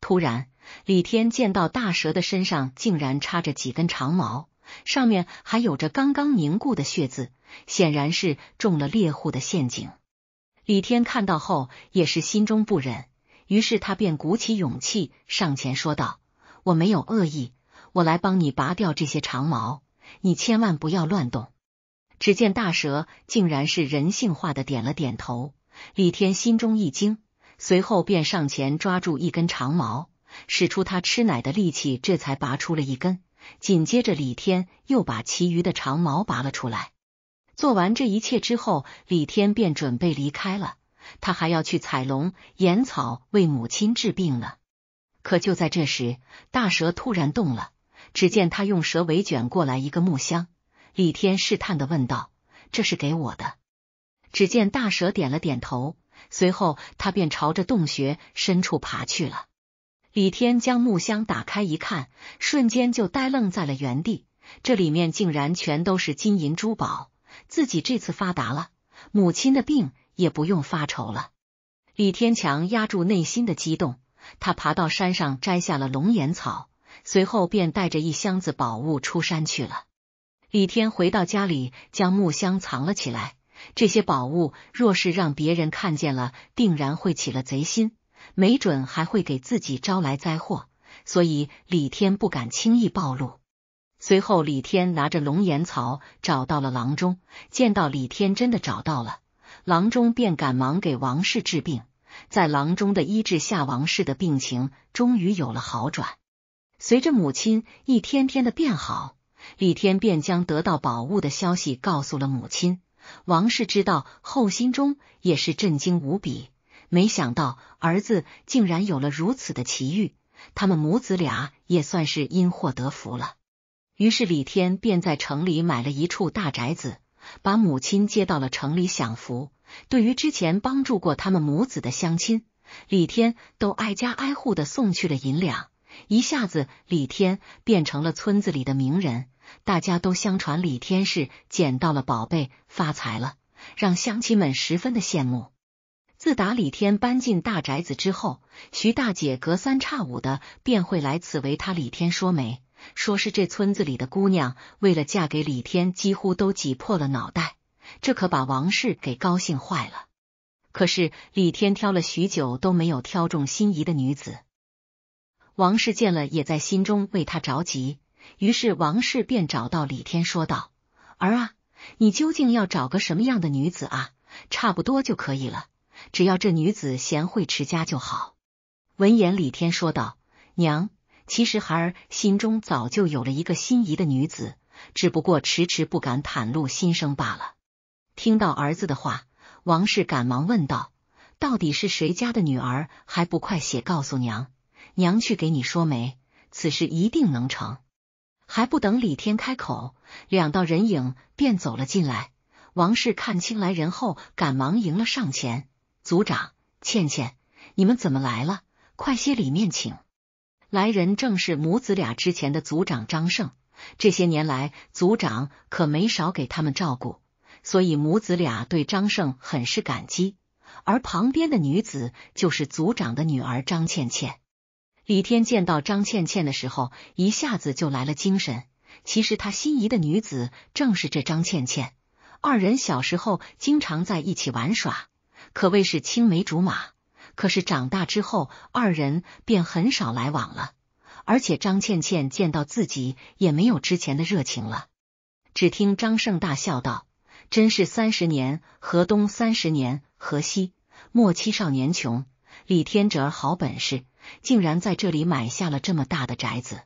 突然。李天见到大蛇的身上竟然插着几根长矛，上面还有着刚刚凝固的血渍，显然是中了猎户的陷阱。李天看到后也是心中不忍，于是他便鼓起勇气上前说道：“我没有恶意，我来帮你拔掉这些长矛，你千万不要乱动。”只见大蛇竟然是人性化的点了点头，李天心中一惊，随后便上前抓住一根长矛。使出他吃奶的力气，这才拔出了一根。紧接着，李天又把其余的长毛拔了出来。做完这一切之后，李天便准备离开了。他还要去采龙岩草为母亲治病呢。可就在这时，大蛇突然动了。只见他用蛇尾卷过来一个木箱。李天试探的问道：“这是给我的？”只见大蛇点了点头。随后，他便朝着洞穴深处爬去了。李天将木箱打开一看，瞬间就呆愣在了原地。这里面竟然全都是金银珠宝，自己这次发达了，母亲的病也不用发愁了。李天强压住内心的激动，他爬到山上摘下了龙眼草，随后便带着一箱子宝物出山去了。李天回到家里，将木箱藏了起来。这些宝物若是让别人看见了，定然会起了贼心。没准还会给自己招来灾祸，所以李天不敢轻易暴露。随后，李天拿着龙岩草找到了郎中，见到李天真的找到了，郎中便赶忙给王氏治病。在郎中的医治下，王氏的病情终于有了好转。随着母亲一天天的变好，李天便将得到宝物的消息告诉了母亲。王氏知道后，心中也是震惊无比。没想到儿子竟然有了如此的奇遇，他们母子俩也算是因祸得福了。于是李天便在城里买了一处大宅子，把母亲接到了城里享福。对于之前帮助过他们母子的乡亲，李天都挨家挨户的送去了银两，一下子李天变成了村子里的名人，大家都相传李天是捡到了宝贝发财了，让乡亲们十分的羡慕。自打李天搬进大宅子之后，徐大姐隔三差五的便会来此为他李天说媒，说是这村子里的姑娘为了嫁给李天，几乎都挤破了脑袋，这可把王氏给高兴坏了。可是李天挑了许久都没有挑中心仪的女子，王氏见了也在心中为他着急。于是王氏便找到李天说道：“儿啊，你究竟要找个什么样的女子啊？差不多就可以了。”只要这女子贤惠持家就好。闻言，李天说道：“娘，其实孩儿心中早就有了一个心仪的女子，只不过迟迟不敢袒露心声罢了。”听到儿子的话，王氏赶忙问道：“到底是谁家的女儿？还不快写告诉娘，娘去给你说媒，此事一定能成。”还不等李天开口，两道人影便走了进来。王氏看清来人后，赶忙迎了上前。组长，倩倩，你们怎么来了？快些，里面请。来人正是母子俩之前的组长张胜。这些年来，组长可没少给他们照顾，所以母子俩对张胜很是感激。而旁边的女子就是组长的女儿张倩倩。李天见到张倩倩的时候，一下子就来了精神。其实他心仪的女子正是这张倩倩。二人小时候经常在一起玩耍。可谓是青梅竹马，可是长大之后，二人便很少来往了。而且张倩倩见到自己也没有之前的热情了。只听张胜大笑道：“真是三十年河东，三十年河西，莫欺少年穷。”李天哲好本事，竟然在这里买下了这么大的宅子。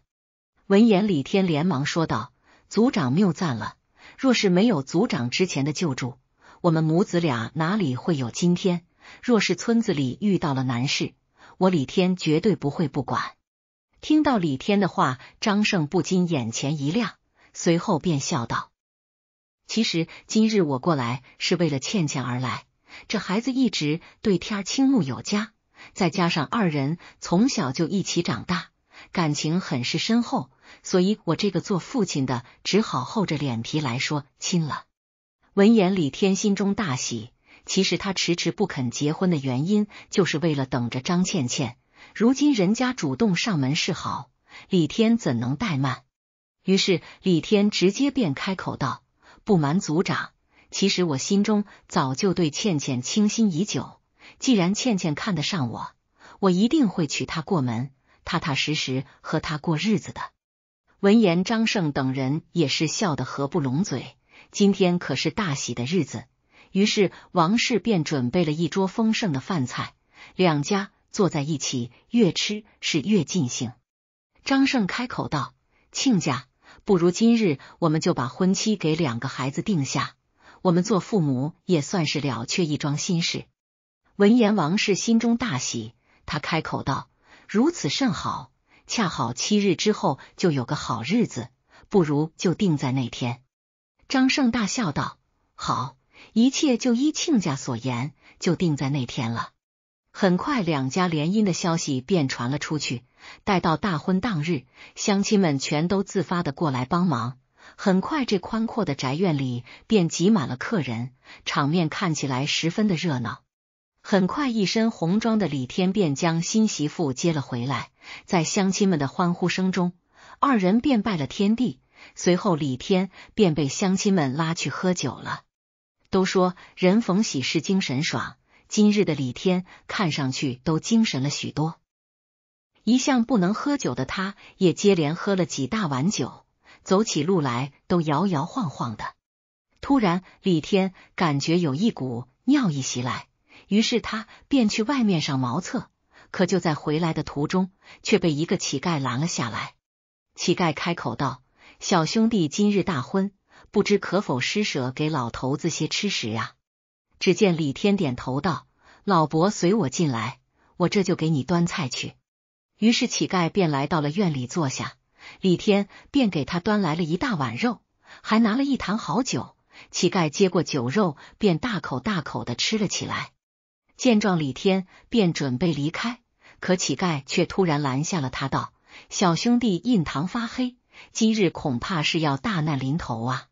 闻言，李天连忙说道：“族长谬赞了，若是没有族长之前的救助。”我们母子俩哪里会有今天？若是村子里遇到了难事，我李天绝对不会不管。听到李天的话，张胜不禁眼前一亮，随后便笑道：“其实今日我过来是为了倩倩而来。这孩子一直对天儿倾慕有加，再加上二人从小就一起长大，感情很是深厚，所以我这个做父亲的只好厚着脸皮来说亲了。”闻言，李天心中大喜。其实他迟迟不肯结婚的原因，就是为了等着张倩倩。如今人家主动上门示好，李天怎能怠慢？于是李天直接便开口道：“不瞒族长，其实我心中早就对倩倩倾心已久。既然倩倩看得上我，我一定会娶她过门，踏踏实实和她过日子的。”闻言，张胜等人也是笑得合不拢嘴。今天可是大喜的日子，于是王氏便准备了一桌丰盛的饭菜，两家坐在一起，越吃是越尽兴。张胜开口道：“亲家，不如今日我们就把婚期给两个孩子定下，我们做父母也算是了却一桩心事。”闻言，王氏心中大喜，他开口道：“如此甚好，恰好七日之后就有个好日子，不如就定在那天。”张盛大笑道：“好，一切就依亲家所言，就定在那天了。”很快，两家联姻的消息便传了出去。待到大婚当日，乡亲们全都自发的过来帮忙。很快，这宽阔的宅院里便挤满了客人，场面看起来十分的热闹。很快，一身红装的李天便将新媳妇接了回来，在乡亲们的欢呼声中，二人便拜了天地。随后，李天便被乡亲们拉去喝酒了。都说人逢喜事精神爽，今日的李天看上去都精神了许多。一向不能喝酒的他，也接连喝了几大碗酒，走起路来都摇摇晃晃的。突然，李天感觉有一股尿意袭来，于是他便去外面上茅厕。可就在回来的途中，却被一个乞丐拦了下来。乞丐开口道。小兄弟今日大婚，不知可否施舍给老头子些吃食啊？只见李天点头道：“老伯随我进来，我这就给你端菜去。”于是乞丐便来到了院里坐下，李天便给他端来了一大碗肉，还拿了一坛好酒。乞丐接过酒肉，便大口大口的吃了起来。见状，李天便准备离开，可乞丐却突然拦下了他，道：“小兄弟印堂发黑。”今日恐怕是要大难临头啊！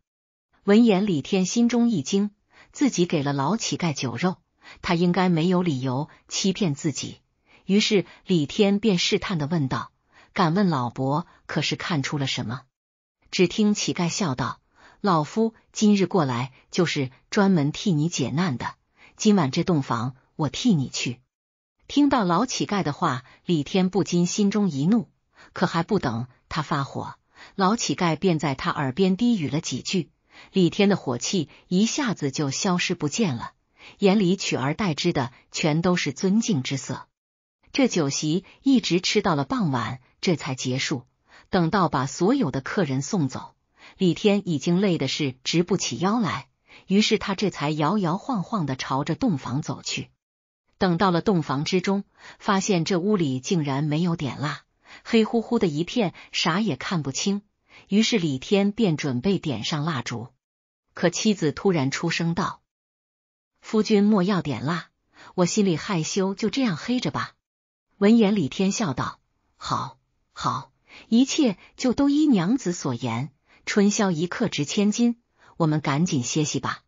闻言，李天心中一惊，自己给了老乞丐酒肉，他应该没有理由欺骗自己。于是，李天便试探的问道：“敢问老伯，可是看出了什么？”只听乞丐笑道：“老夫今日过来就是专门替你解难的，今晚这洞房我替你去。”听到老乞丐的话，李天不禁心中一怒，可还不等他发火。老乞丐便在他耳边低语了几句，李天的火气一下子就消失不见了，眼里取而代之的全都是尊敬之色。这酒席一直吃到了傍晚，这才结束。等到把所有的客人送走，李天已经累的是直不起腰来，于是他这才摇摇晃晃的朝着洞房走去。等到了洞房之中，发现这屋里竟然没有点蜡。黑乎乎的一片，啥也看不清。于是李天便准备点上蜡烛，可妻子突然出声道：“夫君莫要点蜡，我心里害羞，就这样黑着吧。”闻言，李天笑道：“好，好，一切就都依娘子所言。春宵一刻值千金，我们赶紧歇息吧。”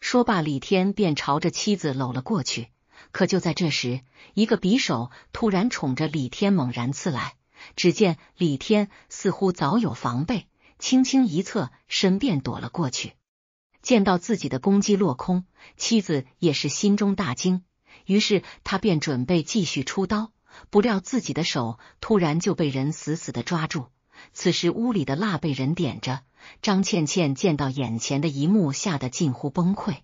说罢，李天便朝着妻子搂了过去。可就在这时，一个匕首突然冲着李天猛然刺来。只见李天似乎早有防备，轻轻一侧身便躲了过去。见到自己的攻击落空，妻子也是心中大惊，于是他便准备继续出刀，不料自己的手突然就被人死死的抓住。此时屋里的蜡被人点着，张倩倩见到眼前的一幕，吓得近乎崩溃。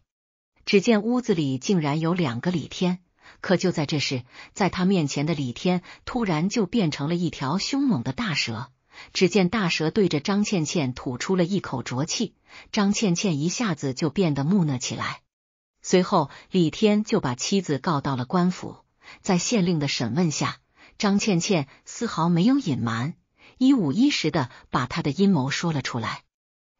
只见屋子里竟然有两个李天。可就在这时，在他面前的李天突然就变成了一条凶猛的大蛇。只见大蛇对着张倩倩吐出了一口浊气，张倩倩一下子就变得木讷起来。随后，李天就把妻子告到了官府。在县令的审问下，张倩倩丝毫没有隐瞒，一五一十的把他的阴谋说了出来。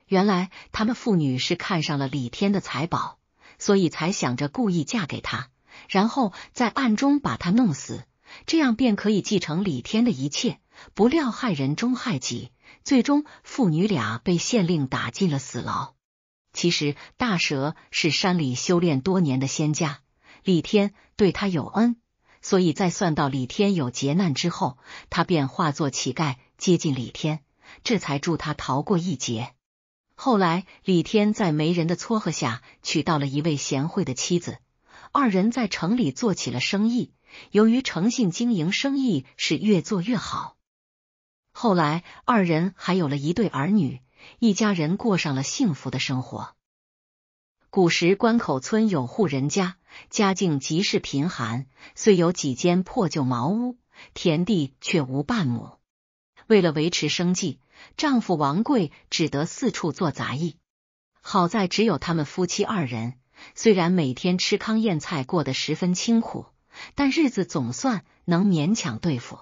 原来，他们父女是看上了李天的财宝，所以才想着故意嫁给他。然后在暗中把他弄死，这样便可以继承李天的一切。不料害人终害己，最终父女俩被县令打进了死牢。其实大蛇是山里修炼多年的仙家，李天对他有恩，所以在算到李天有劫难之后，他便化作乞丐接近李天，这才助他逃过一劫。后来李天在媒人的撮合下，娶到了一位贤惠的妻子。二人在城里做起了生意，由于诚信经营，生意是越做越好。后来，二人还有了一对儿女，一家人过上了幸福的生活。古时关口村有户人家，家境极是贫寒，虽有几间破旧茅屋，田地却无半亩。为了维持生计，丈夫王贵只得四处做杂役。好在只有他们夫妻二人。虽然每天吃糠咽菜，过得十分清苦，但日子总算能勉强对付。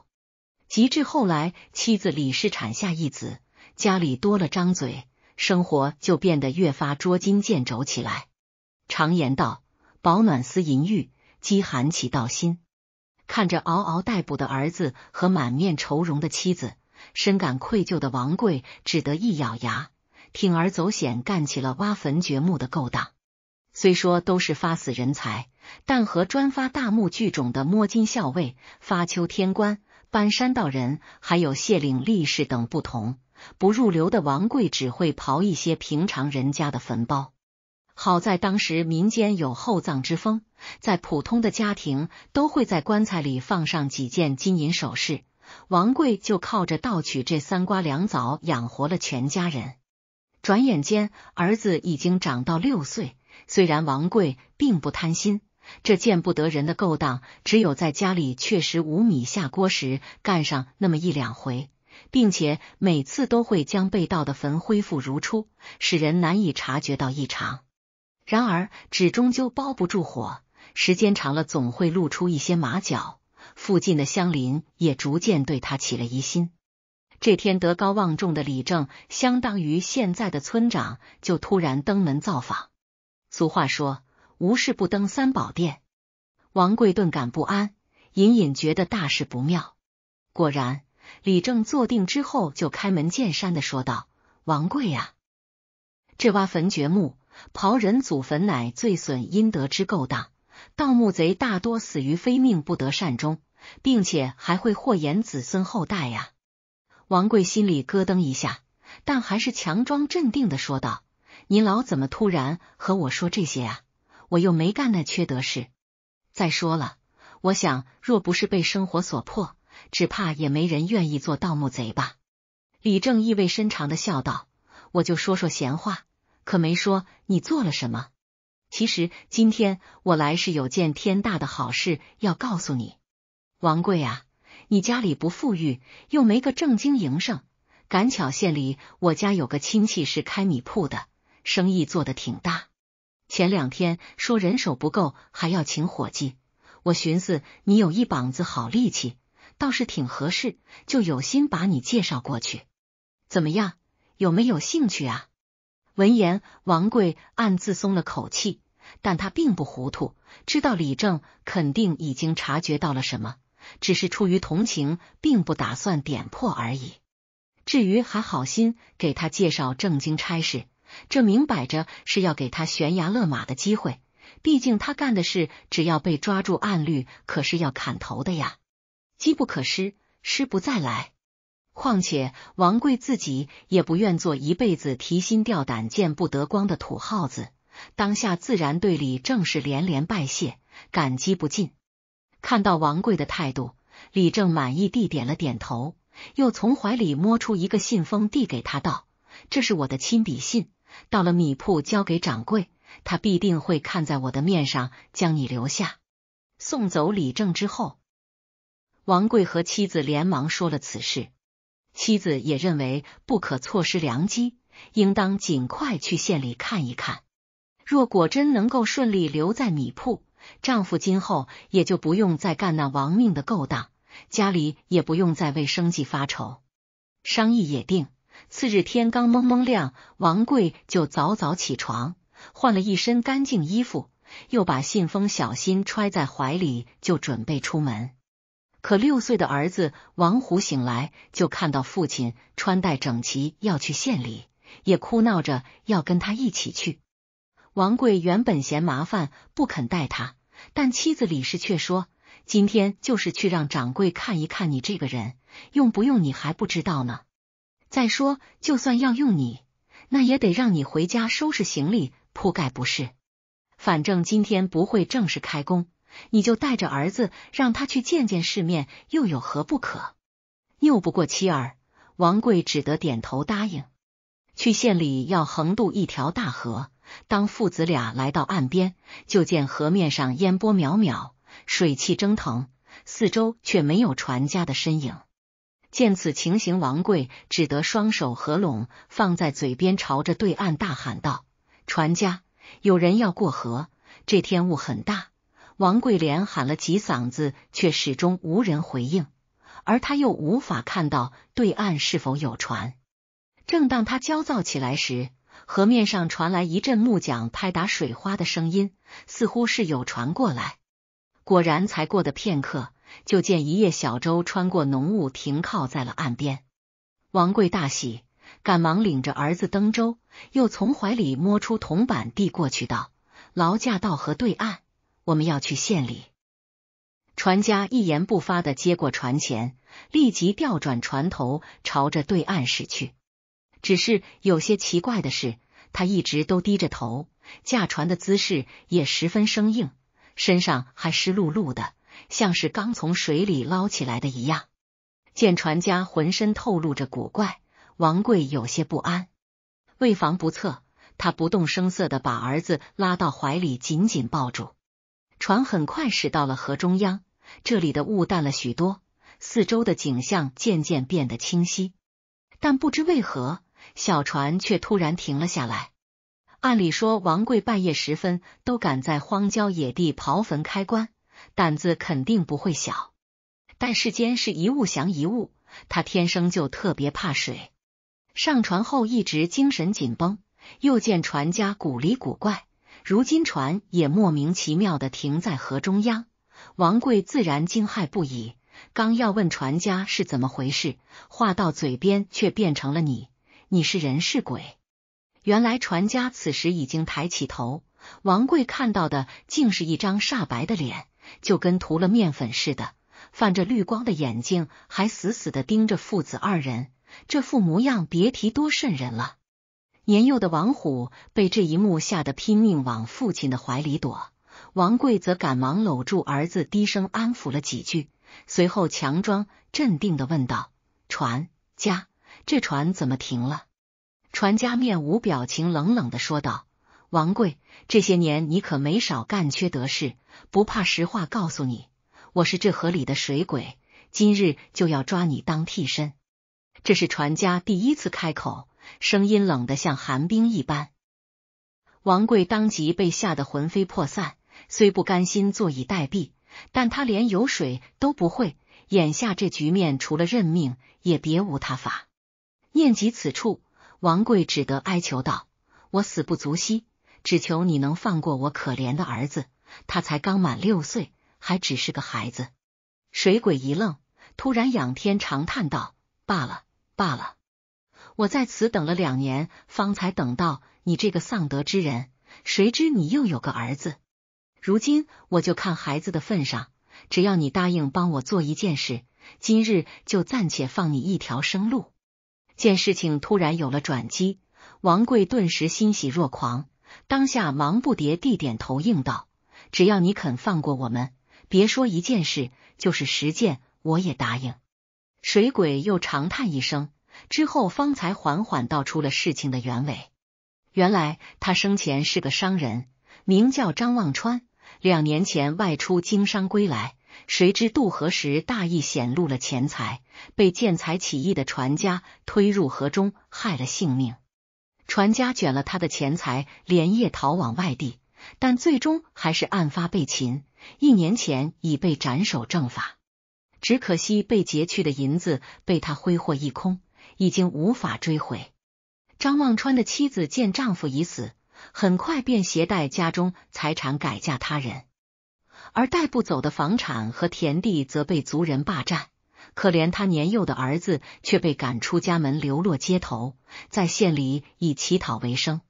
及至后来，妻子李氏产下一子，家里多了张嘴，生活就变得越发捉襟见肘起来。常言道：“饱暖思淫欲，饥寒起盗心。”看着嗷嗷待哺的儿子和满面愁容的妻子，深感愧疚的王贵只得一咬牙，铤而走险，干起了挖坟掘墓的勾当。虽说都是发死人才，但和专发大墓剧种的摸金校尉、发丘天官、搬山道人，还有谢岭力士等不同，不入流的王贵只会刨一些平常人家的坟包。好在当时民间有厚葬之风，在普通的家庭都会在棺材里放上几件金银首饰。王贵就靠着盗取这三瓜两枣养活了全家人。转眼间，儿子已经长到六岁。虽然王贵并不贪心，这见不得人的勾当只有在家里确实无米下锅时干上那么一两回，并且每次都会将被盗的坟恢复如初，使人难以察觉到异常。然而纸终究包不住火，时间长了总会露出一些马脚。附近的乡邻也逐渐对他起了疑心。这天，德高望重的李正，相当于现在的村长，就突然登门造访。俗话说，无事不登三宝殿。王贵顿感不安，隐隐觉得大事不妙。果然，李正坐定之后，就开门见山的说道：“王贵呀，这挖坟掘墓、刨人祖坟，乃最损阴德之勾当。盗墓贼大多死于非命，不得善终，并且还会祸延子孙后代呀。”王贵心里咯噔一下，但还是强装镇定的说道。你老怎么突然和我说这些啊？我又没干那缺德事。再说了，我想若不是被生活所迫，只怕也没人愿意做盗墓贼吧？李正意味深长的笑道：“我就说说闲话，可没说你做了什么。其实今天我来是有件天大的好事要告诉你，王贵啊，你家里不富裕，又没个正经营生，赶巧县里我家有个亲戚是开米铺的。”生意做得挺大，前两天说人手不够，还要请伙计。我寻思你有一膀子好力气，倒是挺合适，就有心把你介绍过去。怎么样，有没有兴趣啊？闻言，王贵暗自松了口气，但他并不糊涂，知道李正肯定已经察觉到了什么，只是出于同情，并不打算点破而已。至于还好心给他介绍正经差事。这明摆着是要给他悬崖勒马的机会，毕竟他干的事，只要被抓住，按律可是要砍头的呀。机不可失，失不再来。况且王贵自己也不愿做一辈子提心吊胆、见不得光的土耗子，当下自然对李正是连连拜谢，感激不尽。看到王贵的态度，李正满意地点了点头，又从怀里摸出一个信封递给他道：“这是我的亲笔信。”到了米铺，交给掌柜，他必定会看在我的面上，将你留下。送走李正之后，王贵和妻子连忙说了此事，妻子也认为不可错失良机，应当尽快去县里看一看。若果真能够顺利留在米铺，丈夫今后也就不用再干那亡命的勾当，家里也不用再为生计发愁。商议也定。次日天刚蒙蒙亮，王贵就早早起床，换了一身干净衣服，又把信封小心揣在怀里，就准备出门。可六岁的儿子王虎醒来，就看到父亲穿戴整齐要去县里，也哭闹着要跟他一起去。王贵原本嫌麻烦，不肯带他，但妻子李氏却说：“今天就是去让掌柜看一看你这个人用不用，你还不知道呢。”再说，就算要用你，那也得让你回家收拾行李铺盖，不是？反正今天不会正式开工，你就带着儿子，让他去见见世面，又有何不可？拗不过妻儿，王贵只得点头答应。去县里要横渡一条大河，当父子俩来到岸边，就见河面上烟波渺渺，水汽蒸腾，四周却没有船家的身影。见此情形，王贵只得双手合拢放在嘴边，朝着对岸大喊道：“船家，有人要过河。”这天雾很大，王贵连喊了几嗓子，却始终无人回应，而他又无法看到对岸是否有船。正当他焦躁起来时，河面上传来一阵木桨拍打水花的声音，似乎是有船过来。果然，才过的片刻。就见一叶小舟穿过浓雾，停靠在了岸边。王贵大喜，赶忙领着儿子登舟，又从怀里摸出铜板递过去，道：“劳驾到河对岸，我们要去县里。”船家一言不发的接过船钱，立即调转船头，朝着对岸驶去。只是有些奇怪的是，他一直都低着头，驾船的姿势也十分生硬，身上还湿漉漉的。像是刚从水里捞起来的一样，见船家浑身透露着古怪，王贵有些不安。为防不测，他不动声色的把儿子拉到怀里，紧紧抱住。船很快驶到了河中央，这里的雾淡了许多，四周的景象渐渐变得清晰。但不知为何，小船却突然停了下来。按理说，王贵半夜时分都敢在荒郊野地刨坟开棺。胆子肯定不会小，但世间是一物降一物，他天生就特别怕水。上船后一直精神紧绷，又见船家古里古怪，如今船也莫名其妙的停在河中央，王贵自然惊骇不已。刚要问船家是怎么回事，话到嘴边却变成了“你，你是人是鬼？”原来船家此时已经抬起头，王贵看到的竟是一张煞白的脸。就跟涂了面粉似的，泛着绿光的眼睛还死死的盯着父子二人，这副模样别提多瘆人了。年幼的王虎被这一幕吓得拼命往父亲的怀里躲，王贵则赶忙搂住儿子，低声安抚了几句，随后强装镇定的问道：“船家，这船怎么停了？”船家面无表情，冷冷的说道。王贵，这些年你可没少干缺德事，不怕实话告诉你，我是这河里的水鬼，今日就要抓你当替身。这是船家第一次开口，声音冷得像寒冰一般。王贵当即被吓得魂飞魄散，虽不甘心坐以待毙，但他连游水都不会，眼下这局面除了认命也别无他法。念及此处，王贵只得哀求道：“我死不足惜。”只求你能放过我可怜的儿子，他才刚满六岁，还只是个孩子。水鬼一愣，突然仰天长叹道：“罢了罢了，我在此等了两年，方才等到你这个丧德之人，谁知你又有个儿子。如今我就看孩子的份上，只要你答应帮我做一件事，今日就暂且放你一条生路。”见事情突然有了转机，王贵顿时欣喜若狂。当下忙不迭地点头应道：“只要你肯放过我们，别说一件事，就是十件我也答应。”水鬼又长叹一声，之后方才缓缓道出了事情的原委。原来他生前是个商人，名叫张望川，两年前外出经商归来，谁知渡河时大意显露了钱财，被见财起意的船家推入河中，害了性命。船家卷了他的钱财，连夜逃往外地，但最终还是案发被擒。一年前已被斩首正法。只可惜被劫去的银子被他挥霍一空，已经无法追回。张望川的妻子见丈夫已死，很快便携带家中财产改嫁他人，而带不走的房产和田地则被族人霸占。可怜他年幼的儿子却被赶出家门，流落街头，在县里以乞讨为生。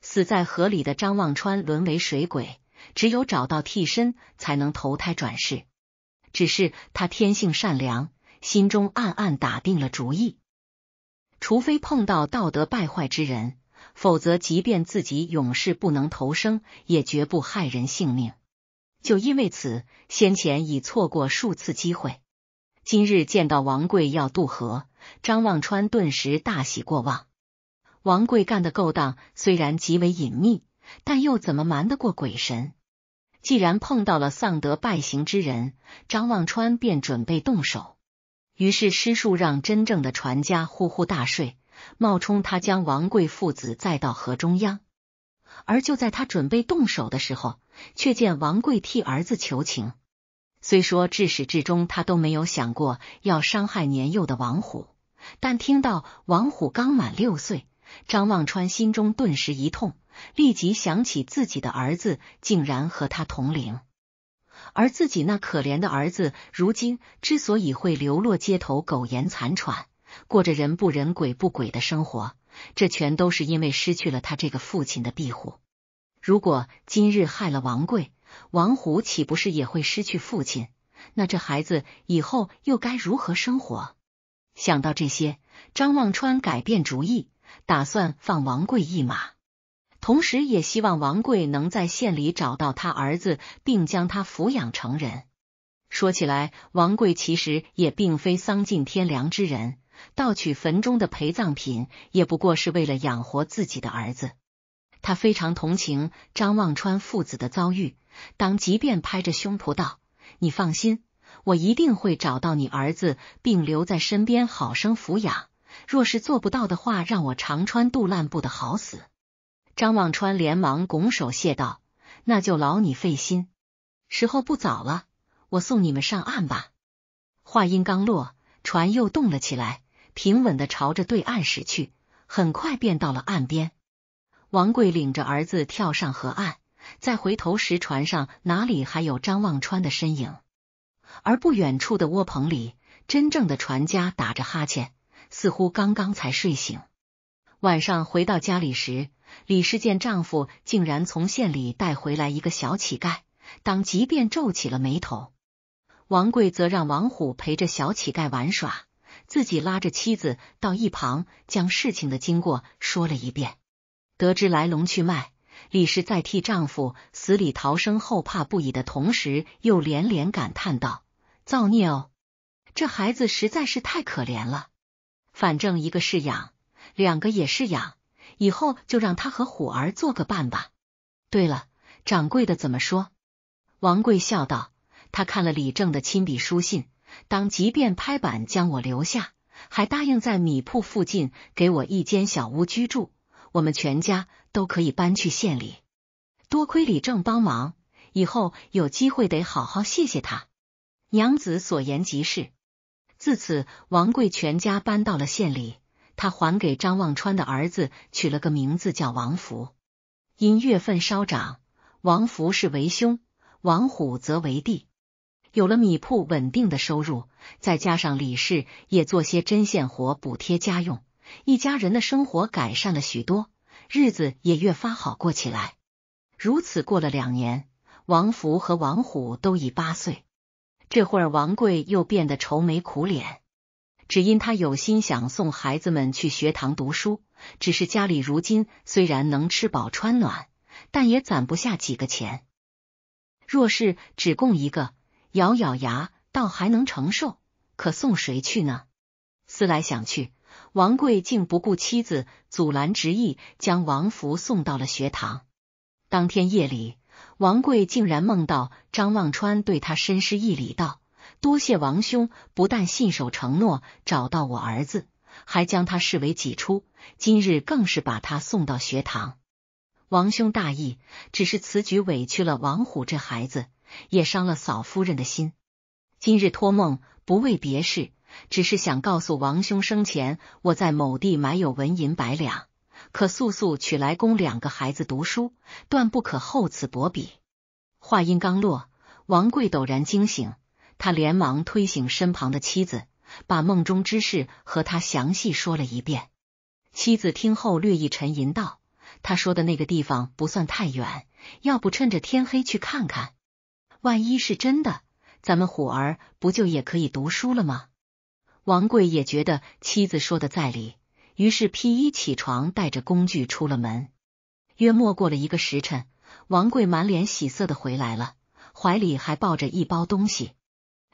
死在河里的张望川沦为水鬼，只有找到替身才能投胎转世。只是他天性善良，心中暗暗打定了主意：，除非碰到道德败坏之人，否则即便自己永世不能投生，也绝不害人性命。就因为此，先前已错过数次机会。今日见到王贵要渡河，张望川顿时大喜过望。王贵干的勾当虽然极为隐秘，但又怎么瞒得过鬼神？既然碰到了丧德败行之人，张望川便准备动手。于是施术让真正的船家呼呼大睡，冒充他将王贵父子载到河中央。而就在他准备动手的时候，却见王贵替儿子求情。虽说至始至终他都没有想过要伤害年幼的王虎，但听到王虎刚满六岁，张望川心中顿时一痛，立即想起自己的儿子竟然和他同龄，而自己那可怜的儿子如今之所以会流落街头、苟延残喘，过着人不人、鬼不鬼的生活，这全都是因为失去了他这个父亲的庇护。如果今日害了王贵。王虎岂不是也会失去父亲？那这孩子以后又该如何生活？想到这些，张望川改变主意，打算放王贵一马，同时也希望王贵能在县里找到他儿子，并将他抚养成人。说起来，王贵其实也并非丧尽天良之人，盗取坟中的陪葬品，也不过是为了养活自己的儿子。他非常同情张望川父子的遭遇，当即便拍着胸脯道：“你放心，我一定会找到你儿子，并留在身边好生抚养。若是做不到的话，让我长川肚烂不得好死。”张望川连忙拱手谢道：“那就劳你费心。时候不早了，我送你们上岸吧。”话音刚落，船又动了起来，平稳的朝着对岸驶去，很快便到了岸边。王贵领着儿子跳上河岸，再回头时，船上哪里还有张望川的身影？而不远处的窝棚里，真正的船家打着哈欠，似乎刚刚才睡醒。晚上回到家里时，李氏见丈夫竟然从县里带回来一个小乞丐，当即便皱起了眉头。王贵则让王虎陪着小乞丐玩耍，自己拉着妻子到一旁，将事情的经过说了一遍。得知来龙去脉，李氏在替丈夫死里逃生后怕不已的同时，又连连感叹道：“造孽哦，这孩子实在是太可怜了。反正一个是养，两个也是养，以后就让他和虎儿做个伴吧。”对了，掌柜的怎么说？王贵笑道：“他看了李正的亲笔书信，当即便拍板将我留下，还答应在米铺附近给我一间小屋居住。”我们全家都可以搬去县里，多亏李正帮忙，以后有机会得好好谢谢他。娘子所言极是。自此，王贵全家搬到了县里，他还给张望川的儿子取了个名字叫王福。因月份稍长，王福是为兄，王虎则为弟。有了米铺稳定的收入，再加上李氏也做些针线活补贴家用。一家人的生活改善了许多，日子也越发好过起来。如此过了两年，王福和王虎都已八岁。这会儿，王贵又变得愁眉苦脸，只因他有心想送孩子们去学堂读书，只是家里如今虽然能吃饱穿暖，但也攒不下几个钱。若是只供一个，咬咬牙倒还能承受，可送谁去呢？思来想去。王贵竟不顾妻子阻拦，执意将王福送到了学堂。当天夜里，王贵竟然梦到张望川对他深施一礼，道：“多谢王兄，不但信守承诺，找到我儿子，还将他视为己出。今日更是把他送到学堂。王兄大义，只是此举委屈了王虎这孩子，也伤了嫂夫人的心。今日托梦，不为别事。”只是想告诉王兄，生前我在某地买有纹银百两，可速速取来供两个孩子读书，断不可厚此薄彼。话音刚落，王贵陡然惊醒，他连忙推醒身旁的妻子，把梦中之事和他详细说了一遍。妻子听后略一沉吟，道：“他说的那个地方不算太远，要不趁着天黑去看看？万一是真的，咱们虎儿不就也可以读书了吗？”王贵也觉得妻子说的在理，于是披衣起床，带着工具出了门。约莫过了一个时辰，王贵满脸喜色的回来了，怀里还抱着一包东西。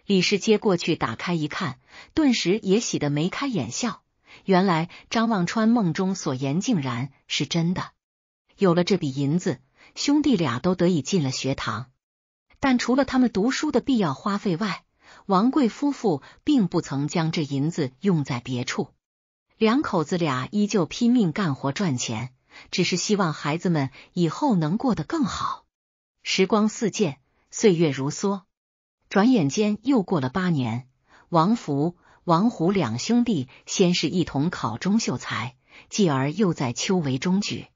李氏接过去打开一看，顿时也喜得眉开眼笑。原来张望川梦中所言竟然是真的，有了这笔银子，兄弟俩都得以进了学堂。但除了他们读书的必要花费外，王贵夫妇并不曾将这银子用在别处，两口子俩依旧拼命干活赚钱，只是希望孩子们以后能过得更好。时光似箭，岁月如梭，转眼间又过了八年。王福、王虎两兄弟先是一同考中秀才，继而又在秋闱中举，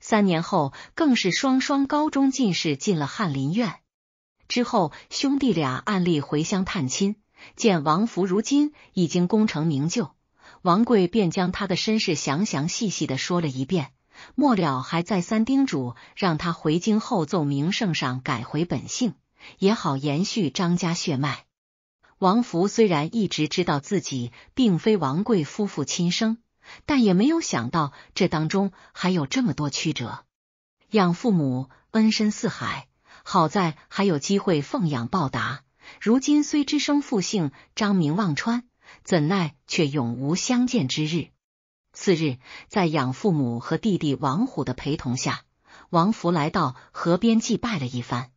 三年后更是双双高中进士，进了翰林院。之后，兄弟俩暗例回乡探亲，见王福如今已经功成名就，王贵便将他的身世详详细细的说了一遍，末了还再三叮嘱，让他回京后奏名圣上改回本姓，也好延续张家血脉。王福虽然一直知道自己并非王贵夫妇亲生，但也没有想到这当中还有这么多曲折，养父母恩深似海。好在还有机会奉养报答，如今虽只生父姓张名忘川，怎奈却永无相见之日。次日，在养父母和弟弟王虎的陪同下，王福来到河边祭拜了一番。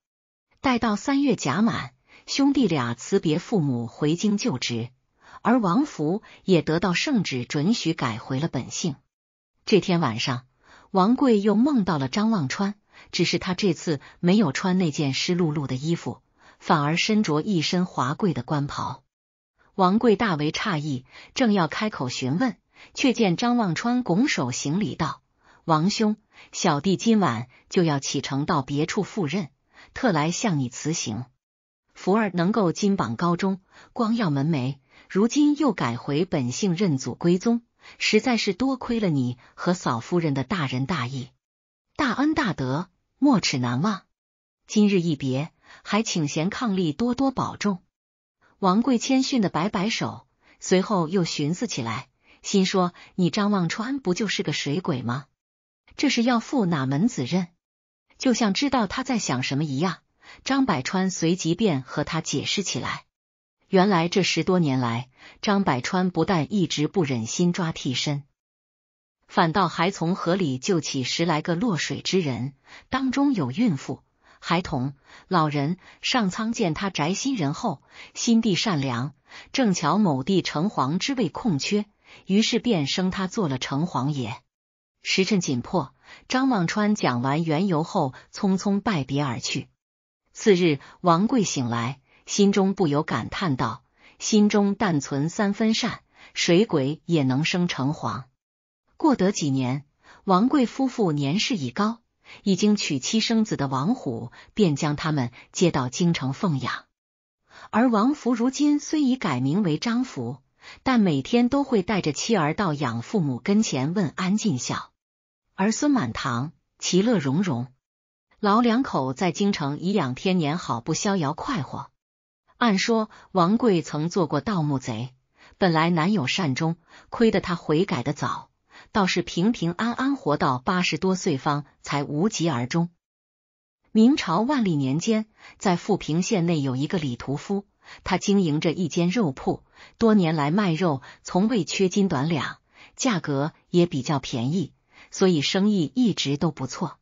待到三月甲满，兄弟俩辞别父母回京就职，而王福也得到圣旨准许改回了本姓。这天晚上，王贵又梦到了张望川。只是他这次没有穿那件湿漉漉的衣服，反而身着一身华贵的官袍。王贵大为诧异，正要开口询问，却见张望川拱手行礼道：“王兄，小弟今晚就要启程到别处赴任，特来向你辞行。福儿能够金榜高中，光耀门楣，如今又改回本姓认祖归宗，实在是多亏了你和嫂夫人的大仁大义。”大恩大德，没齿难忘。今日一别，还请贤伉俪多多保重。王贵谦逊的摆摆手，随后又寻思起来，心说你张望川不就是个水鬼吗？这是要负哪门子任？就像知道他在想什么一样，张百川随即便和他解释起来。原来这十多年来，张百川不但一直不忍心抓替身。反倒还从河里救起十来个落水之人，当中有孕妇、孩童、老人。上苍见他宅心仁厚，心地善良，正巧某地城隍之位空缺，于是便升他做了城隍爷。时辰紧迫，张望川讲完缘由后，匆匆拜别而去。次日，王贵醒来，心中不由感叹道：“心中但存三分善，水鬼也能升城隍。”过得几年，王贵夫妇年事已高，已经娶妻生子的王虎便将他们接到京城奉养。而王福如今虽已改名为张福，但每天都会带着妻儿到养父母跟前问安尽孝，儿孙满堂，其乐融融。老两口在京城颐养天年，好不逍遥快活。按说王贵曾做过盗墓贼，本来难有善终，亏得他悔改的早。倒是平平安安活到八十多岁，方才无疾而终。明朝万历年间，在富平县内有一个李屠夫，他经营着一间肉铺，多年来卖肉从未缺斤短两，价格也比较便宜，所以生意一直都不错。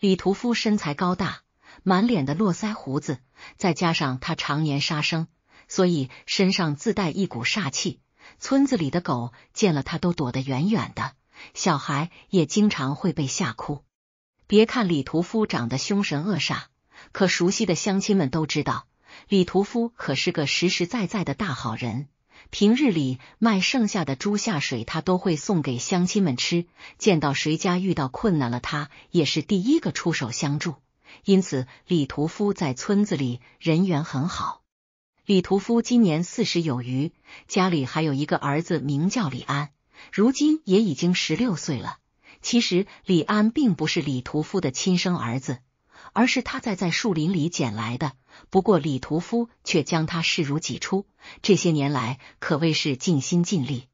李屠夫身材高大，满脸的络腮胡子，再加上他常年杀生，所以身上自带一股煞气，村子里的狗见了他都躲得远远的。小孩也经常会被吓哭。别看李屠夫长得凶神恶煞，可熟悉的乡亲们都知道，李屠夫可是个实实在在的大好人。平日里卖剩下的猪下水，他都会送给乡亲们吃。见到谁家遇到困难了，他也是第一个出手相助。因此，李屠夫在村子里人缘很好。李屠夫今年四十有余，家里还有一个儿子，名叫李安。如今也已经十六岁了。其实李安并不是李屠夫的亲生儿子，而是他在在树林里捡来的。不过李屠夫却将他视如己出，这些年来可谓是尽心尽力。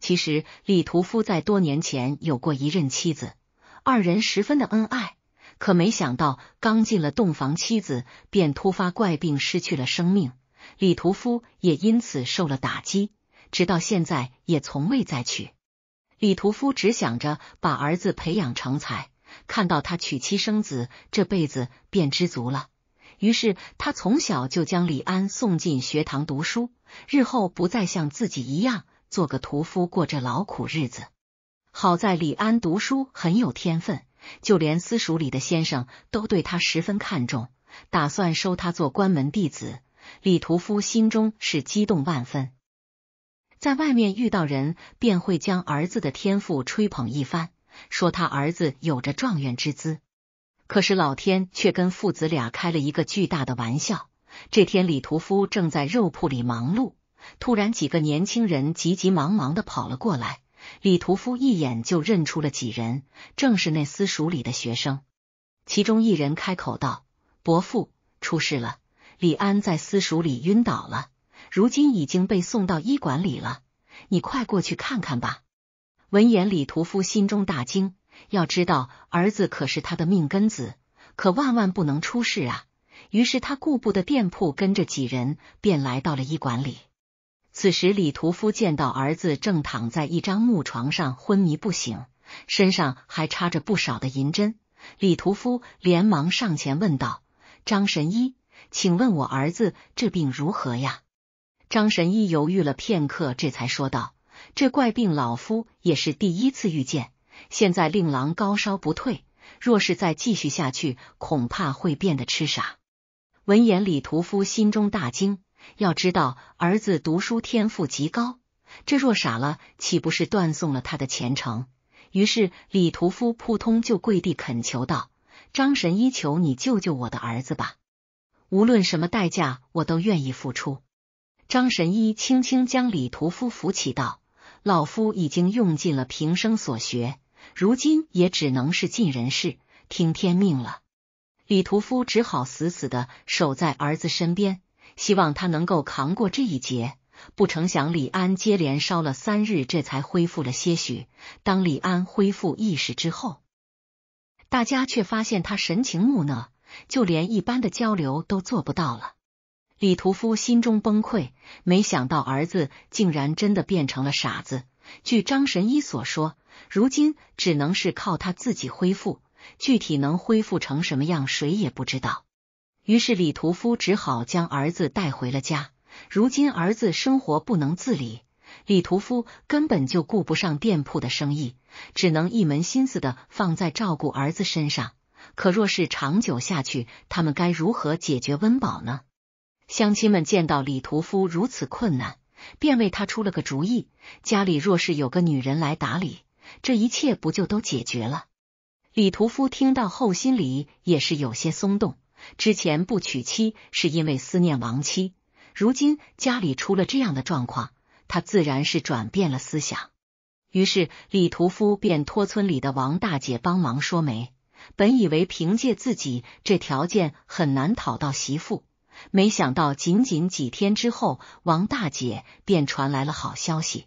其实李屠夫在多年前有过一任妻子，二人十分的恩爱。可没想到刚进了洞房，妻子便突发怪病，失去了生命。李屠夫也因此受了打击。直到现在也从未再娶。李屠夫只想着把儿子培养成才，看到他娶妻生子，这辈子便知足了。于是他从小就将李安送进学堂读书，日后不再像自己一样做个屠夫过着劳苦日子。好在李安读书很有天分，就连私塾里的先生都对他十分看重，打算收他做关门弟子。李屠夫心中是激动万分。在外面遇到人，便会将儿子的天赋吹捧一番，说他儿子有着状元之姿。可是老天却跟父子俩开了一个巨大的玩笑。这天，李屠夫正在肉铺里忙碌，突然几个年轻人急急忙忙的跑了过来。李屠夫一眼就认出了几人，正是那私塾里的学生。其中一人开口道：“伯父，出事了，李安在私塾里晕倒了。”如今已经被送到医馆里了，你快过去看看吧。闻言，李屠夫心中大惊，要知道儿子可是他的命根子，可万万不能出事啊。于是他顾不得店铺，跟着几人便来到了医馆里。此时，李屠夫见到儿子正躺在一张木床上昏迷不醒，身上还插着不少的银针。李屠夫连忙上前问道：“张神医，请问我儿子这病如何呀？”张神医犹豫了片刻，这才说道：“这怪病，老夫也是第一次遇见。现在令郎高烧不退，若是再继续下去，恐怕会变得痴傻。”闻言，李屠夫心中大惊。要知道，儿子读书天赋极高，这若傻了，岂不是断送了他的前程？于是，李屠夫扑通就跪地恳求道：“张神医，求你救救我的儿子吧！无论什么代价，我都愿意付出。”张神医轻轻将李屠夫扶起，道：“老夫已经用尽了平生所学，如今也只能是尽人事，听天命了。”李屠夫只好死死的守在儿子身边，希望他能够扛过这一劫。不成想，李安接连烧了三日，这才恢复了些许。当李安恢复意识之后，大家却发现他神情木讷，就连一般的交流都做不到了。李屠夫心中崩溃，没想到儿子竟然真的变成了傻子。据张神医所说，如今只能是靠他自己恢复，具体能恢复成什么样，谁也不知道。于是李屠夫只好将儿子带回了家。如今儿子生活不能自理，李屠夫根本就顾不上店铺的生意，只能一门心思的放在照顾儿子身上。可若是长久下去，他们该如何解决温饱呢？乡亲们见到李屠夫如此困难，便为他出了个主意：家里若是有个女人来打理，这一切不就都解决了？李屠夫听到后，心里也是有些松动。之前不娶妻是因为思念亡妻，如今家里出了这样的状况，他自然是转变了思想。于是，李屠夫便托村里的王大姐帮忙说媒。本以为凭借自己这条件很难讨到媳妇。没想到，仅仅几天之后，王大姐便传来了好消息，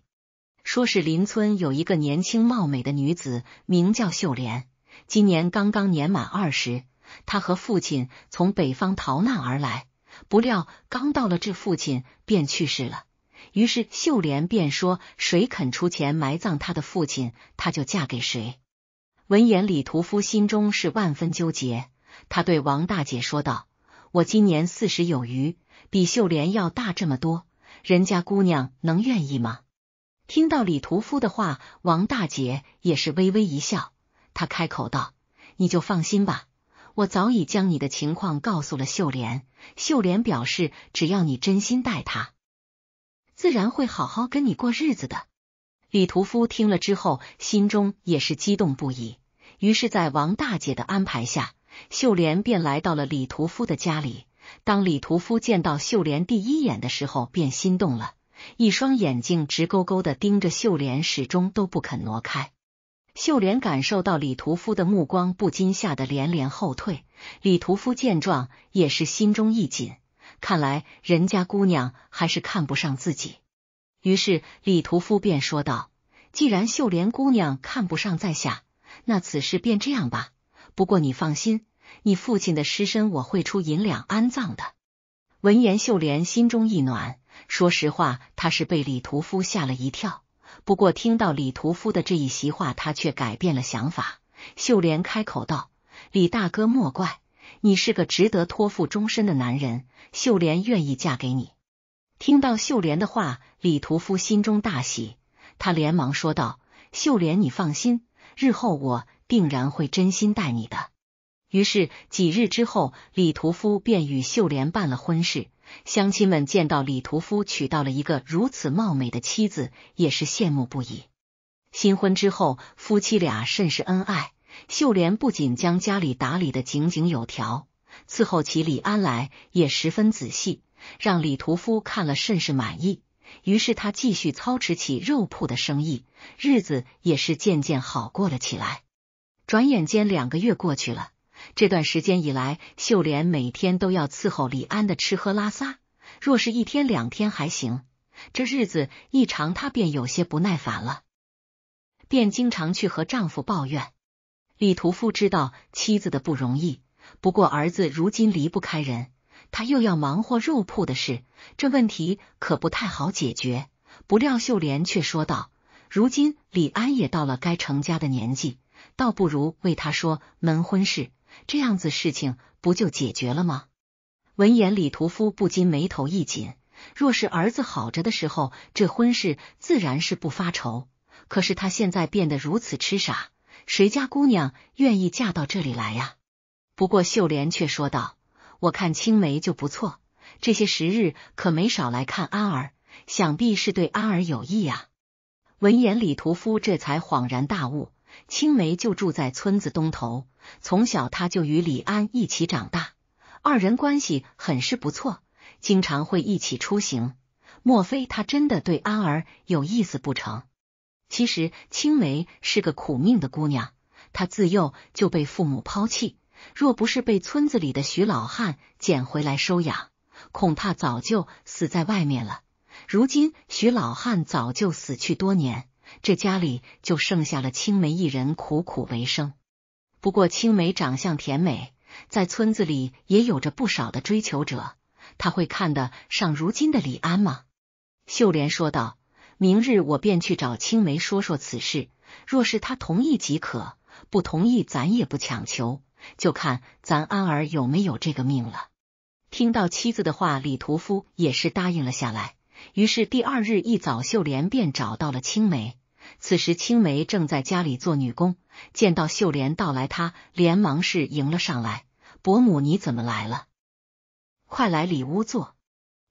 说是邻村有一个年轻貌美的女子，名叫秀莲，今年刚刚年满二十。她和父亲从北方逃难而来，不料刚到了这，父亲便去世了。于是秀莲便说，谁肯出钱埋葬她的父亲，她就嫁给谁。闻言，李屠夫心中是万分纠结，他对王大姐说道。我今年四十有余，比秀莲要大这么多，人家姑娘能愿意吗？听到李屠夫的话，王大姐也是微微一笑，她开口道：“你就放心吧，我早已将你的情况告诉了秀莲，秀莲表示只要你真心待她，自然会好好跟你过日子的。”李屠夫听了之后，心中也是激动不已，于是，在王大姐的安排下。秀莲便来到了李屠夫的家里。当李屠夫见到秀莲第一眼的时候，便心动了，一双眼睛直勾勾的盯着秀莲，始终都不肯挪开。秀莲感受到李屠夫的目光，不禁吓得连连后退。李屠夫见状，也是心中一紧，看来人家姑娘还是看不上自己。于是李屠夫便说道：“既然秀莲姑娘看不上在下，那此事便这样吧。”不过你放心，你父亲的尸身我会出银两安葬的。闻言，秀莲心中一暖。说实话，她是被李屠夫吓了一跳。不过听到李屠夫的这一席话，他却改变了想法。秀莲开口道：“李大哥莫怪，你是个值得托付终身的男人。秀莲愿意嫁给你。”听到秀莲的话，李屠夫心中大喜，他连忙说道：“秀莲，你放心，日后我……”定然会真心待你的。于是几日之后，李屠夫便与秀莲办了婚事。乡亲们见到李屠夫娶到了一个如此貌美的妻子，也是羡慕不已。新婚之后，夫妻俩甚是恩爱。秀莲不仅将家里打理的井井有条，伺候起李安来也十分仔细，让李屠夫看了甚是满意。于是他继续操持起肉铺的生意，日子也是渐渐好过了起来。转眼间两个月过去了，这段时间以来，秀莲每天都要伺候李安的吃喝拉撒。若是一天两天还行，这日子一长，她便有些不耐烦了，便经常去和丈夫抱怨。李屠夫知道妻子的不容易，不过儿子如今离不开人，他又要忙活肉铺的事，这问题可不太好解决。不料秀莲却说道：“如今李安也到了该成家的年纪。”倒不如为他说门婚事，这样子事情不就解决了吗？闻言，李屠夫不禁眉头一紧。若是儿子好着的时候，这婚事自然是不发愁。可是他现在变得如此痴傻，谁家姑娘愿意嫁到这里来呀？不过秀莲却说道：“我看青梅就不错，这些时日可没少来看安儿，想必是对安儿有意呀。”闻言，李屠夫这才恍然大悟。青梅就住在村子东头，从小她就与李安一起长大，二人关系很是不错，经常会一起出行。莫非他真的对安儿有意思不成？其实青梅是个苦命的姑娘，她自幼就被父母抛弃，若不是被村子里的徐老汉捡回来收养，恐怕早就死在外面了。如今徐老汉早就死去多年。这家里就剩下了青梅一人苦苦为生。不过青梅长相甜美，在村子里也有着不少的追求者。他会看得上如今的李安吗？秀莲说道：“明日我便去找青梅说说此事，若是她同意即可，不同意咱也不强求，就看咱安儿有没有这个命了。”听到妻子的话，李屠夫也是答应了下来。于是第二日一早，秀莲便找到了青梅。此时青梅正在家里做女工，见到秀莲到来，她连忙是迎了上来：“伯母，你怎么来了？快来里屋坐。”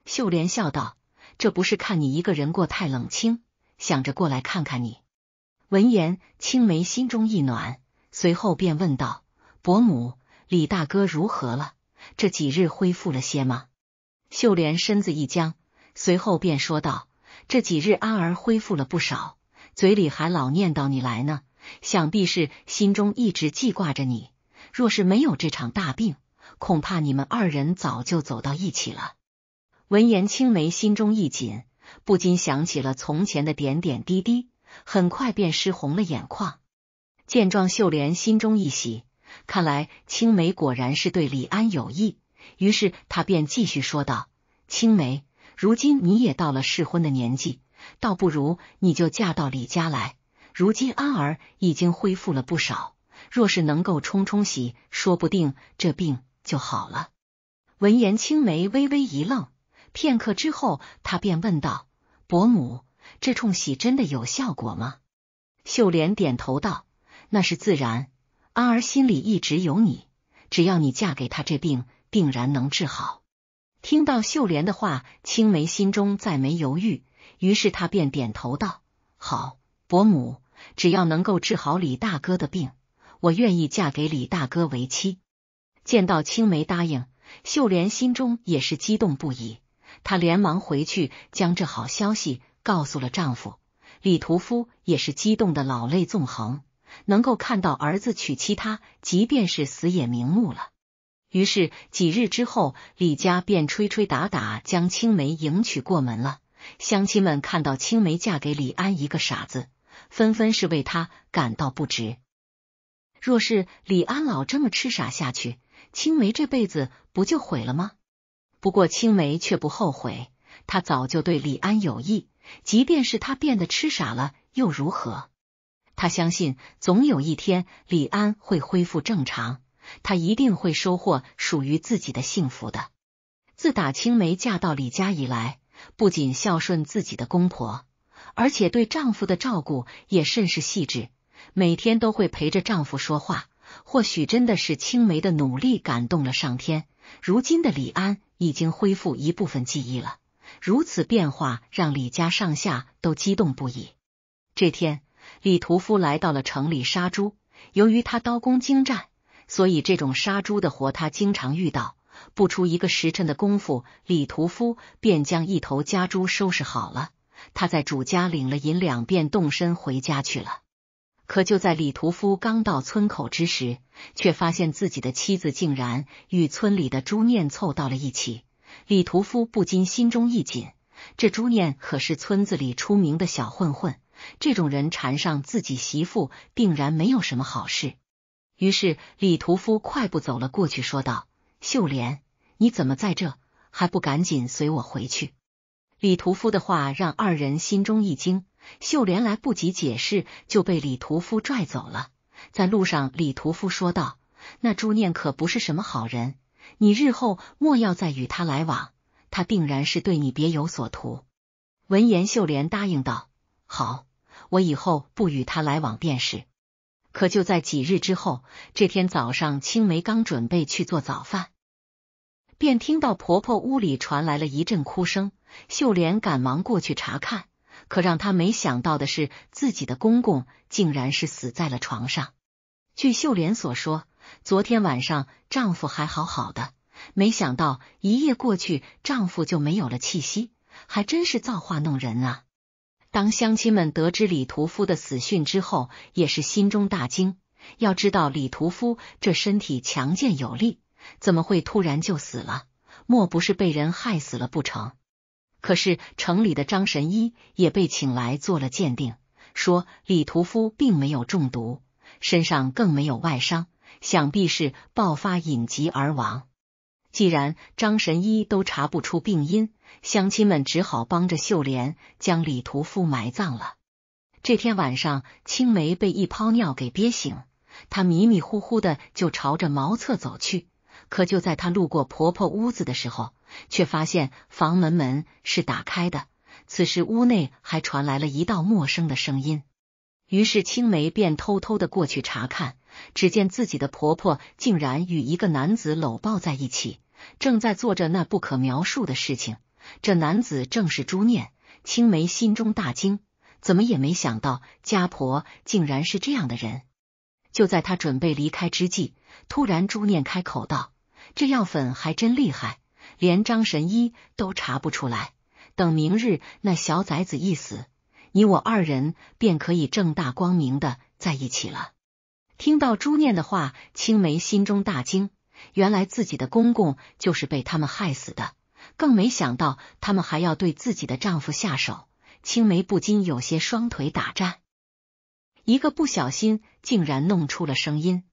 秀莲笑道：“这不是看你一个人过太冷清，想着过来看看你。”闻言，青梅心中一暖，随后便问道：“伯母，李大哥如何了？这几日恢复了些吗？”秀莲身子一僵。随后便说道：“这几日安儿恢复了不少，嘴里还老念叨你来呢。想必是心中一直记挂着你。若是没有这场大病，恐怕你们二人早就走到一起了。”闻言，青梅心中一紧，不禁想起了从前的点点滴滴，很快便湿红了眼眶。见状，秀莲心中一喜，看来青梅果然是对李安有意。于是她便继续说道：“青梅。”如今你也到了适婚的年纪，倒不如你就嫁到李家来。如今安儿已经恢复了不少，若是能够冲冲喜，说不定这病就好了。闻言，青梅微微一愣，片刻之后，她便问道：“伯母，这冲喜真的有效果吗？”秀莲点头道：“那是自然，安儿心里一直有你，只要你嫁给他，这病定然能治好。”听到秀莲的话，青梅心中再没犹豫，于是她便点头道：“好，伯母，只要能够治好李大哥的病，我愿意嫁给李大哥为妻。”见到青梅答应，秀莲心中也是激动不已，她连忙回去将这好消息告诉了丈夫李屠夫，也是激动的老泪纵横，能够看到儿子娶妻，他即便是死也瞑目了。于是几日之后，李家便吹吹打打将青梅迎娶过门了。乡亲们看到青梅嫁给李安一个傻子，纷纷是为他感到不值。若是李安老这么痴傻下去，青梅这辈子不就毁了吗？不过青梅却不后悔，她早就对李安有意，即便是他变得痴傻了又如何？他相信总有一天李安会恢复正常。她一定会收获属于自己的幸福的。自打青梅嫁到李家以来，不仅孝顺自己的公婆，而且对丈夫的照顾也甚是细致，每天都会陪着丈夫说话。或许真的是青梅的努力感动了上天，如今的李安已经恢复一部分记忆了。如此变化让李家上下都激动不已。这天，李屠夫来到了城里杀猪，由于他刀工精湛。所以，这种杀猪的活他经常遇到。不出一个时辰的功夫，李屠夫便将一头家猪收拾好了。他在主家领了银两，便动身回家去了。可就在李屠夫刚到村口之时，却发现自己的妻子竟然与村里的朱念凑到了一起。李屠夫不禁心中一紧，这朱念可是村子里出名的小混混，这种人缠上自己媳妇，定然没有什么好事。于是，李屠夫快步走了过去，说道：“秀莲，你怎么在这？还不赶紧随我回去！”李屠夫的话让二人心中一惊，秀莲来不及解释，就被李屠夫拽走了。在路上，李屠夫说道：“那朱念可不是什么好人，你日后莫要再与他来往，他定然是对你别有所图。”闻言，秀莲答应道：“好，我以后不与他来往便是。”可就在几日之后，这天早上，青梅刚准备去做早饭，便听到婆婆屋里传来了一阵哭声。秀莲赶忙过去查看，可让她没想到的是，自己的公公竟然是死在了床上。据秀莲所说，昨天晚上丈夫还好好的，没想到一夜过去，丈夫就没有了气息，还真是造化弄人啊。当乡亲们得知李屠夫的死讯之后，也是心中大惊。要知道李屠夫这身体强健有力，怎么会突然就死了？莫不是被人害死了不成？可是城里的张神医也被请来做了鉴定，说李屠夫并没有中毒，身上更没有外伤，想必是爆发隐疾而亡。既然张神医都查不出病因，乡亲们只好帮着秀莲将李屠夫埋葬了。这天晚上，青梅被一泡尿给憋醒，她迷迷糊糊的就朝着茅厕走去。可就在她路过婆婆屋子的时候，却发现房门门是打开的，此时屋内还传来了一道陌生的声音。于是青梅便偷偷的过去查看，只见自己的婆婆竟然与一个男子搂抱在一起。正在做着那不可描述的事情，这男子正是朱念。青梅心中大惊，怎么也没想到家婆竟然是这样的人。就在他准备离开之际，突然朱念开口道：“这药粉还真厉害，连张神医都查不出来。等明日那小崽子一死，你我二人便可以正大光明的在一起了。”听到朱念的话，青梅心中大惊。原来自己的公公就是被他们害死的，更没想到他们还要对自己的丈夫下手。青梅不禁有些双腿打颤，一个不小心竟然弄出了声音。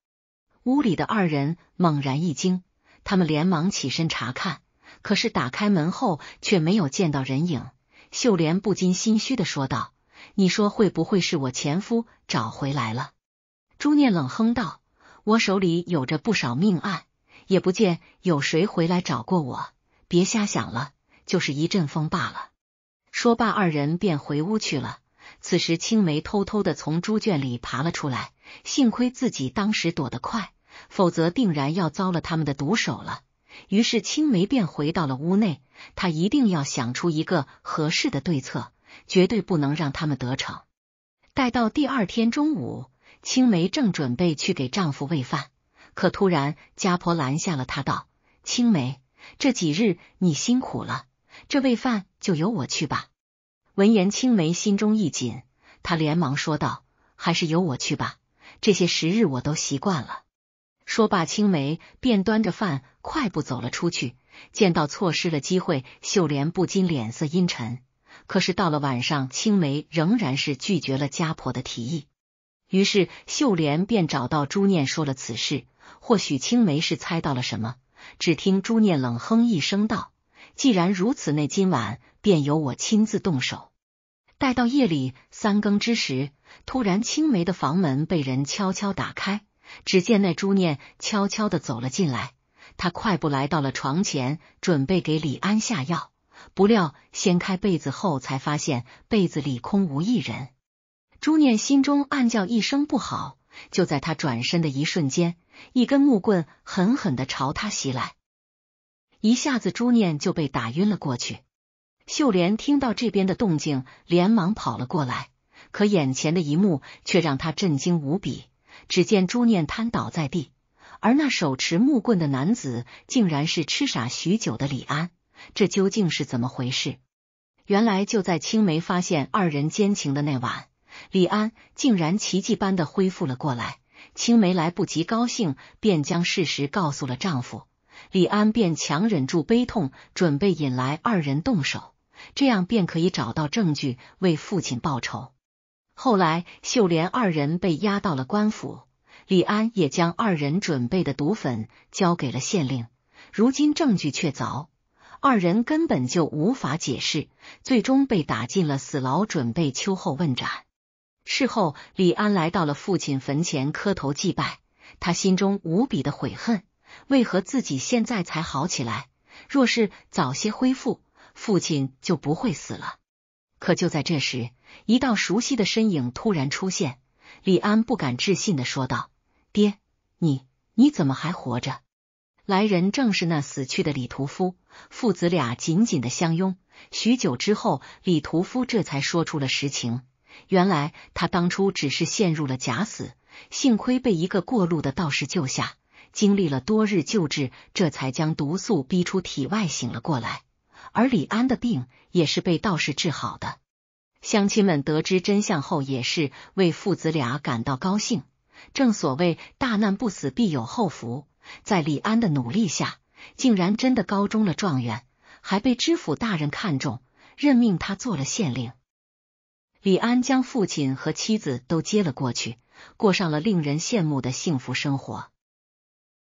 屋里的二人猛然一惊，他们连忙起身查看，可是打开门后却没有见到人影。秀莲不禁心虚的说道：“你说会不会是我前夫找回来了？”朱念冷哼道：“我手里有着不少命案。”也不见有谁回来找过我，别瞎想了，就是一阵风罢了。说罢，二人便回屋去了。此时，青梅偷偷的从猪圈里爬了出来，幸亏自己当时躲得快，否则定然要遭了他们的毒手了。于是，青梅便回到了屋内，她一定要想出一个合适的对策，绝对不能让他们得逞。待到第二天中午，青梅正准备去给丈夫喂饭。可突然，家婆拦下了他，道：“青梅，这几日你辛苦了，这喂饭就由我去吧。”闻言，青梅心中一紧，她连忙说道：“还是由我去吧，这些时日我都习惯了。”说罢，青梅便端着饭快步走了出去。见到错失了机会，秀莲不禁脸色阴沉。可是到了晚上，青梅仍然是拒绝了家婆的提议。于是，秀莲便找到朱念说了此事。或许青梅是猜到了什么，只听朱念冷哼一声道：“既然如此，那今晚便由我亲自动手。”待到夜里三更之时，突然青梅的房门被人悄悄打开，只见那朱念悄悄的走了进来。他快步来到了床前，准备给李安下药。不料掀开被子后，才发现被子里空无一人。朱念心中暗叫一声不好，就在他转身的一瞬间。一根木棍狠狠的朝他袭来，一下子朱念就被打晕了过去。秀莲听到这边的动静，连忙跑了过来，可眼前的一幕却让她震惊无比。只见朱念瘫倒在地，而那手持木棍的男子竟然是痴傻许久的李安。这究竟是怎么回事？原来就在青梅发现二人奸情的那晚，李安竟然奇迹般的恢复了过来。青梅来不及高兴，便将事实告诉了丈夫李安，便强忍住悲痛，准备引来二人动手，这样便可以找到证据为父亲报仇。后来，秀莲二人被押到了官府，李安也将二人准备的毒粉交给了县令。如今证据确凿，二人根本就无法解释，最终被打进了死牢，准备秋后问斩。事后，李安来到了父亲坟前磕头祭拜，他心中无比的悔恨，为何自己现在才好起来？若是早些恢复，父亲就不会死了。可就在这时，一道熟悉的身影突然出现，李安不敢置信的说道：“爹，你你怎么还活着？”来人正是那死去的李屠夫，父子俩紧紧的相拥。许久之后，李屠夫这才说出了实情。原来他当初只是陷入了假死，幸亏被一个过路的道士救下，经历了多日救治，这才将毒素逼出体外，醒了过来。而李安的病也是被道士治好的。乡亲们得知真相后，也是为父子俩感到高兴。正所谓大难不死，必有后福。在李安的努力下，竟然真的高中了状元，还被知府大人看中，任命他做了县令。李安将父亲和妻子都接了过去，过上了令人羡慕的幸福生活。